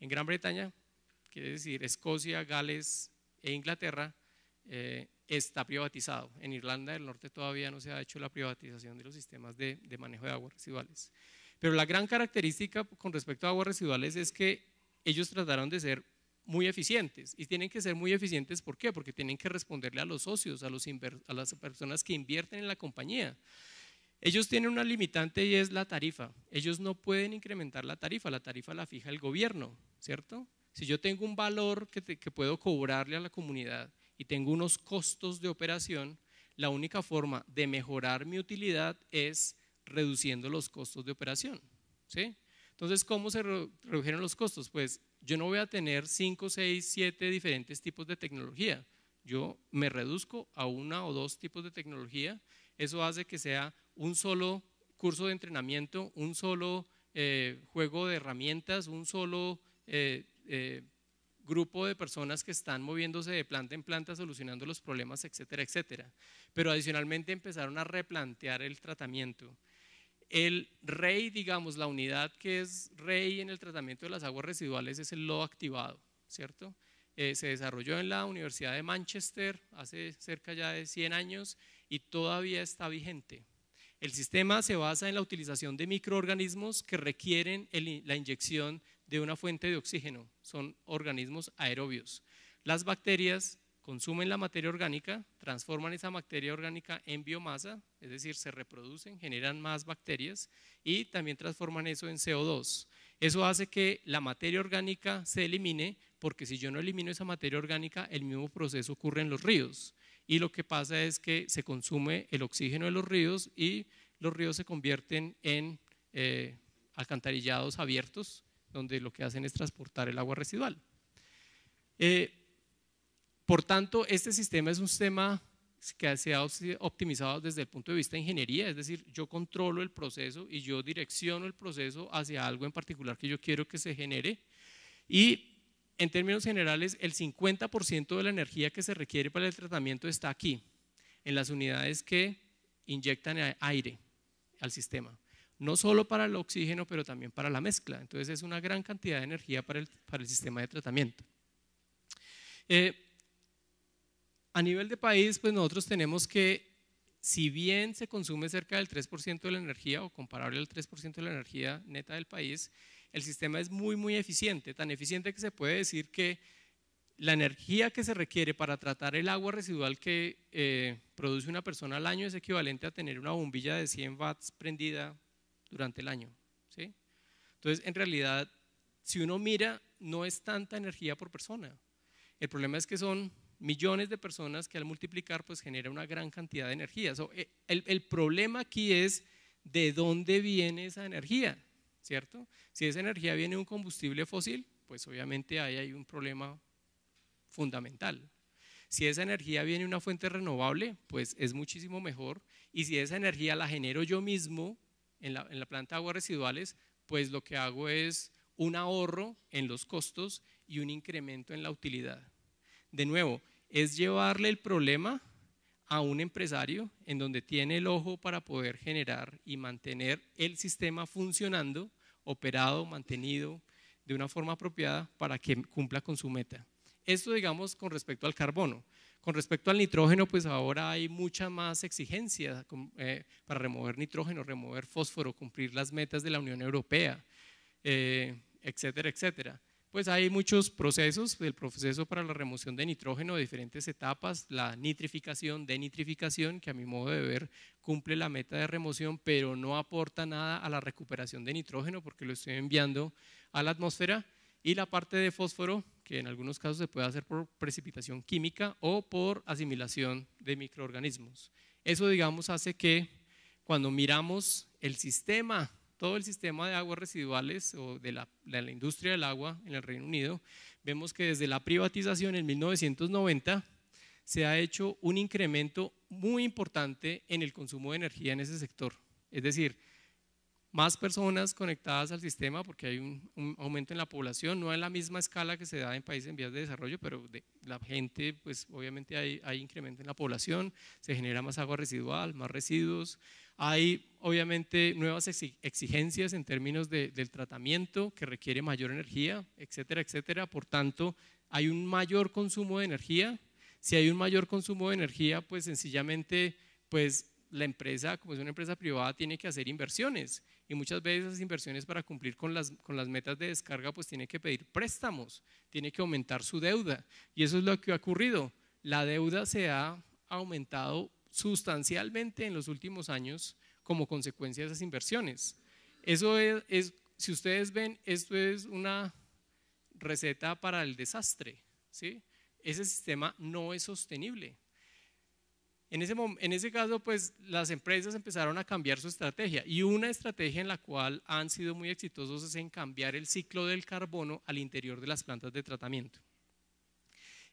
en Gran Bretaña, quiere decir Escocia, Gales e Inglaterra, eh, está privatizado. En Irlanda del Norte todavía no se ha hecho la privatización de los sistemas de, manejo de aguas residuales. Pero la gran característica con respecto a aguas residuales es que ellos trataron de ser muy eficientes. Y tienen que ser muy eficientes, ¿por qué? Porque tienen que responderle a los socios, a, a las personas que invierten en la compañía. Ellos tienen una limitante y es la tarifa. Ellos no pueden incrementar la tarifa, la tarifa la fija el gobierno, ¿cierto? Si yo tengo un valor que, puedo cobrarle a la comunidad y tengo unos costos de operación, la única forma de mejorar mi utilidad es reduciendo los costos de operación. ¿sí? Entonces, ¿cómo se redujeron los costos? Pues yo no voy a tener 5, 6, 7 diferentes tipos de tecnología. Yo me reduzco a una o dos tipos de tecnología. Eso hace que sea un solo curso de entrenamiento, un solo eh, juego de herramientas, un solo eh, eh, grupo de personas que están moviéndose de planta en planta, solucionando los problemas, etcétera, etcétera. Pero adicionalmente empezaron a replantear el tratamiento. El rey, digamos, la unidad que es rey en el tratamiento de las aguas residuales es el lodo activado, ¿cierto? se desarrolló en la Universidad de Manchester hace cerca ya de 100 años y todavía está vigente. El sistema se basa en la utilización de microorganismos que requieren la inyección de una fuente de oxígeno, son organismos aerobios. Las bacterias consumen la materia orgánica, transforman esa materia orgánica en biomasa, es decir, se reproducen, generan más bacterias y también transforman eso en CO2. Eso hace que la materia orgánica se elimine, porque si yo no elimino esa materia orgánica, el mismo proceso ocurre en los ríos y lo que pasa es que se consume el oxígeno de los ríos y los ríos se convierten en eh, alcantarillados abiertos, donde lo que hacen es transportar el agua residual. Eh, por tanto, este sistema es un sistema que se ha optimizado desde el punto de vista de ingeniería, es decir, yo controlo el proceso y yo direcciono el proceso hacia algo en particular que yo quiero que se genere y en términos generales, el 50% de la energía que se requiere para el tratamiento está aquí, en las unidades que inyectan aire al sistema. No solo para el oxígeno, pero también para la mezcla. Entonces es una gran cantidad de energía para el, para el sistema de tratamiento. Eh, a nivel de país, pues nosotros tenemos que, si bien se consume cerca del 3% de la energía o comparable al 3% de la energía neta del país, el sistema es muy, muy eficiente, tan eficiente que se puede decir que la energía que se requiere para tratar el agua residual que eh, produce una persona al año es equivalente a tener una bombilla de 100 watts prendida durante el año. ¿sí? Entonces, en realidad, si uno mira, no es tanta energía por persona. El problema es que son millones de personas que al multiplicar pues genera una gran cantidad de energía. Eh, el problema aquí es de dónde viene esa energía. Si esa energía viene de un combustible fósil, pues obviamente ahí hay un problema fundamental. Si esa energía viene de una fuente renovable, pues es muchísimo mejor. Y si esa energía la genero yo mismo la, en la planta de aguas residuales, pues lo que hago es un ahorro en los costos y un incremento en la utilidad. De nuevo, es llevarle el problema a un empresario en donde tiene el ojo para poder generar y mantener el sistema funcionando, operado, mantenido de una forma apropiada para que cumpla con su meta. Esto digamos con respecto al carbono. Con respecto al nitrógeno, pues ahora hay mucha más exigencia eh, para remover nitrógeno, remover fósforo, cumplir las metas de la Unión Europea, eh, etcétera, etcétera pues hay muchos procesos, el proceso para la remoción de nitrógeno de diferentes etapas, la nitrificación, denitrificación, que a mi modo de ver cumple la meta de remoción, pero no aporta nada a la recuperación de nitrógeno porque lo estoy enviando a la atmósfera, y la parte de fósforo, que en algunos casos se puede hacer por precipitación química o por asimilación de microorganismos. Eso, digamos, hace que cuando miramos el sistema todo el sistema de aguas residuales o de la, industria del agua en el Reino Unido, vemos que desde la privatización en 1990 se ha hecho un incremento muy importante en el consumo de energía en ese sector. Es decir, más personas conectadas al sistema porque hay un, aumento en la población, no en la misma escala que se da en países en vías de desarrollo, pero la gente, pues obviamente hay, hay, incremento en la población, se genera más agua residual, más residuos, hay obviamente nuevas exigencias en términos del tratamiento que requiere mayor energía, etcétera, etcétera. Por tanto, hay un mayor consumo de energía. Si hay un mayor consumo de energía, pues sencillamente, pues la empresa, como es una empresa privada, tiene que hacer inversiones. Y muchas veces esas inversiones para cumplir con las, con las metas de descarga, pues tiene que pedir préstamos, tiene que aumentar su deuda. Y eso es lo que ha ocurrido. La deuda se ha aumentado sustancialmente en los últimos años como consecuencia de esas inversiones. Eso es, si ustedes ven, esto es una receta para el desastre. ¿sí? Ese sistema no es sostenible. En ese, en ese caso, pues las empresas empezaron a cambiar su estrategia y una estrategia en la cual han sido muy exitosos es en cambiar el ciclo del carbono al interior de las plantas de tratamiento.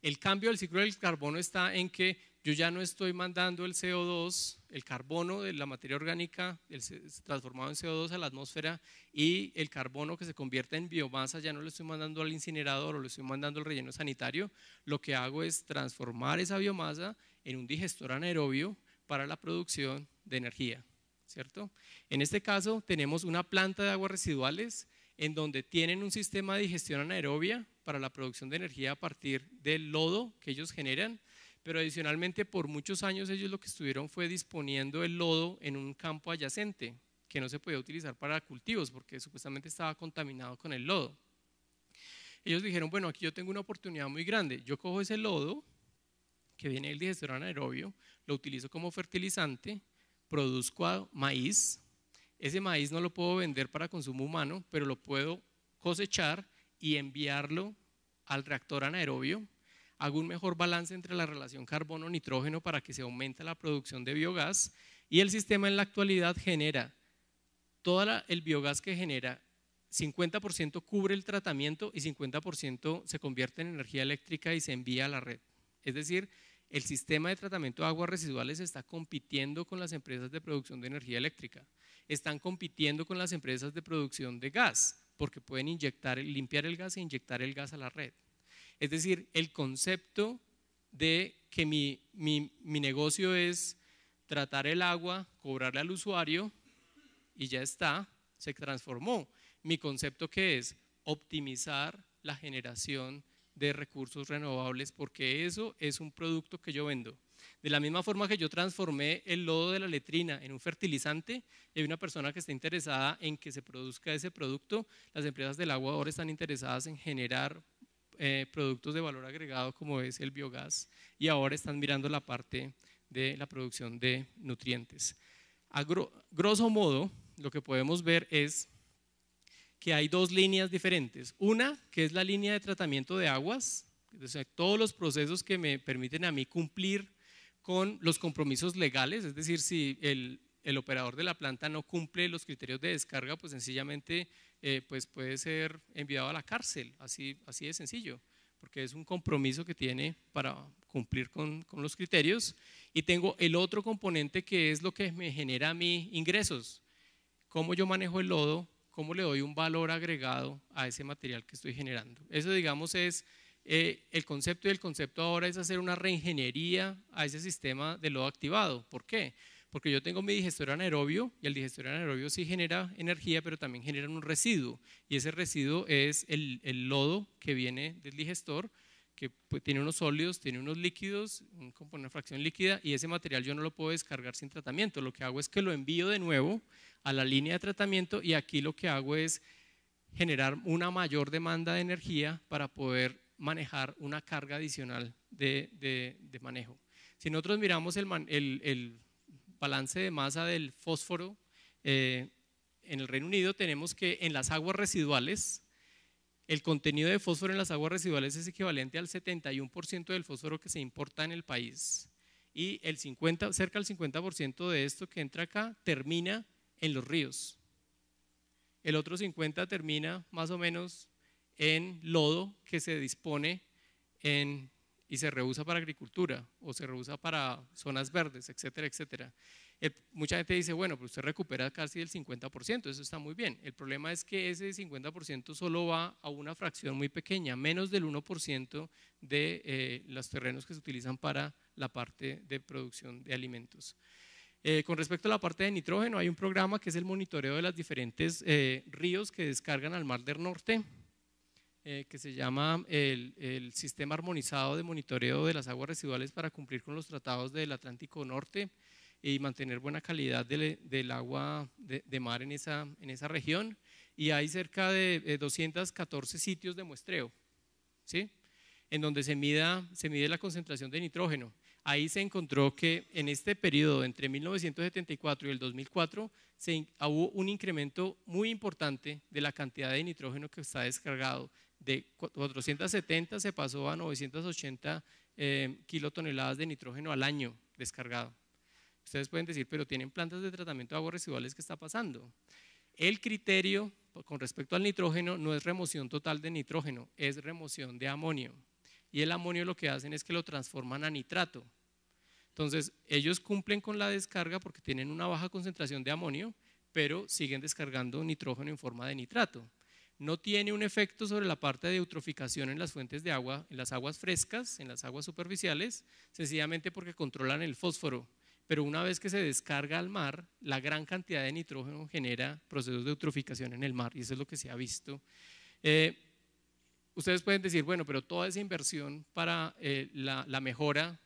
El cambio del ciclo del carbono está en que yo ya no estoy mandando el CO2, el carbono de la materia orgánica el, transformado en CO2 a la atmósfera y el carbono que se convierte en biomasa ya no lo estoy mandando al incinerador o lo estoy mandando al relleno sanitario. Lo que hago es transformar esa biomasa en un digestor anaerobio para la producción de energía, ¿cierto? En este caso tenemos una planta de aguas residuales en donde tienen un sistema de digestión anaerobia para la producción de energía a partir del lodo que ellos generan pero adicionalmente por muchos años ellos lo que estuvieron fue disponiendo el lodo en un campo adyacente que no se podía utilizar para cultivos porque supuestamente estaba contaminado con el lodo. Ellos dijeron, bueno, aquí yo tengo una oportunidad muy grande, yo cojo ese lodo que viene del digestor anaerobio, lo utilizo como fertilizante, produzco maíz, ese maíz no lo puedo vender para consumo humano, pero lo puedo cosechar y enviarlo al reactor anaerobio hago un mejor balance entre la relación carbono-nitrógeno para que se aumente la producción de biogás y el sistema en la actualidad genera, toda el biogás que genera, 50% cubre el tratamiento y 50% se convierte en energía eléctrica y se envía a la red. Es decir, el sistema de tratamiento de aguas residuales está compitiendo con las empresas de producción de energía eléctrica, están compitiendo con las empresas de producción de gas, porque pueden inyectar, limpiar el gas e inyectar el gas a la red. Es decir, el concepto de que mi, mi, negocio es tratar el agua, cobrarle al usuario y ya está, se transformó. Mi concepto que es optimizar la generación de recursos renovables porque eso es un producto que yo vendo. De la misma forma que yo transformé el lodo de la letrina en un fertilizante hay una persona que está interesada en que se produzca ese producto, las empresas del agua ahora están interesadas en generar eh, productos de valor agregado como es el biogás y ahora están mirando la parte de la producción de nutrientes. A grosso modo, lo que podemos ver es que hay dos líneas diferentes. Una, que es la línea de tratamiento de aguas, o sea, todos los procesos que me permiten a mí cumplir con los compromisos legales, es decir, si el, el operador de la planta no cumple los criterios de descarga, pues sencillamente eh, pues puede ser enviado a la cárcel, así, así de sencillo, porque es un compromiso que tiene para cumplir con, los criterios. Y tengo el otro componente que es lo que me genera a mí ingresos, cómo yo manejo el lodo, cómo le doy un valor agregado a ese material que estoy generando. Eso, digamos, es eh, el concepto y el concepto ahora es hacer una reingeniería a ese sistema de lodo activado. ¿Por qué? Porque yo tengo mi digestor anaerobio y el digestor anaerobio sí genera energía, pero también genera un residuo. Y ese residuo es el, lodo que viene del digestor, que pues, tiene unos sólidos, tiene unos líquidos, un una fracción líquida, y ese material yo no lo puedo descargar sin tratamiento. Lo que hago es que lo envío de nuevo a la línea de tratamiento y aquí lo que hago es generar una mayor demanda de energía para poder manejar una carga adicional de, manejo. Si nosotros miramos el, el, balance de masa del fósforo, eh, en el Reino Unido tenemos que en las aguas residuales, el contenido de fósforo en las aguas residuales es equivalente al 71% del fósforo que se importa en el país. Y el 50, cerca del 50% de esto que entra acá termina en los ríos. El otro 50% termina más o menos en lodo que se dispone en y se reusa para agricultura o se reusa para zonas verdes, etcétera, etcétera. mucha gente dice, bueno, pues usted recupera casi el 50%, eso está muy bien. El problema es que ese 50% solo va a una fracción muy pequeña, menos del 1% de eh, los terrenos que se utilizan para la parte de producción de alimentos. Eh, con respecto a la parte de nitrógeno, hay un programa que es el monitoreo de los diferentes eh, ríos que descargan al Mar del Norte. Eh, que se llama el, el, Sistema Armonizado de Monitoreo de las Aguas Residuales para cumplir con los tratados del Atlántico Norte y mantener buena calidad del, del agua de, mar en esa, en esa región. Y hay cerca de 214 eh, sitios de muestreo, ¿sí? en donde se, mida, se mide la concentración de nitrógeno. Ahí se encontró que en este periodo, entre 1974 y el 2004, se, hubo un incremento muy importante de la cantidad de nitrógeno que está descargado de 470 se pasó a 980 eh, kilotoneladas de nitrógeno al año descargado. Ustedes pueden decir, pero tienen plantas de tratamiento de aguas residuales, ¿qué está pasando? El criterio con respecto al nitrógeno no es remoción total de nitrógeno, es remoción de amonio. Y el amonio lo que hacen es que lo transforman a nitrato. Entonces, ellos cumplen con la descarga porque tienen una baja concentración de amonio, pero siguen descargando nitrógeno en forma de nitrato no tiene un efecto sobre la parte de eutroficación en las fuentes de agua, en las aguas frescas, en las aguas superficiales, sencillamente porque controlan el fósforo. Pero una vez que se descarga al mar, la gran cantidad de nitrógeno genera procesos de eutroficación en el mar, y eso es lo que se ha visto. Eh, ustedes pueden decir, bueno, pero toda esa inversión para eh, la, mejora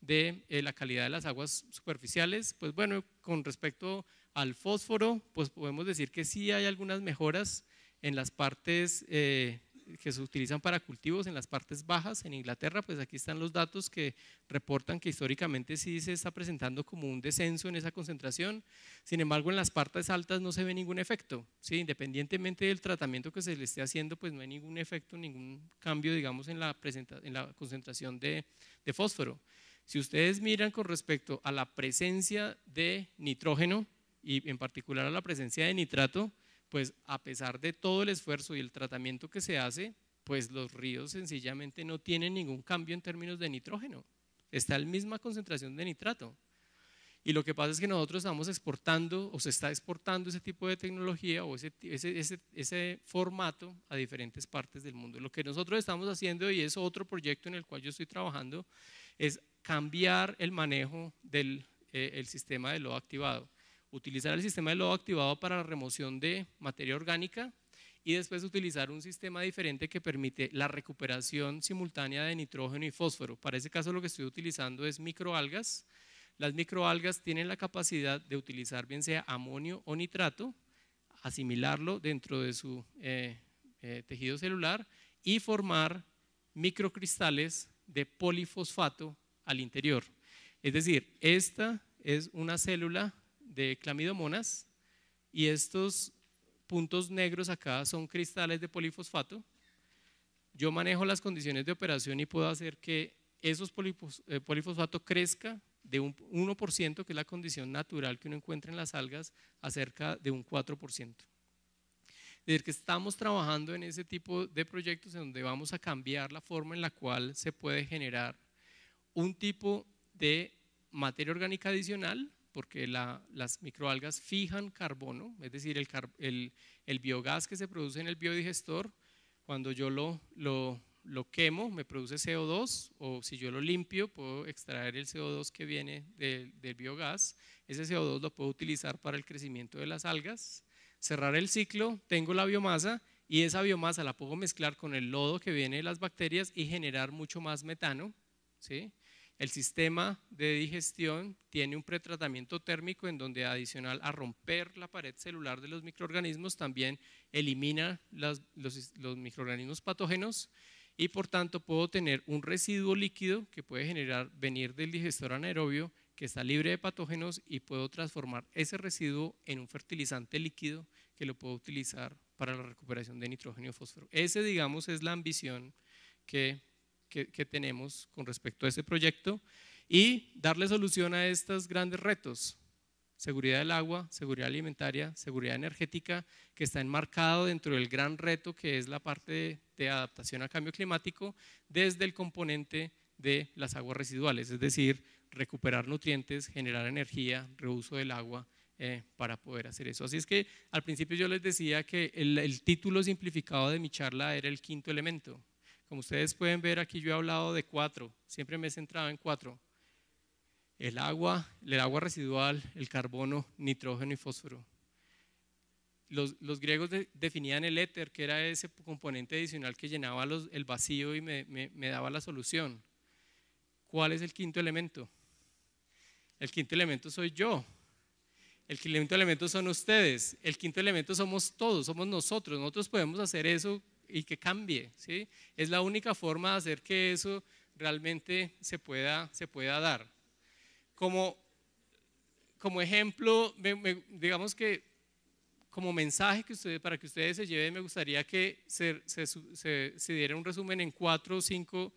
de eh, la calidad de las aguas superficiales, pues bueno, con respecto al fósforo, pues podemos decir que sí hay algunas mejoras, en las partes eh, que se utilizan para cultivos, en las partes bajas, en Inglaterra, pues aquí están los datos que reportan que históricamente sí se está presentando como un descenso en esa concentración, sin embargo en las partes altas no se ve ningún efecto, ¿sí? independientemente del tratamiento que se le esté haciendo, pues no hay ningún efecto, ningún cambio, digamos, en la, en la concentración de fósforo. Si ustedes miran con respecto a la presencia de nitrógeno y en particular a la presencia de nitrato, pues a pesar de todo el esfuerzo y el tratamiento que se hace, pues los ríos sencillamente no tienen ningún cambio en términos de nitrógeno. Está la misma concentración de nitrato. Y lo que pasa es que nosotros estamos exportando o se está exportando ese tipo de tecnología o ese, formato a diferentes partes del mundo. Lo que nosotros estamos haciendo, y es otro proyecto en el cual yo estoy trabajando, es cambiar el manejo del eh, sistema de lo activado utilizar el sistema de lodo activado para la remoción de materia orgánica y después utilizar un sistema diferente que permite la recuperación simultánea de nitrógeno y fósforo. Para ese caso lo que estoy utilizando es microalgas. Las microalgas tienen la capacidad de utilizar bien sea amonio o nitrato, asimilarlo dentro de su eh, eh, tejido celular y formar microcristales de polifosfato al interior. Es decir, esta es una célula de clamidomonas y estos puntos negros acá son cristales de polifosfato. Yo manejo las condiciones de operación y puedo hacer que esos eh, polifosfato crezca de un 1%, que es la condición natural que uno encuentra en las algas, a cerca de un 4%. Es decir, que estamos trabajando en ese tipo de proyectos en donde vamos a cambiar la forma en la cual se puede generar un tipo de materia orgánica adicional porque las microalgas fijan carbono, es decir, el, biogás que se produce en el biodigestor, cuando yo lo, quemo me produce CO2 o si yo lo limpio puedo extraer el CO2 que viene del biogás, ese CO2 lo puedo utilizar para el crecimiento de las algas, cerrar el ciclo, tengo la biomasa y esa biomasa la puedo mezclar con el lodo que viene de las bacterias y generar mucho más metano, ¿sí? El sistema de digestión tiene un pretratamiento térmico en donde adicional a romper la pared celular de los microorganismos también elimina los, microorganismos patógenos y por tanto puedo tener un residuo líquido que puede generar venir del digestor anaerobio que está libre de patógenos y puedo transformar ese residuo en un fertilizante líquido que lo puedo utilizar para la recuperación de nitrógeno y fósforo. Ese, digamos, es la ambición que que, tenemos con respecto a ese proyecto y darle solución a estos grandes retos. Seguridad del agua, seguridad alimentaria, seguridad energética, que está enmarcado dentro del gran reto que es la parte de, adaptación al cambio climático desde el componente de las aguas residuales, es decir, recuperar nutrientes, generar energía, reuso del agua eh, para poder hacer eso. Así es que al principio yo les decía que el título simplificado de mi charla era el quinto elemento, como ustedes pueden ver, aquí yo he hablado de cuatro, siempre me he centrado en cuatro. El agua, el agua residual, el carbono, nitrógeno y fósforo. Los, griegos definían el éter, que era ese componente adicional que llenaba el vacío y me, me daba la solución. ¿Cuál es el quinto elemento? El quinto elemento soy yo. El quinto elemento son ustedes. El quinto elemento somos todos, somos nosotros. Nosotros podemos hacer eso y que cambie. ¿sí? Es la única forma de hacer que eso realmente se pueda, se pueda dar. Como, como ejemplo, digamos que como mensaje que ustedes, para que ustedes se lleven, me gustaría que se, diera un resumen en cuatro o cinco,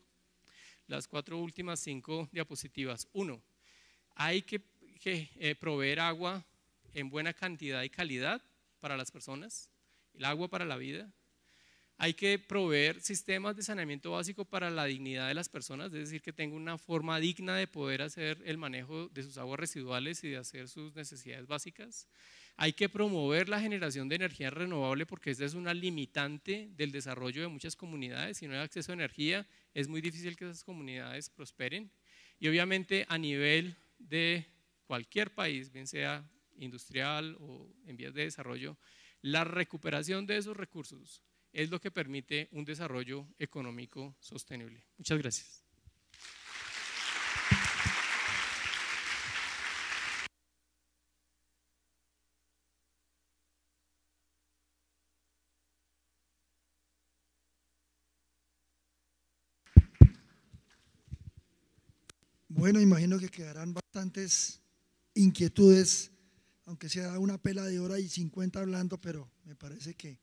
las cuatro últimas cinco diapositivas. Uno, hay que, eh, proveer agua en buena cantidad y calidad para las personas, el agua para la vida. Hay que proveer sistemas de saneamiento básico para la dignidad de las personas, es decir, que tenga una forma digna de poder hacer el manejo de sus aguas residuales y de hacer sus necesidades básicas. Hay que promover la generación de energía renovable porque esa es una limitante del desarrollo de muchas comunidades. Si no hay acceso a energía, es muy difícil que esas comunidades prosperen. Y obviamente a nivel de cualquier país, bien sea industrial o en vías de desarrollo, la recuperación de esos recursos es lo que permite un desarrollo económico sostenible. Muchas gracias. Bueno, imagino que quedarán bastantes inquietudes, aunque sea una pela de hora y 50 hablando, pero me parece que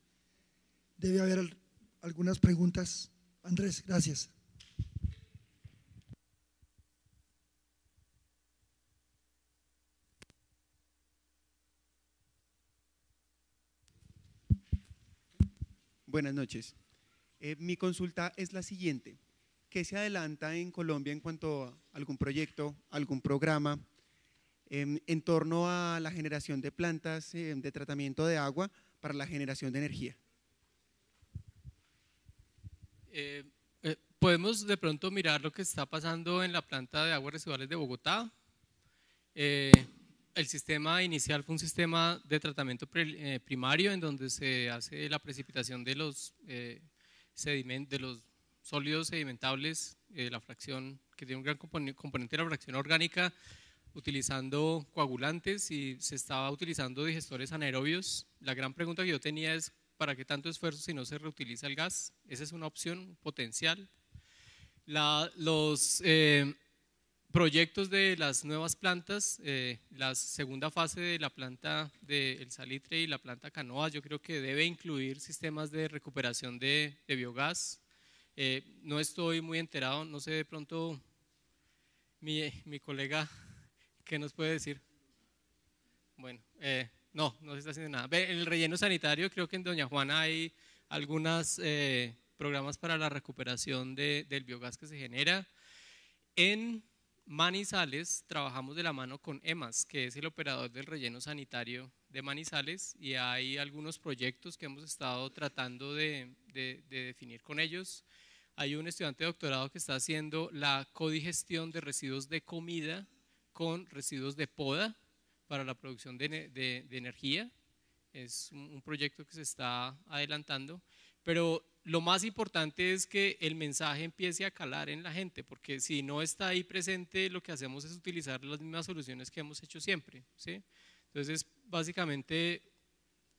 debe haber algunas preguntas. Andrés, gracias. Buenas noches. Eh, mi consulta es la siguiente. ¿Qué se adelanta en Colombia en cuanto a algún proyecto, algún programa em, en torno a la generación de plantas em, de tratamiento de agua para la generación de energía? Eh, eh, podemos de pronto mirar lo que está pasando en la planta de aguas residuales de Bogotá. Eh, el sistema inicial fue un sistema de tratamiento primario en donde se hace la precipitación de los, de los sólidos sedimentables, la fracción que tiene un gran componente de la fracción orgánica, utilizando coagulantes y se estaba utilizando digestores anaerobios. La gran pregunta que yo tenía es ¿para qué tanto esfuerzo si no se reutiliza el gas? Esa es una opción potencial. los eh, proyectos de las nuevas plantas, eh, la segunda fase de la planta del salitre y la planta canoa, yo creo que debe incluir sistemas de recuperación de, biogás. Eh, no estoy muy enterado, no sé de pronto mi, colega, ¿qué nos puede decir? Bueno, no, no se está haciendo nada. En el relleno sanitario creo que en Doña Juana hay algunos eh, programas para la recuperación del biogás que se genera. En Manizales trabajamos de la mano con EMAS, que es el operador del relleno sanitario de Manizales, y hay algunos proyectos que hemos estado tratando de, de definir con ellos. Hay un estudiante de doctorado que está haciendo la codigestión de residuos de comida con residuos de poda, para la producción de, energía. Es un, proyecto que se está adelantando, pero lo más importante es que el mensaje empiece a calar en la gente, porque si no está ahí presente, lo que hacemos es utilizar las mismas soluciones que hemos hecho siempre. ¿sí? Entonces, básicamente,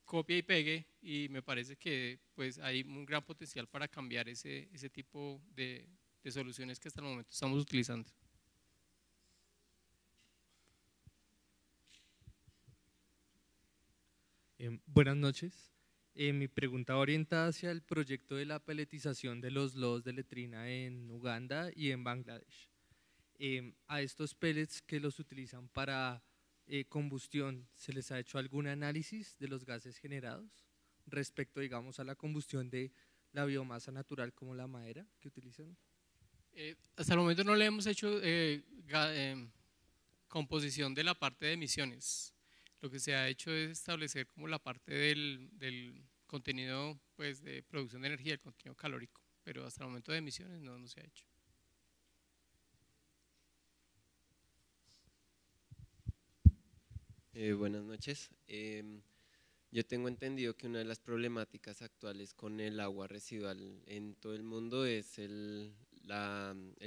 copia y pegue, y me parece que pues, hay un gran potencial para cambiar ese, ese tipo de, de soluciones que hasta el momento estamos utilizando. Em, buenas noches. Eh, mi pregunta orientada hacia el proyecto de la peletización de los lodos de letrina en Uganda y en Bangladesh. Em, a estos pellets que los utilizan para eh, combustión, ¿se les ha hecho algún análisis de los gases generados respecto, digamos, a la combustión de la biomasa natural como la madera que utilizan? Eh, hasta el momento no le hemos hecho em, composición de la parte de emisiones lo que se ha hecho es establecer como la parte del, contenido pues, de producción de energía, el contenido calórico, pero hasta el momento de emisiones no, se ha hecho. Eh, buenas noches. Em, yo tengo entendido que una de las problemáticas actuales con el agua residual en todo el mundo es el,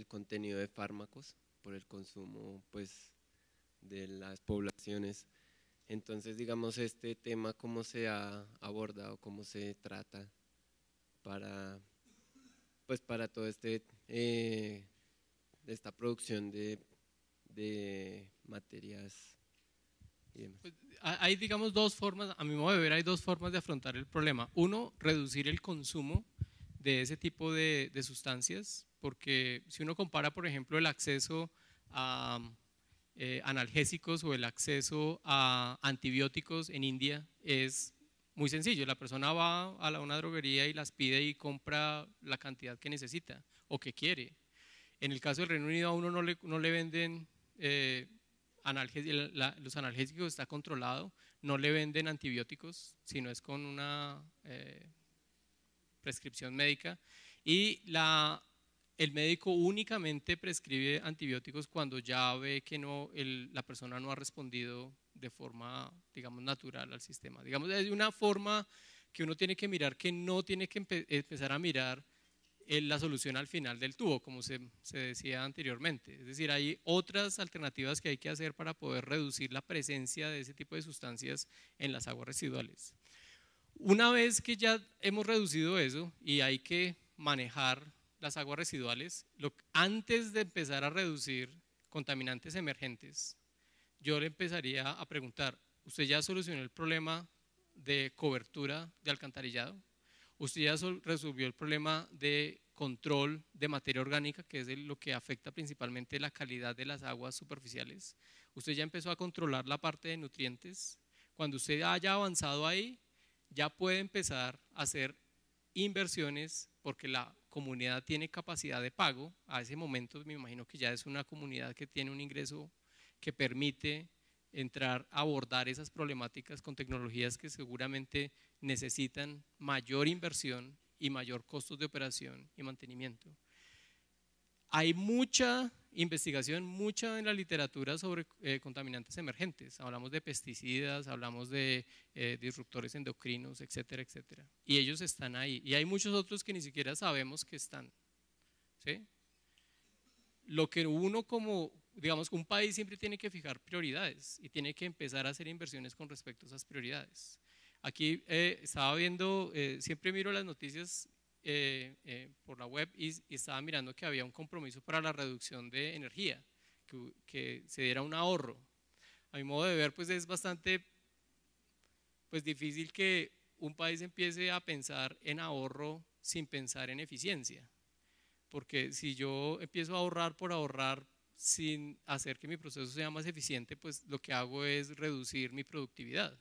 contenido de fármacos por el consumo pues, de las poblaciones. Entonces, digamos, este tema, cómo se ha abordado, cómo se trata para, pues, para todo este, eh, esta producción de, materias. Pues, hay, digamos, dos formas, a mi modo de ver, hay dos formas de afrontar el problema. Uno, reducir el consumo de ese tipo de sustancias, porque si uno compara, por ejemplo, el acceso a eh, analgésicos o el acceso a antibióticos en India es muy sencillo. La persona va a una droguería y las pide y compra la cantidad que necesita o que quiere. En el caso del Reino Unido a uno no le, venden, eh, los analgésicos está controlado, no le venden antibióticos, sino es con una eh, prescripción médica. Y la el médico únicamente prescribe antibióticos cuando ya ve que no, la persona no ha respondido de forma, digamos, natural al sistema. Digamos, es una forma que uno tiene que mirar, que no tiene que empezar a mirar eh, la solución al final del tubo, como se, se, decía anteriormente. Es decir, hay otras alternativas que hay que hacer para poder reducir la presencia de ese tipo de sustancias en las aguas residuales. Una vez que ya hemos reducido eso y hay que manejar las aguas residuales, lo, antes de empezar a reducir contaminantes emergentes, yo le empezaría a preguntar, ¿usted ya solucionó el problema de cobertura de alcantarillado? ¿Usted ya resolvió el problema de control de materia orgánica, que es lo que afecta principalmente la calidad de las aguas superficiales? ¿Usted ya empezó a controlar la parte de nutrientes? Cuando usted haya avanzado ahí, ya puede empezar a hacer inversiones porque la comunidad tiene capacidad de pago, a ese momento me imagino que ya es una comunidad que tiene un ingreso que permite entrar a abordar esas problemáticas con tecnologías que seguramente necesitan mayor inversión y mayor costos de operación y mantenimiento. Hay mucha investigación mucha en la literatura sobre eh, contaminantes emergentes. Hablamos de pesticidas, hablamos de eh, disruptores endocrinos, etcétera, etcétera. Y ellos están ahí. Y hay muchos otros que ni siquiera sabemos que están. ¿sí? Lo que uno como, digamos, un país siempre tiene que fijar prioridades y tiene que empezar a hacer inversiones con respecto a esas prioridades. Aquí eh, estaba viendo, siempre miro las noticias eh, eh, por la web y, estaba mirando que había un compromiso para la reducción de energía, que, que, se diera un ahorro. A mi modo de ver, pues es bastante pues, difícil que un país empiece a pensar en ahorro sin pensar en eficiencia. Porque si yo empiezo a ahorrar por ahorrar sin hacer que mi proceso sea más eficiente, pues lo que hago es reducir mi productividad,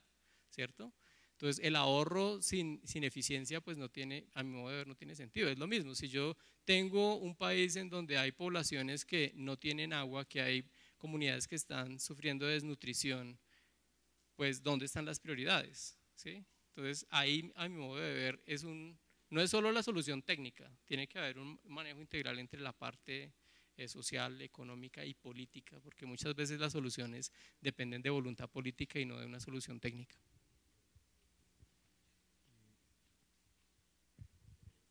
¿cierto? Entonces, el ahorro sin, eficiencia, pues no tiene, a mi modo de ver, no tiene sentido. Es lo mismo, si yo tengo un país en donde hay poblaciones que no tienen agua, que hay comunidades que están sufriendo desnutrición, pues ¿dónde están las prioridades? Entonces, ahí, a mi modo de ver, es un, no es solo la solución técnica, tiene que haber un manejo integral entre la parte eh, social, económica y política, porque muchas veces las soluciones dependen de voluntad política y no de una solución técnica.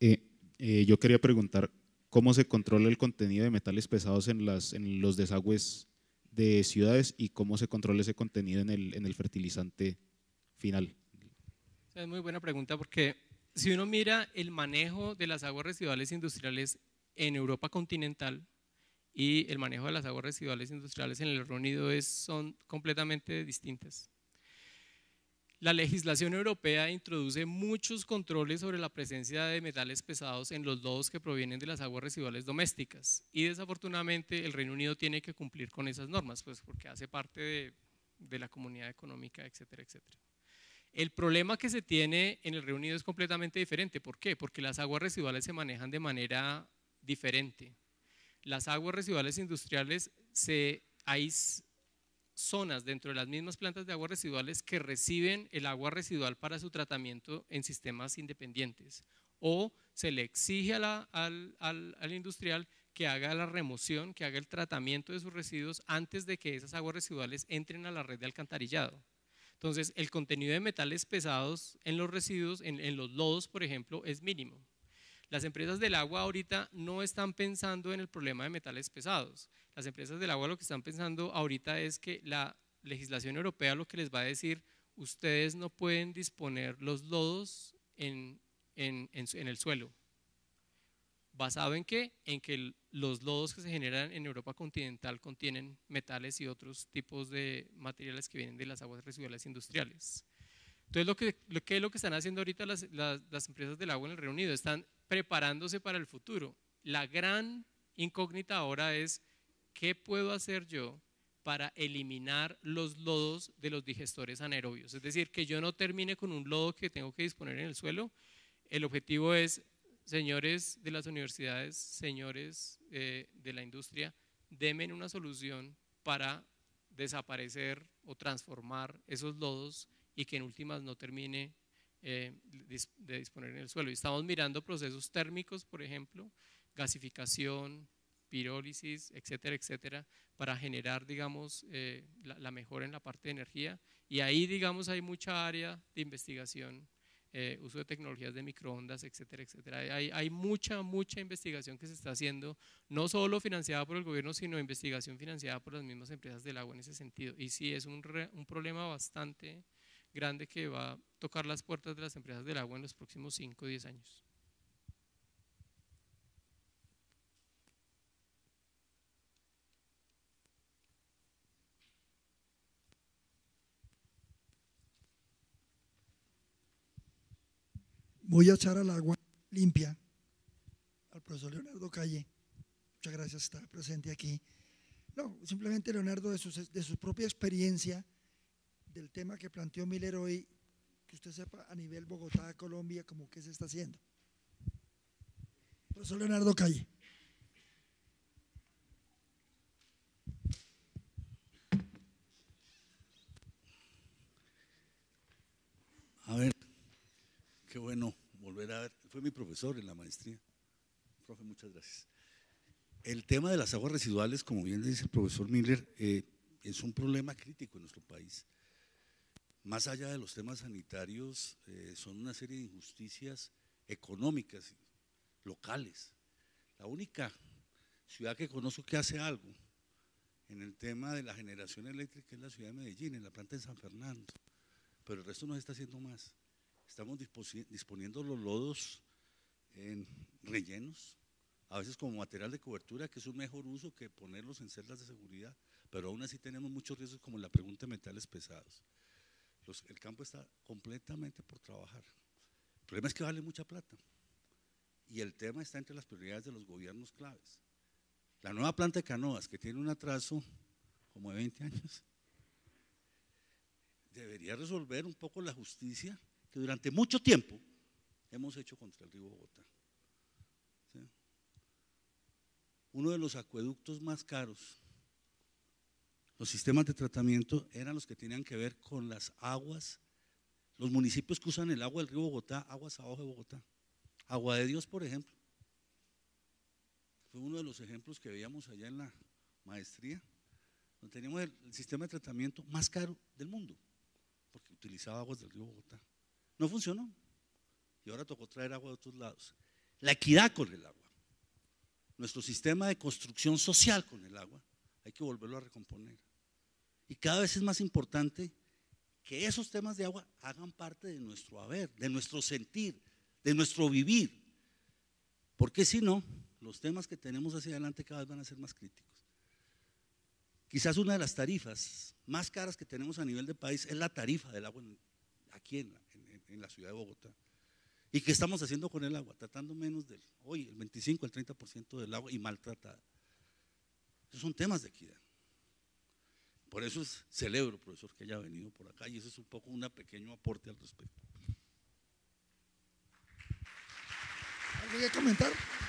Eh, eh, yo quería preguntar cómo se controla el contenido de metales pesados en, los desagües de ciudades y cómo se controla ese contenido en el, fertilizante final. Es muy buena pregunta porque si uno mira el manejo de las aguas residuales industriales en Europa continental y el manejo de las aguas residuales industriales en el Reino Unido son completamente distintas la legislación europea introduce muchos controles sobre la presencia de metales pesados en los lodos que provienen de las aguas residuales domésticas y desafortunadamente el Reino Unido tiene que cumplir con esas normas, pues porque hace parte de, la comunidad económica, etcétera, etcétera. El problema que se tiene en el Reino Unido es completamente diferente. ¿Por qué? Porque las aguas residuales se manejan de manera diferente. Las aguas residuales industriales se, zonas dentro de las mismas plantas de aguas residuales que reciben el agua residual para su tratamiento en sistemas independientes. O se le exige al, industrial que haga la remoción, que haga el tratamiento de sus residuos antes de que esas aguas residuales entren a la red de alcantarillado. Entonces, el contenido de metales pesados en los residuos, en, los lodos, por ejemplo, es mínimo. Las empresas del agua ahorita no están pensando en el problema de metales pesados las empresas del agua lo que están pensando ahorita es que la legislación europea lo que les va a decir, ustedes no pueden disponer los lodos en, el suelo. ¿Basado en qué? En que los lodos que se generan en Europa continental contienen metales y otros tipos de materiales que vienen de las aguas residuales industriales. Entonces, lo que, que, es lo que están haciendo ahorita las empresas del agua en el Reino Unido? Están preparándose para el futuro. La gran incógnita ahora es ¿qué puedo hacer yo para eliminar los lodos de los digestores anaerobios? Es decir, que yo no termine con un lodo que tengo que disponer en el suelo. El objetivo es, señores de las universidades, señores eh, de la industria, denme una solución para desaparecer o transformar esos lodos y que en últimas no termine eh, de disponer en el suelo. Y estamos mirando procesos térmicos, por ejemplo, gasificación, pirólisis, etcétera, etcétera, para generar, digamos, eh, la, mejora en la parte de energía. Y ahí, digamos, hay mucha área de investigación, eh, uso de tecnologías de microondas, etcétera, etcétera. Hay, mucha, mucha investigación que se está haciendo, no solo financiada por el gobierno, sino investigación financiada por las mismas empresas del agua en ese sentido. Y sí, es un, un problema bastante grande que va a tocar las puertas de las empresas del agua en los próximos 5 o 10 años. voy a echar al agua limpia al profesor Leonardo Calle. Muchas gracias, por estar presente aquí. No, simplemente Leonardo, de su, de su propia experiencia, del tema que planteó Miller hoy, que usted sepa a nivel Bogotá, Colombia, como qué se está haciendo. Profesor Leonardo Calle. A ver, qué bueno volver a ver. Fue mi profesor en la maestría. Profe, muchas gracias. El tema de las aguas residuales, como bien dice el profesor Miller, eh, es un problema crítico en nuestro país. Más allá de los temas sanitarios, eh, son una serie de injusticias económicas, locales. La única ciudad que conozco que hace algo en el tema de la generación eléctrica es la ciudad de Medellín, en la planta de San Fernando, pero el resto no está haciendo más. Estamos disponiendo los lodos en rellenos, a veces como material de cobertura, que es un mejor uso que ponerlos en celdas de seguridad, pero aún así tenemos muchos riesgos como la pregunta de metales pesados. el campo está completamente por trabajar. El problema es que vale mucha plata y el tema está entre las prioridades de los gobiernos claves. La nueva planta de canoas, que tiene un atraso como de 20 años, debería resolver un poco la justicia que durante mucho tiempo hemos hecho contra el río Bogotá. Uno de los acueductos más caros, los sistemas de tratamiento eran los que tenían que ver con las aguas, los municipios que usan el agua del río Bogotá, aguas abajo de Bogotá. Agua de Dios, por ejemplo. Fue uno de los ejemplos que veíamos allá en la maestría, donde teníamos el sistema de tratamiento más caro del mundo, porque utilizaba aguas del río Bogotá. No funcionó. Y ahora tocó traer agua de otros lados. La equidad con el agua. Nuestro sistema de construcción social con el agua. Hay que volverlo a recomponer. Y cada vez es más importante que esos temas de agua hagan parte de nuestro haber, de nuestro sentir, de nuestro vivir. Porque si no, los temas que tenemos hacia adelante cada vez van a ser más críticos. Quizás una de las tarifas más caras que tenemos a nivel de país es la tarifa del agua aquí en la, en la ciudad de Bogotá. ¿Y qué estamos haciendo con el agua? Tratando menos del, hoy, el 25, el 30% del agua y maltratada. Esos son temas de equidad. Por eso celebro, profesor, que haya venido por acá y eso es un poco un pequeño aporte al respecto. ¿Alguien quiere comentar?